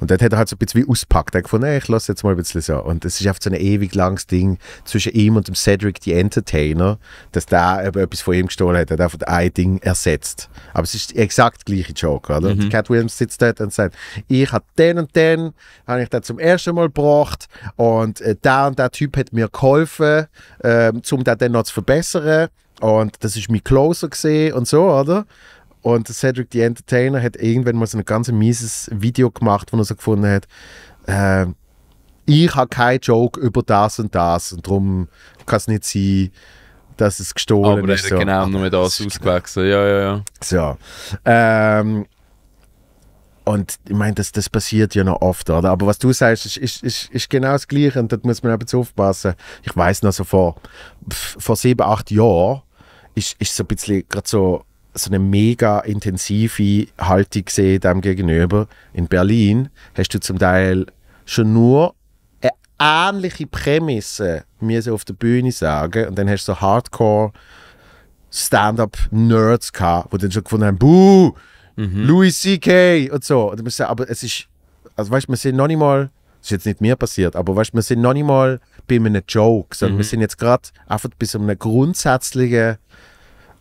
A: Und dort hat er halt so ein bisschen wie auspackt. Er hat gefunden, hey, ich lasse jetzt mal ein bisschen so. Und es ist einfach so ein ewig langes Ding zwischen ihm und dem Cedric the Entertainer, dass der eben etwas von ihm gestohlen hat. Er hat einfach ein Ding ersetzt. Aber es ist exakt gleiche Joke, oder? Mhm. Cat Williams sitzt dort und sagt, ich habe den und den, habe ich dann zum ersten Mal gebracht und äh, der und der Typ hat mir geholfen, ähm, um den dann noch zu verbessern. Und das ist mein Closer gesehen und so, oder? Und Cedric the Entertainer hat irgendwann mal so ein ganz mieses Video gemacht, wo er so gefunden hat, äh, ich habe keinen Joke über das und das und darum kann es nicht sein, dass es gestohlen Aber ist. Aber so. genau
B: nur das ausgewachsen, genau. ja, ja, ja.
A: So. Ähm, und ich meine, das, das passiert ja noch oft, oder? Aber was du sagst, ist, ist, ist, ist genau das Gleiche und da muss man eben aufpassen. Ich weiß noch so vor, vor sieben, acht Jahren, ist, ist so ein bisschen gerade so, so eine mega intensive Haltung gesehen dem gegenüber. In Berlin hast du zum Teil schon nur eine ähnliche Prämisse müssen auf der Bühne sagen und dann hast du so Hardcore Stand-up-Nerds gehabt, die dann schon gefunden haben, Buh, mhm. Louis C.K. und so. Und du musst sagen, aber es ist, also weißt du, wir sind noch nicht mal, das ist jetzt nicht mir passiert, aber weißt du, wir sind noch nicht mal bei einem Joke, sondern mhm. wir sind jetzt gerade einfach bei so einem grundsätzlichen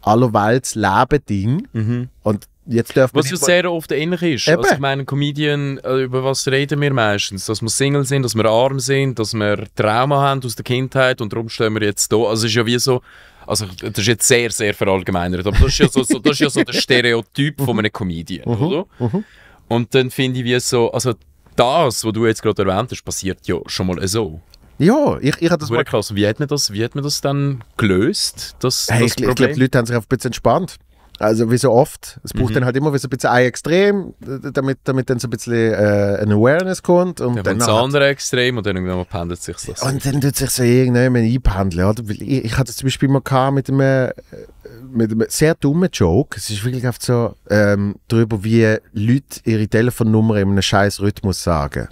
A: allerwelts Leben-Ding. Mhm. Und jetzt dürfen Was ja sehr oft ähnlich ist. Also, Eben. Also ich
B: meine, Comedian, äh, über was reden wir meistens? Dass wir Single sind, dass wir arm sind, dass wir Trauma haben aus der Kindheit und darum stehen wir jetzt da. Also ist ja wie so, also das ist jetzt sehr, sehr verallgemeinert, aber das ist ja so, so das ist ja so der Stereotyp von einem Comedian, mhm. oder? Mhm. mhm. Und dann finde ich wie so, also das, was du jetzt gerade erwähnt hast, passiert ja schon mal so.
A: Ja, ich, ich habe das mal... Krass. Wie hat man das, wie hat man das dann gelöst, das, hey, das ich, ich glaube, die Leute haben sich einfach ein bisschen entspannt. Also wie so oft. Es braucht mhm. dann halt immer wieder so ein bisschen ein Extrem, damit, damit dann so ein bisschen äh, eine Awareness kommt. Und ja, dann das andere
B: Extrem und dann irgendwann pendelt sich das. Und dann
A: tut sich so irgendjemand einpendeln. Oder? Ich, ich hatte zum Beispiel mal mit einem, äh, mit einem sehr dummen Joke. Es ist wirklich oft so ähm, darüber, wie Leute ihre Telefonnummer in einem scheiß Rhythmus sagen.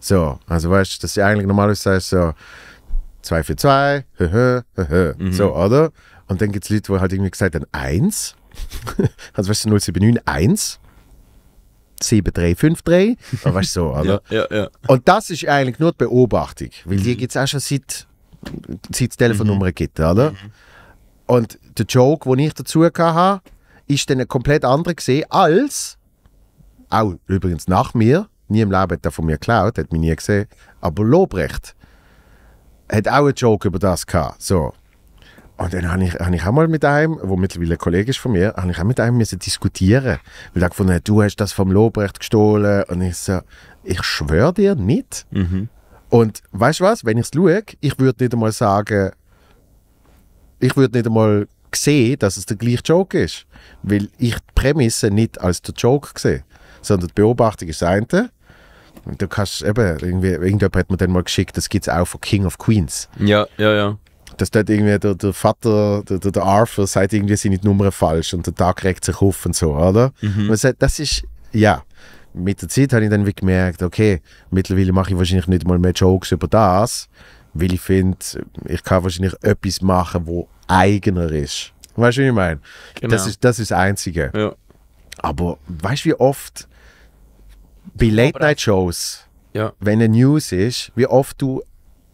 A: So, also weißt du, dass du eigentlich normalerweise sagst, so 2 für 2, mhm. so, oder? Und dann gibt es Leute, die halt irgendwie gesagt haben, 1. also weißt du, 079, 1. 7353, weißt du so, oder? ja, ja, ja. Und das ist eigentlich nur die Beobachtung, weil die mhm. gibt es auch schon seit, seit es Telefonnummern mhm. gibt, oder? Mhm. Und der Joke, den ich dazu hatte, ist dann ein komplett anderer gesehen als, auch übrigens nach mir, nie im Leben hat er von mir geklaut, hat mich nie gesehen. Aber Lobrecht hat auch einen Joke über das gehabt. So. Und dann habe ich, hab ich auch mal mit einem, der mittlerweile ein Kollege ist von mir, habe ich auch mit einem diskutieren. Weil er gefunden du hast das vom Lobrecht gestohlen. Und ich so, ich schwöre dir nicht. Mhm. Und weißt du was, wenn ich es schaue, ich würde nicht einmal sagen, ich würde nicht einmal sehen, dass es der gleiche Joke ist. Weil ich die Prämisse nicht als der Joke sehe, sondern die Beobachtung ist das eine Du kannst eben, irgendwie, irgendjemand hat mir dann mal geschickt, das gibt es auch von King of Queens. Ja, ja, ja. Dass dort irgendwie der, der Vater, der, der Arthur, sagt irgendwie, sind die Nummern falsch und der Tag regt sich auf und so, oder? Mhm. Und das ist, ja. Mit der Zeit habe ich dann wie gemerkt, okay, mittlerweile mache ich wahrscheinlich nicht mal mehr Jokes über das, weil ich finde, ich kann wahrscheinlich etwas machen, wo eigener ist. Weißt du, wie ich meine? Genau. Das, ist, das ist das Einzige. Ja. Aber weißt du, wie oft bei Late-Night-Shows, ja. wenn eine News ist, wie oft du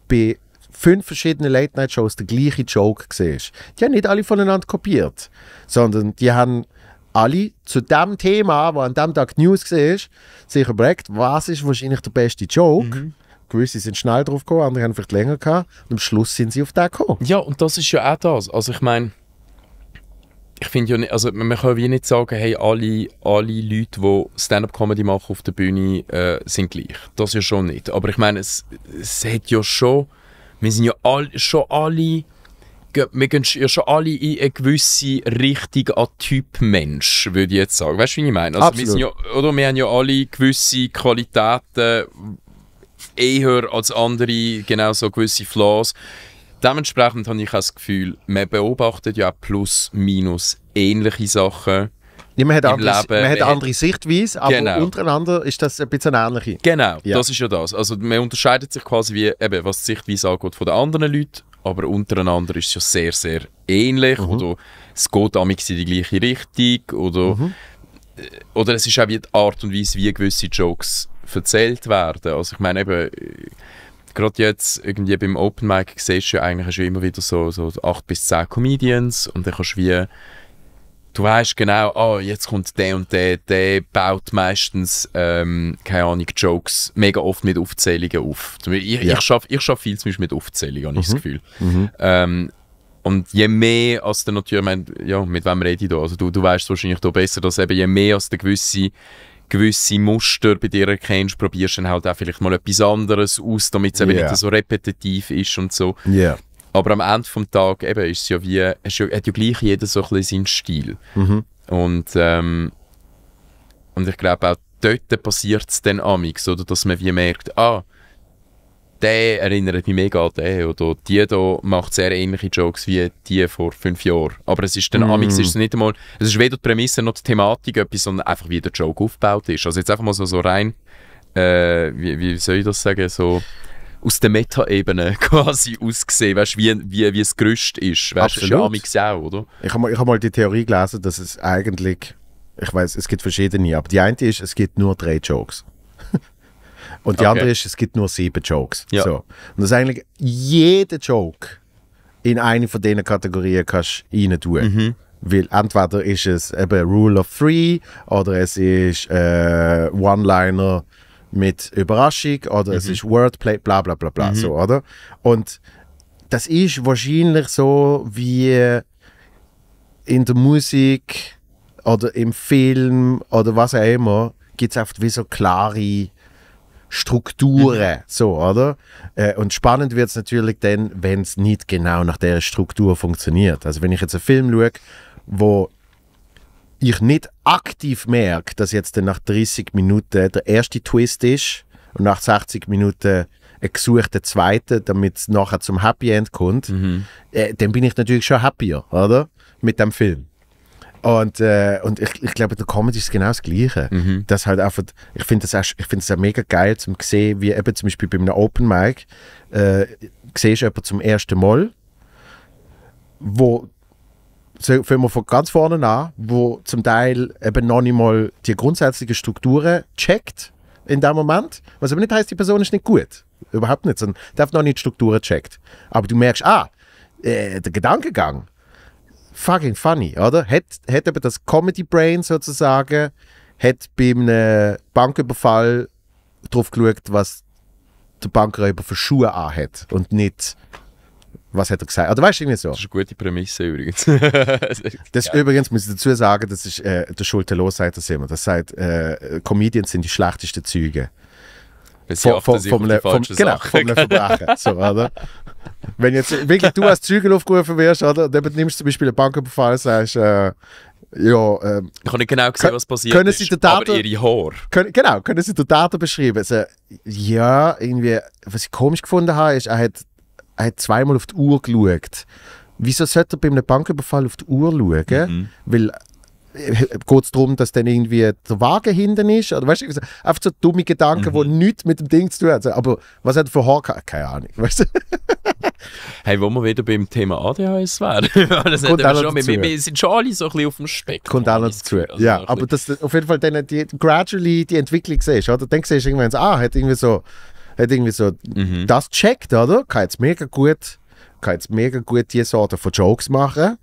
A: bei fünf verschiedenen Late-Night-Shows den gleichen Joke siehst. Die haben nicht alle voneinander kopiert, sondern die haben alle zu dem Thema, wo an dem Tag die News ist, sich überlegt, was ist wahrscheinlich der beste Joke. Mhm. Gewisse sind schnell drauf gekommen, andere haben vielleicht länger gehabt. Und am Schluss sind sie auf den gekommen. Ja, und das ist ja auch das. Also ich meine, ich finde ja nicht,
B: also man kann wie nicht sagen, hey, alle, alle Leute, die Stand-up-Comedy machen auf der Bühne, äh, sind gleich. Das ja schon nicht. Aber ich meine, es, es hat ja schon, wir sind ja all, schon alle, wir gehen ja schon alle in eine gewisse Richtung an Typ Mensch, würde ich jetzt sagen. Weißt du, wie ich meine? Also Absolut. wir ja, oder wir haben ja alle gewisse Qualitäten, eher als andere, genauso gewisse Flaws Dementsprechend habe ich das Gefühl, man beobachtet ja plus, minus ähnliche Sachen. Ja, man hat, andere, Leben. Man hat andere
A: Sichtweise, aber genau. untereinander ist das ein bisschen ähnlich.
B: Genau, ja. das ist ja das. Also man unterscheidet sich quasi, wie, eben, was die Sichtweise angeht, von den anderen Leuten, aber untereinander ist es ja sehr, sehr ähnlich. Mhm. Oder es geht amix in die gleiche Richtung. Oder, mhm. Äh, oder es ist auch wie die Art und Weise, wie gewisse Jokes erzählt werden. Also ich meine eben äh, gerade jetzt irgendwie beim Open Mic siehst du ja eigentlich hast du immer wieder so, so 8 bis zehn Comedians und dann kannst du wie du weißt genau, oh, jetzt kommt der und der, der baut meistens, ähm, keine Ahnung, Jokes mega oft mit Aufzählungen auf. Ich, ja. ich schaffe ich schaff viel zum Beispiel mit Aufzählungen, habe ich mhm. das Gefühl. Mhm. Ähm, und je mehr als der natürlich, ja, mit wem rede ich da? Also du, du weißt wahrscheinlich da besser, dass eben je mehr als der gewisse gewisse Muster bei dir erkennst, probierst dann halt auch vielleicht mal etwas anderes aus, damit es yeah. nicht so repetitiv ist und so. Yeah. Aber am Ende des Tages eben ist es ja wie, es hat ja gleich jeder so ein bisschen seinen Stil. Mhm. Und, ähm, und ich glaube auch dort passiert es dann amix, oder dass man wie merkt, ah, der erinnert mich mega an den. Oder die hier macht sehr ähnliche Jokes wie die vor fünf Jahren. Aber es ist dann, mm. amix ist es nicht einmal, es ist weder die Prämisse noch die Thematik etwas, sondern einfach wie der Joke aufgebaut ist. Also jetzt einfach mal so, so rein, äh, wie, wie soll ich das sagen, so aus der Meta-Ebene quasi ausgesehen, weißt, wie, wie, wie das Gerüst ist. Weißt, du, Das ist ja auch, oder?
A: Ich habe mal, hab mal die Theorie gelesen, dass es eigentlich, ich weiß, es gibt verschiedene, aber die eine ist, es gibt nur drei Jokes. Und die okay. andere ist, es gibt nur sieben Jokes. Ja. So. Und das ist eigentlich jeder Joke in eine von diesen Kategorien kannst rein tun. Mhm. Weil entweder ist es eben Rule of Three oder es ist äh, One-Liner mit Überraschung oder mhm. es ist Wordplay, bla bla bla bla, mhm. so, oder? Und das ist wahrscheinlich so wie in der Musik oder im Film oder was auch immer, gibt es oft wie so klare Strukturen. Mhm. So, oder? Äh, und spannend wird es natürlich dann, wenn es nicht genau nach der Struktur funktioniert. Also wenn ich jetzt einen Film schaue, wo ich nicht aktiv merke, dass jetzt nach 30 Minuten der erste Twist ist und nach 60 Minuten ein gesuchter zweiter, damit es nachher zum Happy End kommt, mhm. äh, dann bin ich natürlich schon happier, oder? Mit dem Film. Und, äh, und ich, ich glaube, der Comedy ist genau das Gleiche. Mhm. Das halt einfach, ich finde es auch, find auch mega geil, zum sehen, wie eben zum Beispiel bei einem Open Mic, äh, siehst du jemanden zum ersten Mal, wo fangen wir von ganz vorne an, wo zum Teil eben noch nicht mal die grundsätzlichen Strukturen checkt in dem Moment. Was aber nicht heißt, die Person ist nicht gut. Überhaupt nicht, sondern darf noch nicht die Strukturen checkt. Aber du merkst, ah, äh, der Gedankengang, fucking funny, oder? Hat, hat eben das Comedy Brain sozusagen, hat beim einem Banküberfall drauf geschaut, was der Bankräuber für Schuhe anhat und nicht was hat er gesagt? Oder weißt du irgendwie so? Das ist eine gute Prämisse übrigens. das ja. übrigens muss ich dazu sagen, das ist äh, der Schulte Los sagt das immer. Das sagt, äh, Comedians sind die schlechtesten Züge. Vor, vor, vom, ne, vom, genau, vom Verbrechen. so, oder? Wenn jetzt wirklich du als Zügel aufgerufen wirst, oder? Dann nimmst du zum Beispiel einen Banküberfall und sagst, äh, ja, ähm, ich habe nicht genau gesehen, was passiert können Sie ist, Daten, aber ihre Haare. Können, genau, können Sie die Daten beschreiben? Also, ja, irgendwie, was ich komisch gefunden habe, ist, er hat, er hat zweimal auf die Uhr geschaut. Wieso sollte er bei einem Banküberfall auf die Uhr schauen? Mhm. Weil äh, geht es darum, dass dann irgendwie der Wagen hinten ist? Oder weißt du, einfach so dumme Gedanken, mhm. die nichts mit dem Ding zu tun haben. Also, aber was hat er vorher Haar Keine Ahnung. Weißt du? hey, wo wir wieder beim Thema ADHS wären. das Kommt wir, schon, wir,
B: wir sind schon alle so ein bisschen auf dem Spektrum.
A: Kommt auch noch dazu. Also ja, aber dass du auf jeden Fall dann die, gradually die Entwicklung siehst, oder? Dann siehst du irgendwann, ah, hat irgendwie so, hat irgendwie so mhm. das gecheckt, oder? Kann jetzt mega gut kann jetzt mega gut diese Sorte von Jokes machen,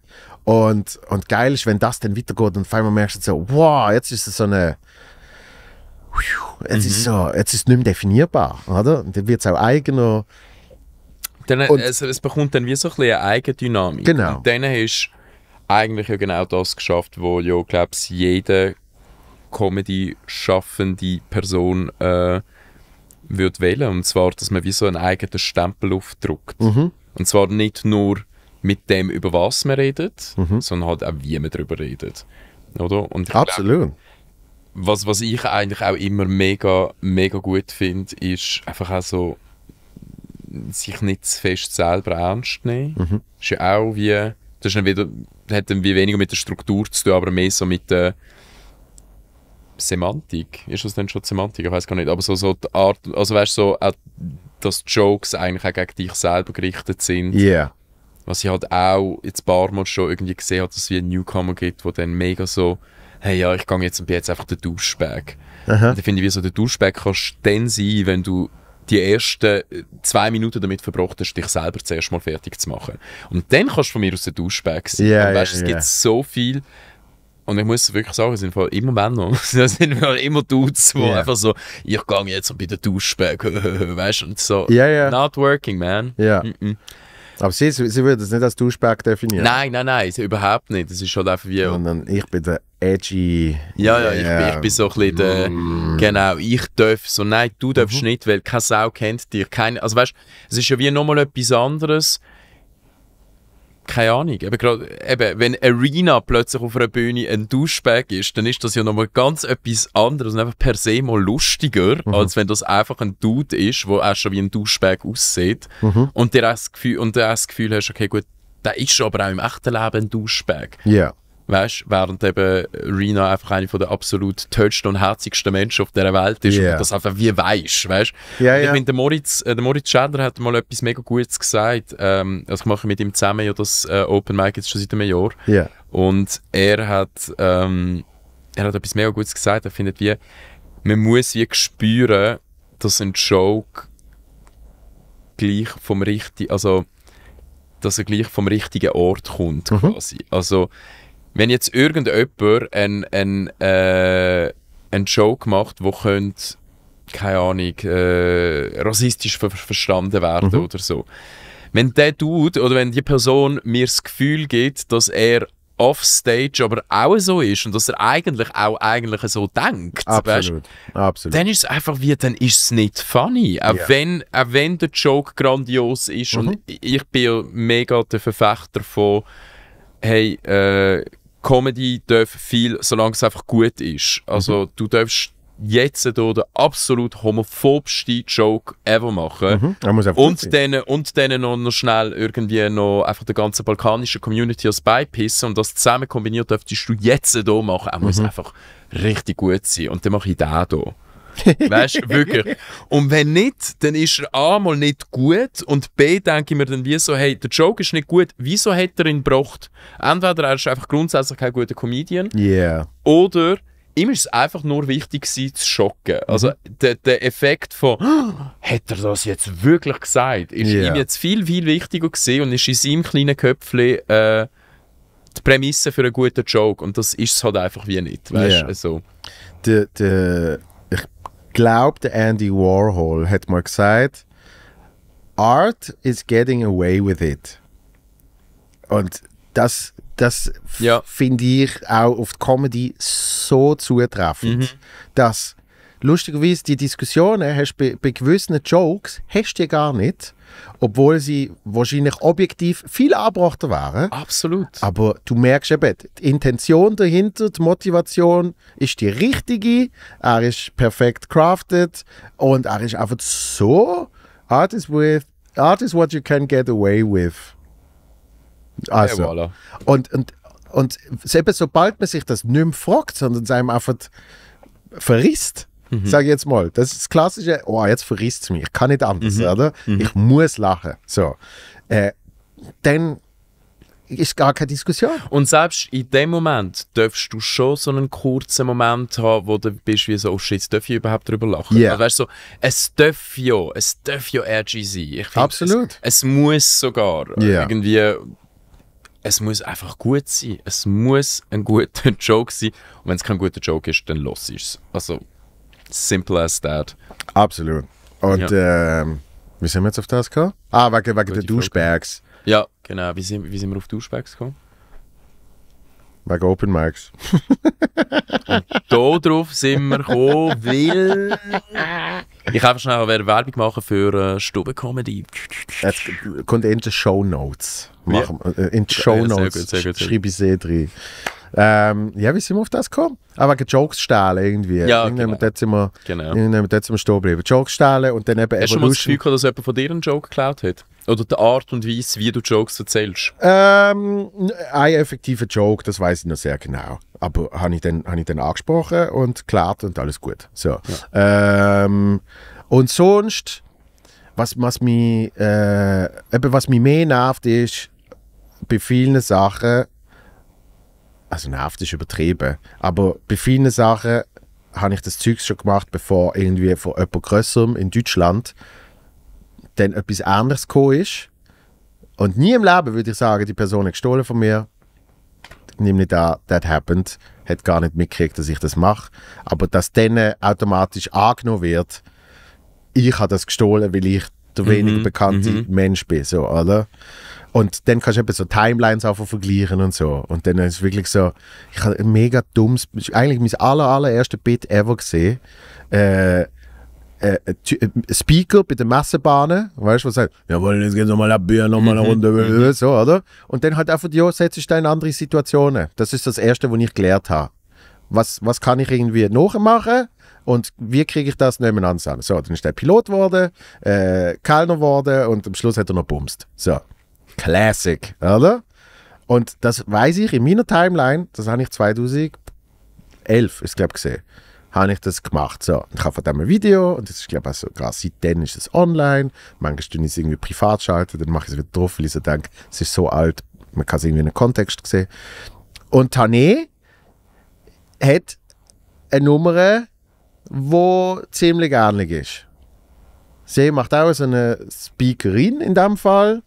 A: und, und geil ist, wenn das dann weitergeht und auf einmal merkst du so, wow, jetzt ist es so eine. Jetzt mhm. ist so, jetzt ist es nicht mehr definierbar, oder? Und dann wird es auch eigener.
B: Dann, und, äh, es, es, bekommt dann wie so ein eine eigene Dynamik. Genau. Und dann hast du eigentlich ja genau das geschafft, wo ja, glaube ich, jede Comedy-schaffende Person äh, würde wählen. Und zwar, dass man wie so einen eigenen Stempel aufdruckt. Mhm. Und zwar nicht nur mit dem, über was man redet, mhm. sondern halt auch, wie man darüber redet. Oder? Und Absolut. Glaub, was, was ich eigentlich auch immer mega, mega gut finde, ist einfach auch so, sich nicht zu fest selber ernst nehmen. Mhm. Ist ja auch wie, das ist wieder, hat dann wie weniger mit der Struktur zu tun, aber mehr so mit der Semantik. Ist das denn schon Semantik? Ich weiß gar nicht. Aber so, so die Art, also weißt du, so, dass Jokes eigentlich auch gegen dich selber gerichtet sind. Ja. Yeah. Was ich halt auch jetzt ein paar Mal schon irgendwie gesehen habe, dass es wie einen Newcomer gibt, der dann mega so, hey ja, ich gehe jetzt und bin jetzt einfach der Duschbag. Da finde ich, wie so der Duschbag kannst dann sein, wenn du die ersten äh, zwei Minuten damit verbracht hast, dich selber zuerst mal fertig zu machen. Und dann kannst du von mir aus der Duschbag sein. Yeah, und weißt, yeah, es gibt so viel, und ich muss wirklich sagen, es sind Fall immer Männer. Es sind immer Dudes, die yeah. einfach so, ich gehe jetzt und bin der Duschbag, weißt du, und so, yeah, yeah. not working, man. Yeah.
A: Mm -mm. Aber sie, sie würde es nicht als Duschbag definieren.
B: Nein, nein, nein, überhaupt nicht. Das ist schon halt einfach wie. Sondern ich bin
A: der edgy. Ja,
B: ja, ich, bin, ich bin so ein bisschen der. Mm. Genau, ich darf so. Nein, du darfst mhm. nicht, weil keine Sau kennt dich. Keine, also weißt es ist ja wie nochmal etwas anderes, keine Ahnung. Eben, grad, eben, wenn Arena plötzlich auf einer Bühne ein Duschbag ist, dann ist das ja nochmal ganz etwas anderes und einfach per se mal lustiger, mhm. als wenn das einfach ein Dude ist, der auch schon wie ein Duschbag aussieht. Mhm. Und du das Gefühl, das Gefühl hast, okay, gut, der ist aber auch im echten Leben ein Duschbag. Yeah weißt, während eben Rina einfach eine von der absolut tollsten und herzigsten Menschen auf der Welt ist yeah. und das einfach wie weiß, weißt. Yeah, ich yeah. finde, der Moritz, äh, der Moritz Schädler hat mal etwas mega Gutes gesagt. Ähm, also ich mache mit ihm zusammen ja das äh, Open Mic jetzt schon seit einem Jahr. Yeah. Und er hat, ähm, er hat etwas mega Gutes gesagt. Er findet wie, man muss wie spüren, dass ein Joke gleich vom richtigen, also dass er gleich vom richtigen Ort kommt mhm. quasi. Also wenn jetzt irgendjemand einen, einen, äh, einen Joke macht, wo könnte, keine Ahnung, äh, rassistisch ver verstanden werden mhm. oder so. Wenn der tut oder wenn die Person mir das Gefühl gibt, dass er offstage aber auch so ist und dass er eigentlich auch eigentlich so denkt, Absolut. Weißt, Absolut. dann ist es einfach wie, dann ist es nicht funny. Auch, yeah. wenn, auch wenn der Joke grandios ist mhm. und ich bin ja mega der Verfechter von hey, äh, Comedy darf viel, solange es einfach gut ist. Also mhm. du darfst jetzt hier den absolut homophobsten Joke ever machen. Mhm. Und, denen, und dann noch, noch schnell irgendwie noch einfach der ganzen balkanischen Community als beipissen und das zusammen kombiniert dürftest du jetzt hier machen. Er mhm. muss einfach richtig gut sein. Und dann mache ich den hier weißt du, wirklich. Und wenn nicht, dann ist er A mal nicht gut und B denke ich mir dann wie so, hey, der Joke ist nicht gut, wieso hat er ihn gebracht? Entweder er ist einfach grundsätzlich kein guter Comedian yeah. oder ihm ist es einfach nur wichtig gewesen, zu schocken. Also mhm. der, der Effekt von «Hat er das jetzt wirklich gesagt?» ist yeah. ihm jetzt viel, viel wichtiger gewesen und ist in seinem kleinen Köpfchen äh, die Prämisse für einen guten Joke und das ist es halt einfach wie nicht, weißt du?
A: Yeah. Also glaube, Andy Warhol hat mal gesagt, Art is getting away with it. Und das, das ja. finde ich auch auf die Comedy so zutreffend, mhm. dass lustigerweise die Diskussionen hast bei, bei gewissen Jokes hast du die gar nicht obwohl sie wahrscheinlich objektiv viel angebrachter waren. Absolut. Aber du merkst eben, die Intention dahinter, die Motivation ist die richtige, er ist perfekt crafted und er ist einfach so, art is, with, art is what you can get away with. Also, ja, voilà. und, und, und eben sobald man sich das nicht mehr fragt, sondern es einem einfach verrisst, Mhm. Sag jetzt mal, das ist das klassische, oh, jetzt verriest es mich, ich kann nicht anders, mhm. oder? Mhm. Ich muss lachen. So. Äh, dann ist gar keine Diskussion.
B: Und selbst in dem Moment darfst du schon so einen kurzen Moment haben, wo du bist wie so, oh shit, darf ich überhaupt darüber lachen? Yeah. Also weißt du, es darf ja, es darf ja edgy sein. Find, Absolut. Es, es, muss sogar yeah. irgendwie, es muss einfach gut sein. Es muss ein guter Joke sein. Und wenn es kein guter Joke ist, dann los ist es. Also, Simple as that.
A: Absolut. Und ja. ähm, wie sind wir jetzt auf das gekommen? Ah, wegen, wegen der Duschbags.
B: Ja, genau. Wie sind, wie sind wir auf Duschbergs gekommen?
A: Wegen Open Mics.
B: Und da drauf sind wir gekommen, weil. Ich einfach schnell Werbung machen für äh, Stube Comedy.
A: Jetzt kommt in die Show Notes. ja. Äh, in die Show Notes. Ja, sehr gut, sehr gut, sehr gut. Schreibe ich sie drin. Ähm, ja, wie sind wir auf das gekommen? Aber ah, Jokes stehlen irgendwie. Ja, irgendjemand genau. hat immer, genau. stehen geblieben. Jokes stehlen und dann eben Hast Evolution. Hast du mal das Gefühl
B: gehabt, dass jemand von dir einen Joke geklaut hat? Oder die Art und Weise, wie du Jokes erzählst?
A: Ähm, ein effektiver Joke, das weiß ich noch sehr genau. Aber habe ich, dann, hab ich dann angesprochen und geklärt und alles gut. So. Ja. Ähm, und sonst, was, was, mich, äh, eben was mich mehr nervt, ist, bei vielen Sachen also nervt ist übertrieben, aber bei vielen Sachen habe ich das Zeug schon gemacht, bevor irgendwie von jemand Grösserem in Deutschland dann etwas anderes gekommen ist. Und nie im Leben würde ich sagen, die Person hat gestohlen von mir. Nimm nicht an, that happened. Hat gar nicht mitgekriegt, dass ich das mache. Aber dass dann automatisch angenommen wird, ich habe das gestohlen, weil ich der mhm. weniger bekannte mhm. Mensch bin. So, oder? Und dann kannst du eben so Timelines auch vergleichen und so. Und dann ist es wirklich so, ich habe ein mega dummes, eigentlich mein aller, allererster Bit ever gesehen. Äh, äh, Speaker bei den Messebahnen, weißt du, was sagt, jawohl, jetzt gehen wir mal ab, Bier, nochmal eine mhm. Runde, mhm. Äh, so, oder? Und dann halt einfach, ja, setzt dich da in andere Situationen. Das ist das Erste, was ich gelernt habe. Was, was kann ich irgendwie nachmachen? Und wie kriege ich das nebeneinander an? So, dann ist der Pilot geworden, äh, Kellner geworden und am Schluss hat er noch bumst. So. Classic, oder? Und das weiß ich in meiner Timeline, das habe ich 2011, ist glaube gesehen, habe ich das gemacht. So, ich habe von dem ein Video und das ist glaube ich so, also gerade seitdem ist es online. Manchmal tue ich es irgendwie privat schalten, dann mache ich es wieder drauf, weil ich so denke, es ist so alt, man kann es irgendwie in einem Kontext sehen. Und Tané hat eine Nummer, wo ziemlich ähnlich ist. Sie macht auch so eine Speakerin in dem Fall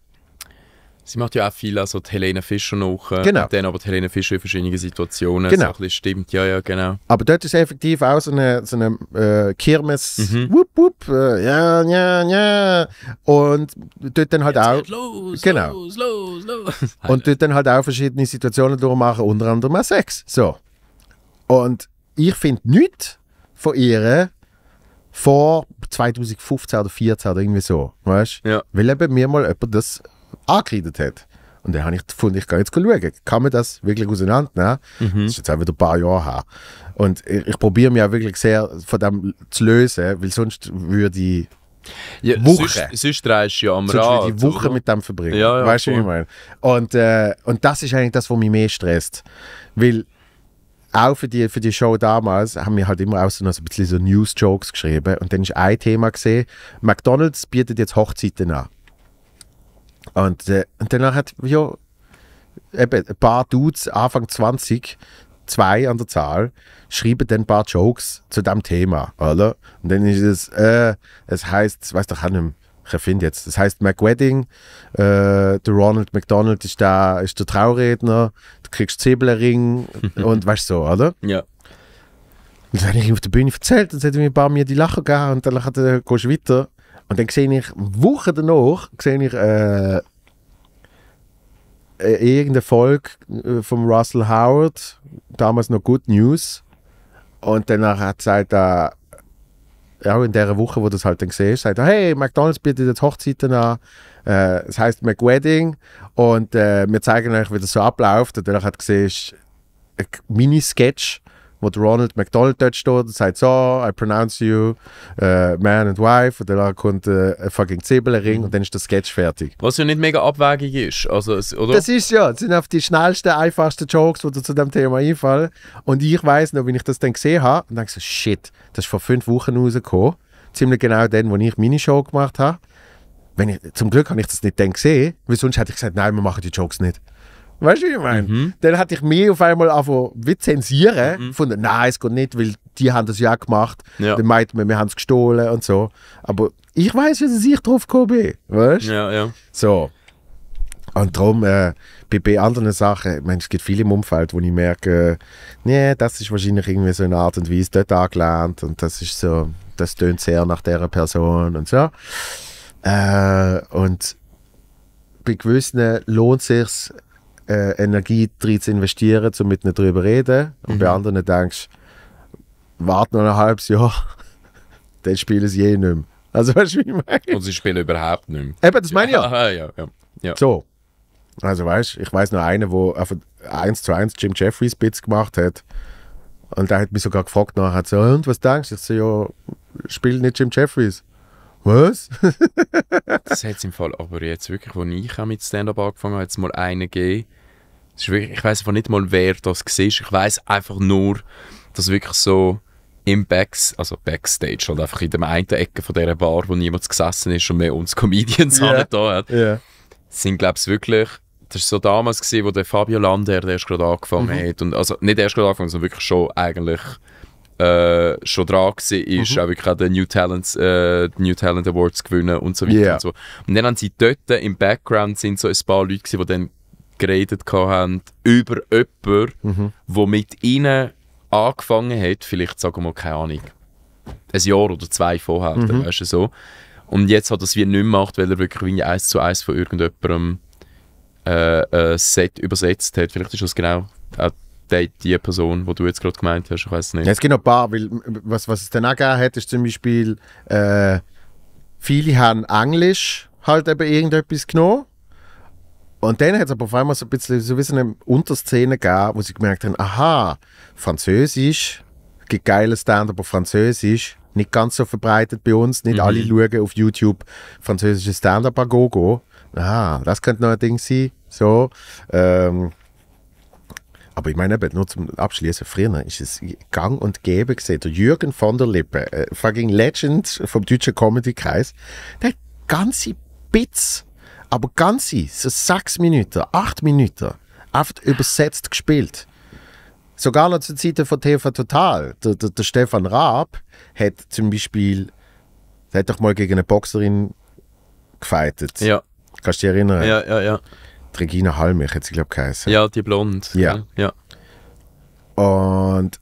B: Sie macht ja auch viel, also die Helene Fischer noch. Äh, genau. Dann aber die Helene Fischer in verschiedenen Situationen. Genau. So stimmt, ja, ja, genau.
A: Aber dort ist effektiv auch so eine, so eine äh, Kirmes, mhm. wupp, wupp, äh, ja, ja, ja. Und dort dann halt Jetzt auch. Los, genau. Los,
C: los, los. Und
A: dort dann halt auch verschiedene Situationen durchmachen, unter anderem auch Sex. So. Und ich finde nichts von ihr vor 2015 oder 2014 oder irgendwie so. Weißt du? Ja. Weil eben mir mal jemand das angeredet hat. Und dann habe ich gefunden, ich gehe jetzt schauen, kann man das wirklich auseinandernehmen? Mhm. Das ist jetzt auch wieder ein paar Jahre her. Und ich, ich probiere mich auch wirklich sehr von dem zu lösen, weil sonst würde ich ja, Woche.
B: Sonst, sonst ja am Rad. Sonst würde ich Woche mit dem verbringen. Ja, ja, weißt du, cool. wie ich
A: meine? Und, äh, und das ist eigentlich das, was mich mehr stresst. Weil auch für die, für die Show damals haben wir halt immer auch so ein bisschen so News-Jokes geschrieben. Und dann ist ein Thema gesehen, McDonalds bietet jetzt Hochzeiten an. Und, äh, und danach hat ja eben ein paar Dudes, Anfang 20, zwei an der Zahl, schrieben dann ein paar Jokes zu dem Thema, oder? Und dann ist es, äh, es heißt, weiß doch auch nicht ich erfinde jetzt, das heißt McWedding, äh, der Ronald McDonald ist, da, ist der Trauredner, du kriegst Zebelring und weißt du so, oder? Ja. Und dann habe ich auf der Bühne erzählt und es hat mir ein paar mir die Lachen gegeben und dann hat er, weiter und dann sehe ich, Wochen danach, sehe ich äh, äh irgendeine Folge äh, von Russell Howard, damals noch Good News. Und danach hat er halt äh, auch in der Woche, wo du das halt dann siehst, sagt er, hey, McDonalds bietet jetzt Hochzeiten an. Äh, es heißt McWedding. Und äh, wir zeigen euch, wie das so abläuft. Und danach hat gesehen, ein Mini-Sketch wo Ronald McDonald dort steht und sagt so, I pronounce you uh, man and wife und dann kommt äh, ein fucking Zwiebelring und dann ist der Sketch fertig.
B: Was ja nicht mega abwegig ist, also, oder? Das ist
A: ja, das sind auf die schnellsten, einfachsten Jokes, die dir zu dem Thema einfallen und ich weiß noch, wenn ich das dann gesehen habe und denke so, shit, das ist vor fünf Wochen rausgekommen, ziemlich genau dann, wo ich meine Show gemacht habe. Wenn ich, zum Glück habe ich das nicht dann gesehen, weil sonst hätte ich gesagt, nein, wir machen die Jokes nicht. Weißt du, wie ich meine? Mhm. Dann hatte ich mich auf einmal einfach wie zensieren. Mhm. Von, nein, es geht nicht, weil die haben das ja gemacht. Ja. Dann meinten wir, wir haben es gestohlen und so. Aber ich weiß, wie ich drauf gekommen bin. Weißt du? Ja, ja. So. Und darum, äh, bei, bei anderen Sachen, ich meine, es gibt viele im Umfeld, wo ich merke, äh, nee, das ist wahrscheinlich irgendwie so eine Art und Weise dort angelernt und das ist so, das tönt sehr nach dieser Person und so. Äh, und bei gewissen lohnt es sich, äh, Energie drin zu investieren, um mit ihnen darüber zu reden. Und mhm. bei anderen denkst du, warte noch ein halbes Jahr, dann spielen sie eh nicht mehr. Also weißt du, wie ich meine?
B: Und sie spielen überhaupt nicht mehr. Eben, das meine ich ja. ja, ja,
A: ja. So. Also weißt du, ich weiß noch einen, der einfach 1 zu 1 Jim Jeffries Bits gemacht hat. Und der hat mich sogar gefragt nachher, so, und was denkst du? Ich so, ja, spiel nicht Jim Jeffries was?
B: das hat es im Fall aber jetzt wirklich, als ich mit Stand-Up angefangen habe, hat es mal einen gegeben. ich weiß einfach nicht mal, wer das war. Ich weiß einfach nur, dass wirklich so im Backs, also Backstage, halt einfach in der einen Ecke von dieser Bar, wo niemand gesessen ist und mehr uns Comedians yeah. alle da hat, yeah. sind, glaube ich, wirklich das war so damals, gewesen, wo der Fabio Lander erst gerade angefangen mhm. hat. Und also nicht erst gerade angefangen, sondern wirklich schon eigentlich äh, schon dran war, mhm. auch wirklich den New Talents, äh, New Talent Awards gewinnen und so weiter yeah. und so. Und dann haben sie dort im Background sind so ein paar Leute gewesen, die dann geredet haben über jemanden, mhm. mit ihnen angefangen hat, vielleicht sagen wir mal, keine Ahnung, ein Jahr oder zwei vorher, mhm. dann, weißt du so. Und jetzt hat er es wie nicht gemacht, weil er wirklich wie eins zu eins von irgendjemandem äh, äh, Set übersetzt hat. Vielleicht ist das genau auch die, die Person, die du jetzt
A: gerade gemeint hast, ich weiß nicht. Ja, es gibt noch ein paar, weil was, was es dann auch gegeben hat, ist zum Beispiel, äh, viele haben Englisch halt eben irgendetwas genommen. Und dann hat es aber auf einmal so ein bisschen so wie eine Unterszene gegeben, wo sie gemerkt haben, aha, Französisch, gibt geiles Stand-up auf Französisch, nicht ganz so verbreitet bei uns, nicht mhm. alle schauen auf YouTube französische Stand-up a Gogo. Ah, das könnte noch ein Ding sein. So, ähm, aber ich meine, nur zum Abschließen, früher ist es gang und gäbe gesehen. Der Jürgen von der Lippe, äh, fucking Legend vom deutschen Comedy-Kreis, der hat ganze Bits, aber ganze, so sechs Minuten, acht Minuten, oft übersetzt gespielt. Sogar noch zu Zeiten von TV Total. Der, der, der Stefan Raab hat zum Beispiel, der hat doch mal gegen eine Boxerin gefightet. Ja. Kannst du dich erinnern? Ja, ja, ja. Regina Halmich, hat sie, glaube ich, geheißen. Ja, die Blond. Ja. ja. Und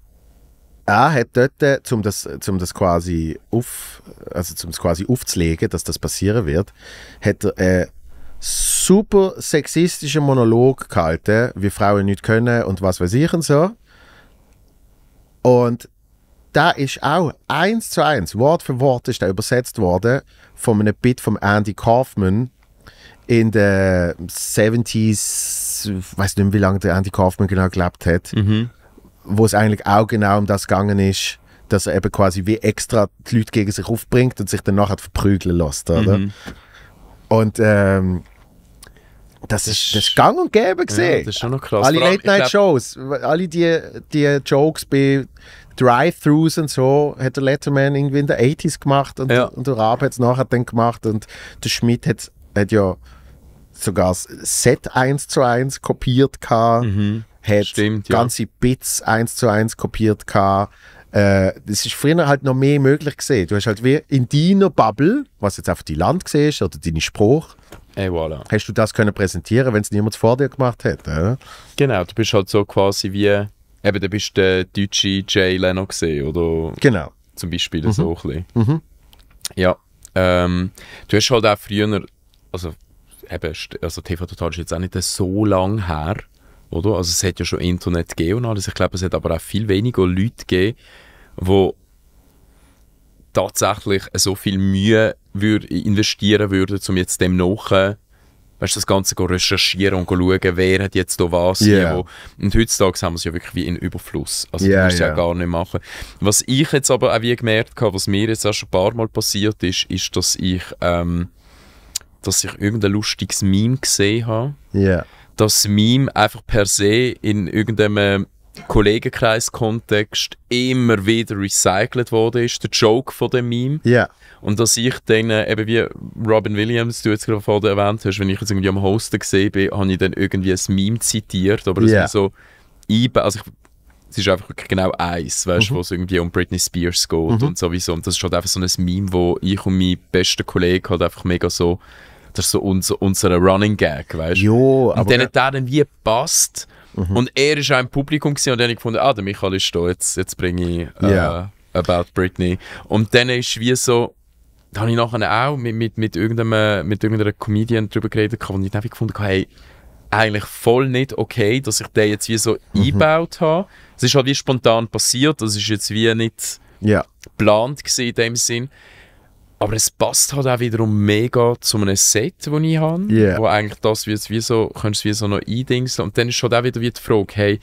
A: er hat dort, äh, um das, um das quasi auf, also um das quasi aufzulegen, dass das passieren wird, hat er einen super sexistischen Monolog gehalten, wie Frauen nicht können und was weiß ich und so. Und da ist auch eins zu eins, Wort für Wort ist da übersetzt worden von einem Bit von Andy Kaufman in der 70s, weiß nicht mehr, wie lange der Andy Kaufmann genau gelebt hat, mhm. wo es eigentlich auch genau um das gegangen ist, dass er eben quasi wie extra die Leute gegen sich aufbringt und sich dann nachher verprügeln lässt, oder? Mhm. Und ähm, das, das ist, das ist gang und gäbe gesehen. Ja, das ist schon noch krass. Alle Late-Night-Shows, alle die, die Jokes bei Drive-Thrus und so hat der Letterman irgendwie in den 80s gemacht und, ja. und der Raab hat es nachher dann gemacht und der Schmidt hat, hat ja sogar das Set 1 zu 1 kopiert gehabt, mhm. hat Stimmt, ganze ja. Bits 1 zu 1 kopiert gehabt. Äh, das ist früher halt noch mehr möglich gesehen. Du hast halt wie in deiner Bubble, was jetzt einfach die Land siehst oder deine Spruch, Hey, voilà. hast du das können präsentieren, wenn es niemand vor dir gemacht hätte. Oder?
B: Genau, du bist halt so quasi wie, eben, du bist der deutsche Jay Leno gesehen, oder? Genau. Zum Beispiel mhm. so ein bisschen. Mhm. Ja, ähm, du hast halt auch früher, also eben, also TV Total ist jetzt auch nicht so lange her, oder? Also es hat ja schon Internet gegeben und alles. Ich glaube, es hat aber auch viel weniger Leute gegeben, die tatsächlich so viel Mühe würd, investieren würden, um jetzt dem nachzukommen weißt, das Ganze zu recherchieren und zu schauen, wer hat jetzt hier was. Yeah. Wo. Und heutzutage haben wir es ja wirklich wie in Überfluss. Also yeah, das musst du yeah. ja gar nicht machen. Was ich jetzt aber auch wie gemerkt habe, was mir jetzt auch schon ein paar Mal passiert ist, ist, dass ich ähm, dass ich irgendein lustiges Meme gesehen habe. Yeah. Das Meme einfach per se in irgendeinem Kollegenkreiskontext immer wieder recycelt wurde, ist, der Joke von dem Meme. Yeah. Und dass ich dann, äh, eben wie Robin Williams, du jetzt gerade vorhin erwähnt hast, wenn ich jetzt irgendwie am Hosten gesehen bin, habe ich dann irgendwie ein Meme zitiert, aber das yeah. so also ich, es ist einfach genau eins, weißt mhm. wo es irgendwie um Britney Spears geht mhm. und sowieso. Und das ist halt einfach so ein Meme, wo ich und mein bester Kollege halt einfach mega so das ist so unser, unser Running Gag, weißt du? Und dann hat der dann wie passt. Mhm. Und er war auch im Publikum gewesen, und dann habe ich gefunden, ah, der Michael ist da, jetzt, jetzt bringe ich äh, yeah. About Britney. Und dann ist wie so, da habe ich nachher auch mit, mit, mit, irgendeinem, mit irgendeiner Comedian darüber geredet, und ich dann gefunden hey, eigentlich voll nicht okay, dass ich den jetzt wie so mhm. eingebaut habe. Es ist halt wie spontan passiert, das ist jetzt wie nicht geplant gewesen in dem Sinn. Aber es passt halt auch wiederum mega zu einem Set, das ich habe. Yeah. Wo eigentlich das wie, so, kannst du wie so noch eindingsen. Und dann ist halt auch wieder wie die Frage, hey,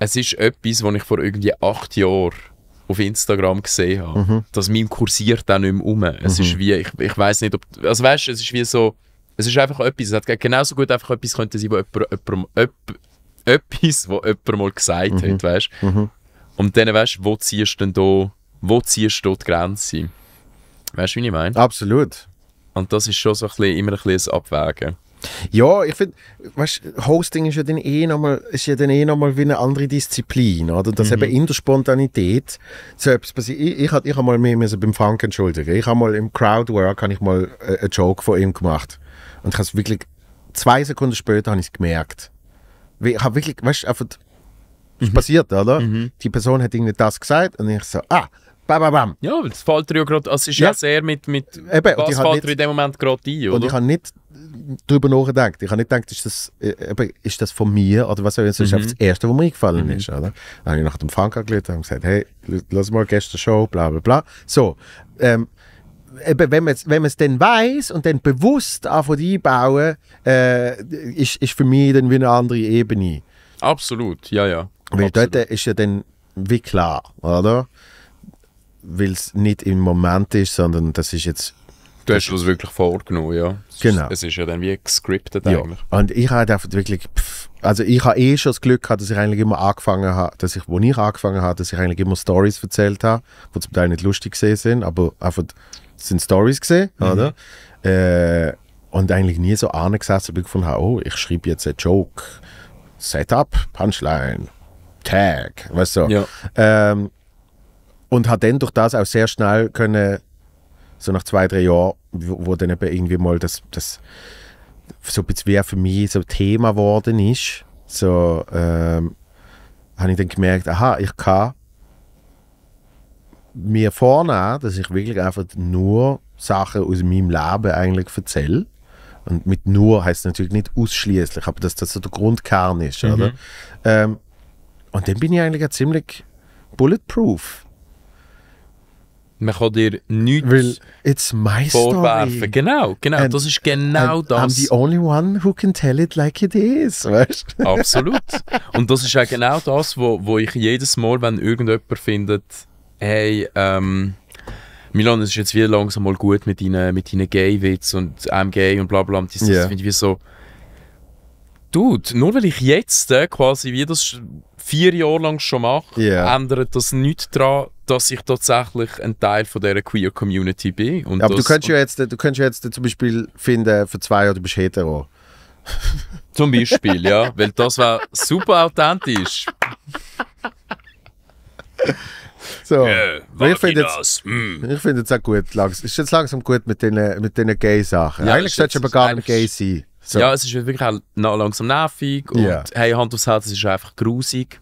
B: es ist etwas, was ich vor irgendwie acht Jahren auf Instagram gesehen habe. Mhm. Das Meme kursiert auch nicht mehr um. Es mhm. ist wie, ich, ich weiß nicht, ob, also weißt es ist wie so, es ist einfach etwas, es hat genauso gut einfach etwas könnte sein, wo jemand, jemand, jemand, etwas, wo jemand mal gesagt mhm. hat, weißt mhm. Und dann weißt du, wo ziehst du denn da, wo ziehst du die Grenze? Weißt du, wie ich meine? Absolut. Und das ist schon so ein bisschen, immer ein bisschen ein Abwägen.
A: Ja, ich finde, Hosting ist ja dann eh nochmal ja eh noch wie eine andere Disziplin, oder? Dass mhm. eben in der Spontanität so etwas passiert. Ich, ich, ich habe mal mich müssen beim Funk entschuldigen. Ich habe mal im Crowdwork ich mal äh, einen Joke von ihm gemacht. Und ich habe es wirklich, zwei Sekunden später habe ich es gemerkt. Ich habe wirklich, weißt du, einfach, mhm. passiert, oder? Mhm. Die Person hat irgendwie das gesagt und ich so, ah, Bam, bam, bam.
B: Ja, das fällt dir ja gerade, also ist ja. ja, sehr mit, mit eben, was fällt dir in dem Moment gerade ein, oder? Und ich habe
A: nicht darüber nachgedacht. Ich habe nicht gedacht, ist das, äh, eben, ist das von mir oder was soll ich sagen, Das ist mhm. das Erste, was mir eingefallen mhm. ist, oder? Dann habe ich nach dem Frank angerufen und gesagt, hey, lass mal gestern Show, bla, bla, bla. So, ähm, wenn man es wenn dann weiß und dann bewusst anfängt einbauen, äh, ist, ist für mich dann wie eine andere Ebene.
B: Absolut, ja, ja.
A: Weil Absolut. dort ist ja dann wie klar, oder? weil es nicht im Moment ist, sondern das ist jetzt
B: Du hast das wirklich vorgenommen, ja. Genau. Es ist ja dann wie gescriptet ja. eigentlich.
A: Und ich habe einfach wirklich, pff, also ich habe eh schon das Glück gehabt, dass ich eigentlich immer angefangen habe, dass ich, wo ich angefangen habe, dass ich eigentlich immer Stories erzählt habe, die zum Teil nicht lustig gesehen sind, aber einfach sind Stories gesehen, mhm. oder? Äh, und eigentlich nie so angesessen bin gefunden habe, oh, ich schreibe jetzt einen Joke, Setup, Punchline, Tag, weißt du. Ja. Ähm, und hat dann durch das auch sehr schnell können, so nach zwei, drei Jahren, wo, dann eben irgendwie mal das, das so ein bisschen für mich so Thema geworden ist, so ähm, habe ich dann gemerkt, aha, ich kann mir vornehmen, dass ich wirklich einfach nur Sachen aus meinem Leben eigentlich erzähle. Und mit nur heißt natürlich nicht ausschließlich, aber dass das so der Grundkern ist, mhm. oder? Ähm, und dann bin ich eigentlich ziemlich bulletproof.
B: Man kann dir nichts Weil
A: it's my vorwerfen. Story.
B: Genau, genau. And, das ist genau and, das. I'm the
A: only one who can tell it like it is, weißt Absolut.
B: Und das ist auch genau das, wo, wo ich jedes Mal, wenn irgendjemand findet, hey, ähm, Milan, es ist jetzt wieder langsam mal gut mit deinen, mit deinen Gay-Witz und I'm gay und bla bla. Und das, yeah. finde ich wie so. Dude, nur weil ich jetzt äh, quasi wie das vier Jahre lang schon mache, yeah. ändert das nichts daran, dass ich tatsächlich ein Teil von dieser Queer Community
A: bin. Und ja, aber das, du könntest ja jetzt, du könntest jetzt zum Beispiel finden, für zwei Jahre du bist hetero.
B: zum Beispiel, ja, weil das war super authentisch.
A: So, äh, ich finde jetzt, mm. Ich find jetzt auch gut, Es ist jetzt langsam gut mit den, mit den Gay-Sachen. Ja, eigentlich solltest du aber gar nicht gay sein. So. Ja,
B: es ist wirklich auch langsam nervig und yeah. hey, Hand aufs Herz, es ist einfach grusig.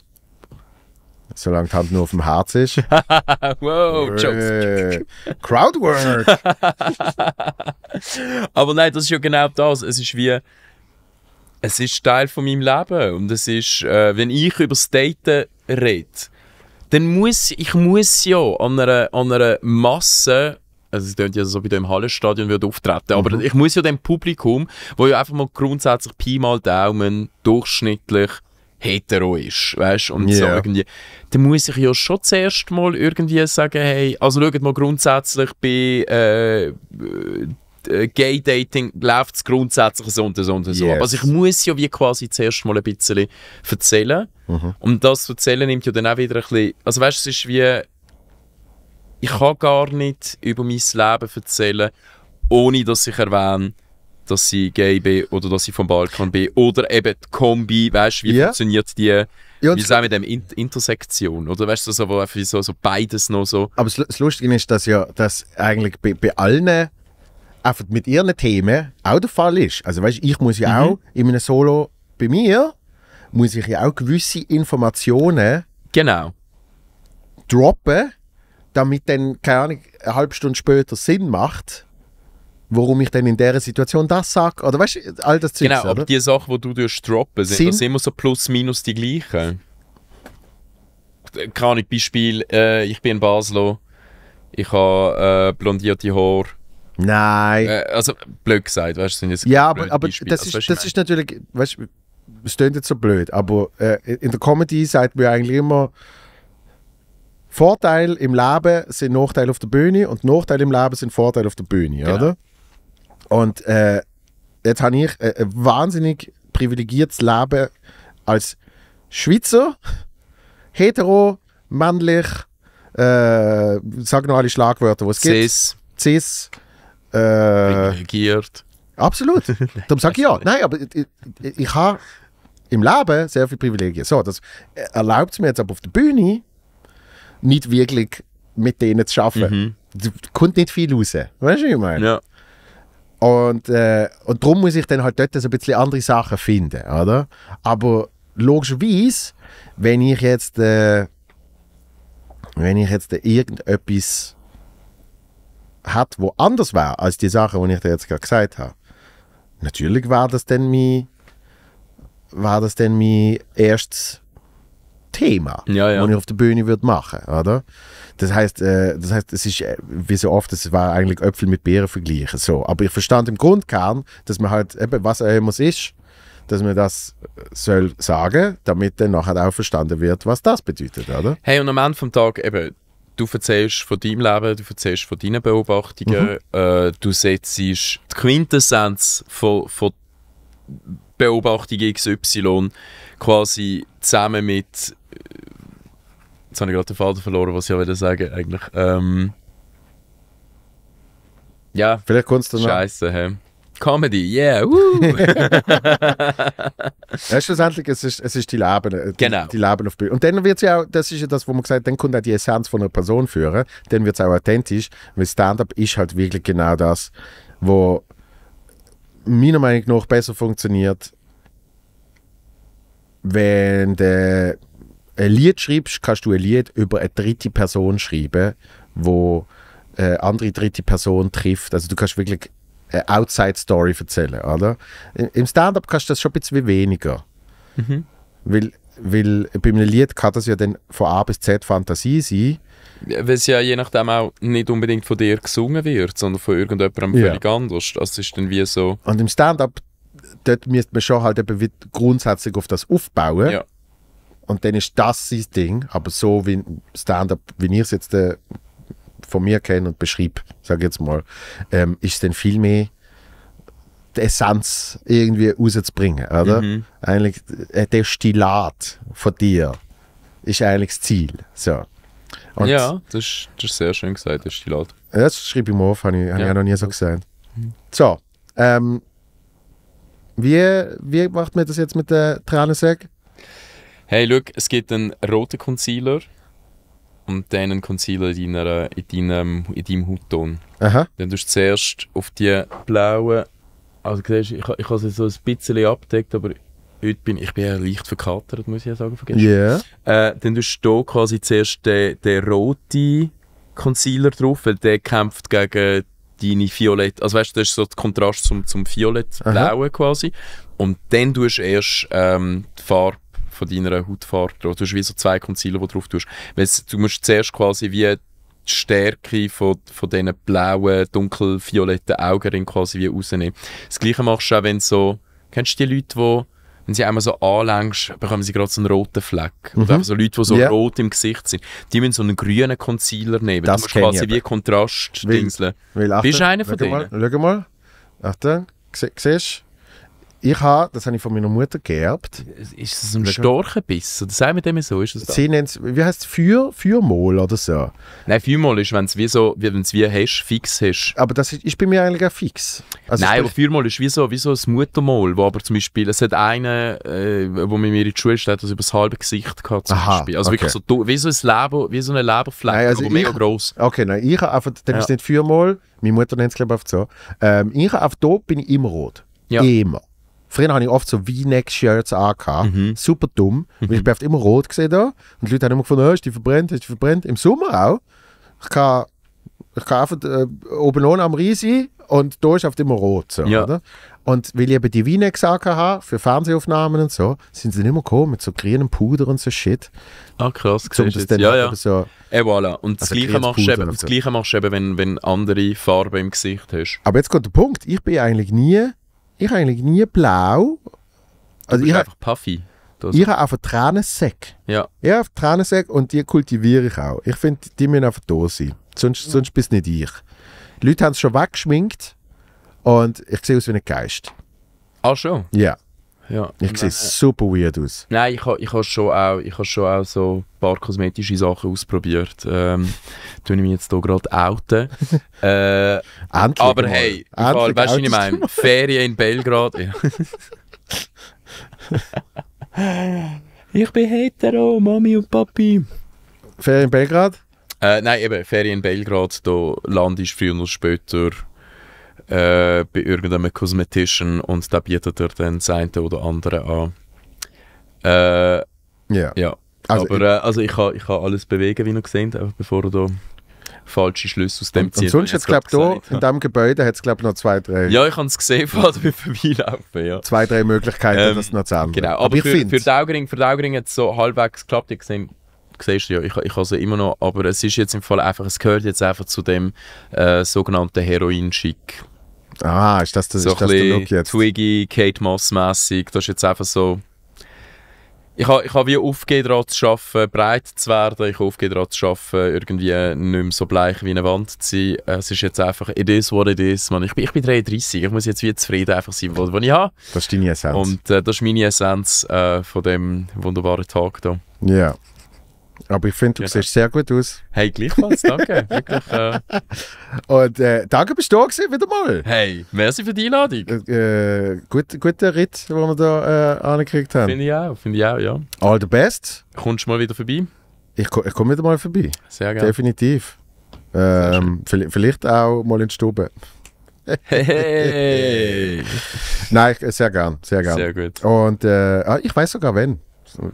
A: Solange die Hand nur auf dem Herz ist. wow, äh, Jokes. Crowdwork.
B: Aber nein, das ist ja genau das. Es ist wie, es ist Teil von meinem Leben. Und es ist, äh, wenn ich über das Daten rede, dann muss ich muss ja an einer, an einer Masse also es klingt ja so, wie du im Hallenstadion würde auftreten, aber mhm. ich muss ja dem Publikum, wo ja einfach mal grundsätzlich Pi mal Daumen durchschnittlich hetero ist, weißt und yeah. so irgendwie, dann muss ich ja schon zuerst mal irgendwie sagen, hey, also schaut mal grundsätzlich bei äh, äh, Gay Dating läuft es grundsätzlich so und so und so. Yes. Also ich muss ja wie quasi zuerst mal ein bisschen erzählen mhm. und das erzählen nimmt ja dann auch wieder ein bisschen, also weißt es ist wie, ich kann gar nicht über mein Leben erzählen, ohne dass ich erwähne, dass ich gay bin oder dass ich vom Balkan bin. Oder eben die Kombi, weißt wie yeah. funktioniert die, ja, wie sagen wir dem, In Intersektion, oder? Weißt du, so, wo einfach so, so beides noch so.
A: Aber das Lustige ist, dass ja das eigentlich bei, bei allen einfach mit ihren Themen auch der Fall ist. Also weißt ich muss ja mhm. auch in einem Solo bei mir, muss ich ja auch gewisse Informationen genau. droppen, damit dann, keine Ahnung, eine halbe Stunde später Sinn macht warum ich denn in dieser Situation das sage. Oder weißt du, all das Zeugs, Genau, aber oder? die
B: Sachen, die du droppen, sind, sind das immer so plus minus die gleichen. Äh, keine Ahnung, Beispiel, äh, ich bin in Basel, ich habe äh, blondierte Haare. Nein. Äh, also blöd gesagt, weißt du, sind jetzt Ja, aber, aber Beispiele. das, also, ist, das
A: ist natürlich, weißt du, es klingt jetzt so blöd, aber äh, in der Comedy sagt man eigentlich immer, Vorteile im Leben sind Nachteile auf der Bühne und Nachteile im Leben sind Vorteile auf der Bühne, genau. oder? Und äh, jetzt habe ich äh, ein, wahnsinnig privilegiertes Leben als Schweizer, hetero, männlich, äh, sag noch alle Schlagwörter, die es Cis. gibt. Cis. Äh, Privilegiert. Absolut. Darum sage ich ja. Nein, aber ich, ich, ich habe im Leben sehr viele Privilegien. So, das erlaubt es mir jetzt aber auf der Bühne nicht wirklich mit denen zu arbeiten. Mhm. Da kommt nicht viel raus. Weißt du, was ich meine? Ja. Und, äh, und darum muss ich dann halt dort so ein bisschen andere Sachen finden, oder? Aber logischerweise, wenn ich jetzt, äh, wenn ich jetzt irgendetwas hat, wo anders war als die Sachen, die ich dir jetzt gerade gesagt habe, natürlich war das dann mein, war das dann mein erstes Thema, ja, ja. was ich auf der Bühne würde machen, oder? Das heißt, äh, das heißt, es ist äh, wie so oft, es war eigentlich Äpfel mit Beeren vergleichen, so. Aber ich verstand im Grundkern, dass man halt eben, was auch immer es ist, dass man das soll sagen, damit dann nachher auch verstanden wird, was das bedeutet, oder?
B: Hey, und am Ende vom Tag eben, du erzählst von deinem Leben, du erzählst von deinen Beobachtungen, mhm. äh, du setzt die Quintessenz von, von Beobachtung XY quasi zusammen mit Jetzt habe ich gerade den Faden verloren, was ich ja sagen eigentlich. Ähm,
A: ja. Vielleicht kommt es dann Scheiße, hey. Comedy, yeah, woo! ja, schlussendlich, es ist, es ist die Leben. Äh, die, genau. Die Leben auf Bild. Und dann wird es ja auch, das ist ja das, wo man gesagt hat, dann kommt auch die Essenz von einer Person führen, dann wird es auch authentisch, weil Stand-Up ist halt wirklich genau das, wo meiner Meinung nach besser funktioniert, wenn der ein Lied schreibst, kannst du ein Lied über eine dritte Person schreiben, wo eine äh, andere dritte Person trifft. Also du kannst wirklich eine Outside-Story erzählen, oder? Im Stand-up kannst du das schon ein bisschen weniger. Mhm. Weil, weil bei einem Lied kann das ja dann von A bis Z Fantasie sein. Weil es ja
B: je nachdem auch nicht unbedingt von dir gesungen wird, sondern von irgendjemandem ja. völlig anders. Das ist dann wie so...
A: Und im Stand-up, dort müsste man schon halt eben grundsätzlich auf das aufbauen. Ja und dann ist das sein Ding, aber so wie Stand-up, wie ich es jetzt äh, von mir kenne und beschreibe, sage ich jetzt mal, ähm, ist dann viel mehr die Essenz irgendwie rauszubringen, oder? Mhm. Eigentlich äh, der Stilat von dir ist eigentlich das Ziel. So. Und ja, das ist, das ist sehr schön gesagt, der Stilat. Das schreibe ich mir auf, habe ich, hab ja. ich noch nie so gesagt. Mhm. So, ähm, wie, wie macht man das jetzt mit der Tränensäge?
B: Hey, schau, es gibt einen roten Concealer und dann einen Concealer in, deiner, in, deinem, in deinem Hautton. Aha. Dann tust du zuerst auf die blauen. Also, siehst, ich, ich habe sie so ein bisschen abgedeckt, aber heute bin ich bin leicht verkatert, muss ich ja sagen. Vergessen. Yeah. Äh, dann tust du hier quasi zuerst den, den roten Concealer drauf, weil der kämpft gegen deine Violett. Also, weißt du, das ist so der Kontrast zum, zum Violett-Blauen quasi. Und dann tust du erst ähm, die Farbe von deiner Hautfarbe Du hast wie so zwei Concealer, die du drauf tust. Du musst zuerst quasi wie die Stärke von, von diesen blauen, dunkelvioletten Augenringen quasi wie rausnehmen. Das Gleiche machst du auch, wenn so, kennst du die Leute, die wenn sie einmal so anlängst, bekommen sie gerade so einen roten Fleck. Mhm. Oder einfach so Leute, die so yeah. rot im Gesicht sind. Die müssen so einen grünen Concealer nehmen. Das du musst quasi wie Kontrast-Dingseln. Bist du einer von denen? Mal,
A: schau mal. Achtung. Siehst ich habe, das habe ich von meiner Mutter geerbt. Ist das ein Storchenbiss? Oder sagen wir dem so? Ist das da? Sie nennt es, wie heißt es, Feuer, Feuermol oder so?
B: Nein, Feuermol ist, wenn es wie so, wenn es wie hast, fix hast. Aber
A: das ist, ist bei mir eigentlich auch fix. Also Nein,
B: aber Feuermol ist wie so, wie so ein Muttermol, wo aber zum Beispiel, es hat einen, äh, wo mir in die Schule steht, das über das halbe Gesicht gehabt zum Aha, Beispiel. Also okay. wirklich so, wie so ein Leber, wie so eine Leberfleck, nein, also aber ich, mega
A: gross. Okay, nein, ich habe einfach, dann ja. ist nicht Feuermol, meine Mutter nennt es glaube ich so. Ähm, ich habe, einfach, da bin ich immer rot. Ja. Immer. Früher habe ich oft so V-Neck-Shirts angehabt. Mhm. Super dumm. Mhm. Weil ich mhm. bin oft immer rot gesehen da. Und die Leute haben immer gefunden, oh, ist die verbrennt, ist die verbrennt. Im Sommer auch. Ich kann, ich kann einfach äh, oben ohne am Rhein sein und da ist oft immer rot. So, ja. oder? Und weil ich eben die V-Necks habe für Fernsehaufnahmen und so, sind sie nicht mehr gekommen mit so grünem Puder und so Shit. Ah, krass, um das dann ja, ja. So,
B: Et eh, voilà. Und also das, Gleiche machst eben, so. das Gleiche machst du eben, wenn, du andere Farben im
A: Gesicht hast. Aber jetzt kommt der Punkt. Ich bin eigentlich nie ich habe eigentlich nie blau. Also du bist ich einfach
B: puffy. Das. Ich
A: habe einfach Tränensäck. Ja. Ich habe Tränensäck und die kultiviere ich auch. Ich finde, die müssen einfach da sein. Sonst, ja. sonst bist nicht ich. Die Leute haben es schon weggeschminkt und ich sehe aus wie ein Geist. Ach schon? Ja. Ja. Ich sehe äh, super weird
B: aus. Nein, ich, ich habe schon, auch, ich hab schon auch so ein paar kosmetische Sachen ausprobiert. Ähm, tue ich mich jetzt hier gerade outen. äh, Endlich aber mal. hey, Endlich weißt du, was ich meine, Ferien in Belgrad. ich bin hetero, Mami und Papi.
A: Ferien in Belgrad?
B: Äh, nein, eben, Ferien in Belgrad, da landest früher oder später äh, bei irgendeinem Kosmetischen und da bietet er dann das eine oder andere an. Äh, yeah. Ja. Also Aber ich, äh, also ich, kann, ich kann alles bewegen, wie ihr gesehen habt, bevor du da falsche Schlüsse aus dem ziehst. Und sonst hat glaube
A: ich, in diesem Gebäude hat es, glaube noch zwei, drei... Ja, ich habe es gesehen, als wir vorbeilaufen, ja. Zwei, drei Möglichkeiten, ähm, das noch zu ändern. Genau, aber, aber ich für, find...
B: für für die hat es so halbwegs geklappt. Ich gesehen, siehst du ja, ich, ich habe sie immer noch, aber es ist jetzt im Fall einfach, es gehört jetzt einfach zu dem äh, sogenannten Heroin-Schick.
A: Ah, ist das, das, so ist das der Look
B: jetzt? Twiggy, Kate Moss-mässig. Das ist jetzt einfach so. Ich habe ich ha wie aufgegeben, daran zu arbeiten, breit zu werden. Ich habe aufgegeben, daran zu arbeiten, irgendwie nicht mehr so bleich wie eine Wand zu sein. Es ist jetzt einfach, it is what it is. Man, ich, bin, ich bin 33, ich muss jetzt wie zufrieden einfach sein, was ich habe.
A: Das ist deine Essenz.
B: Und äh, das ist meine Essenz äh, von dem wunderbaren Tag hier.
A: Ja. Yeah. Aber ich finde, du ja. siehst sehr gut aus. Hey, gleichfalls, danke. Wirklich, äh. Und äh, danke, bist du da gewesen, wieder mal. Hey, merci für die Einladung. Äh, äh gut, guter Ritt, den wir da äh, angekriegt haben. Finde ich auch, finde ich auch, ja. All the best. Kommst du mal wieder vorbei? Ich, ich komme wieder mal vorbei. Sehr gerne. Definitiv. Ähm, vielleicht auch mal in die Stube. Hey! Nein, sehr gern, sehr gern. Sehr gut. Und äh, ah, ich weiß sogar, wenn.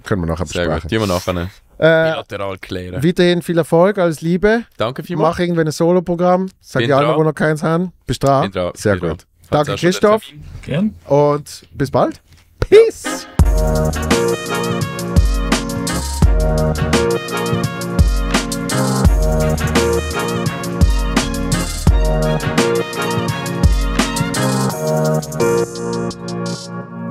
A: Können wir nachher besprechen. Sehr gut, gehen wir nachher.
B: Äh, Bilateral klären.
A: Weiterhin viel Erfolg, alles Liebe. Danke vielmals. Mach irgendwann ein Solo-Programm. Sag ja alle, wo noch keins haben. Bist dran. dran. Sehr Bin gut. Dran. Danke, Christoph. Gern. Und bis bald. Peace.
C: Ja.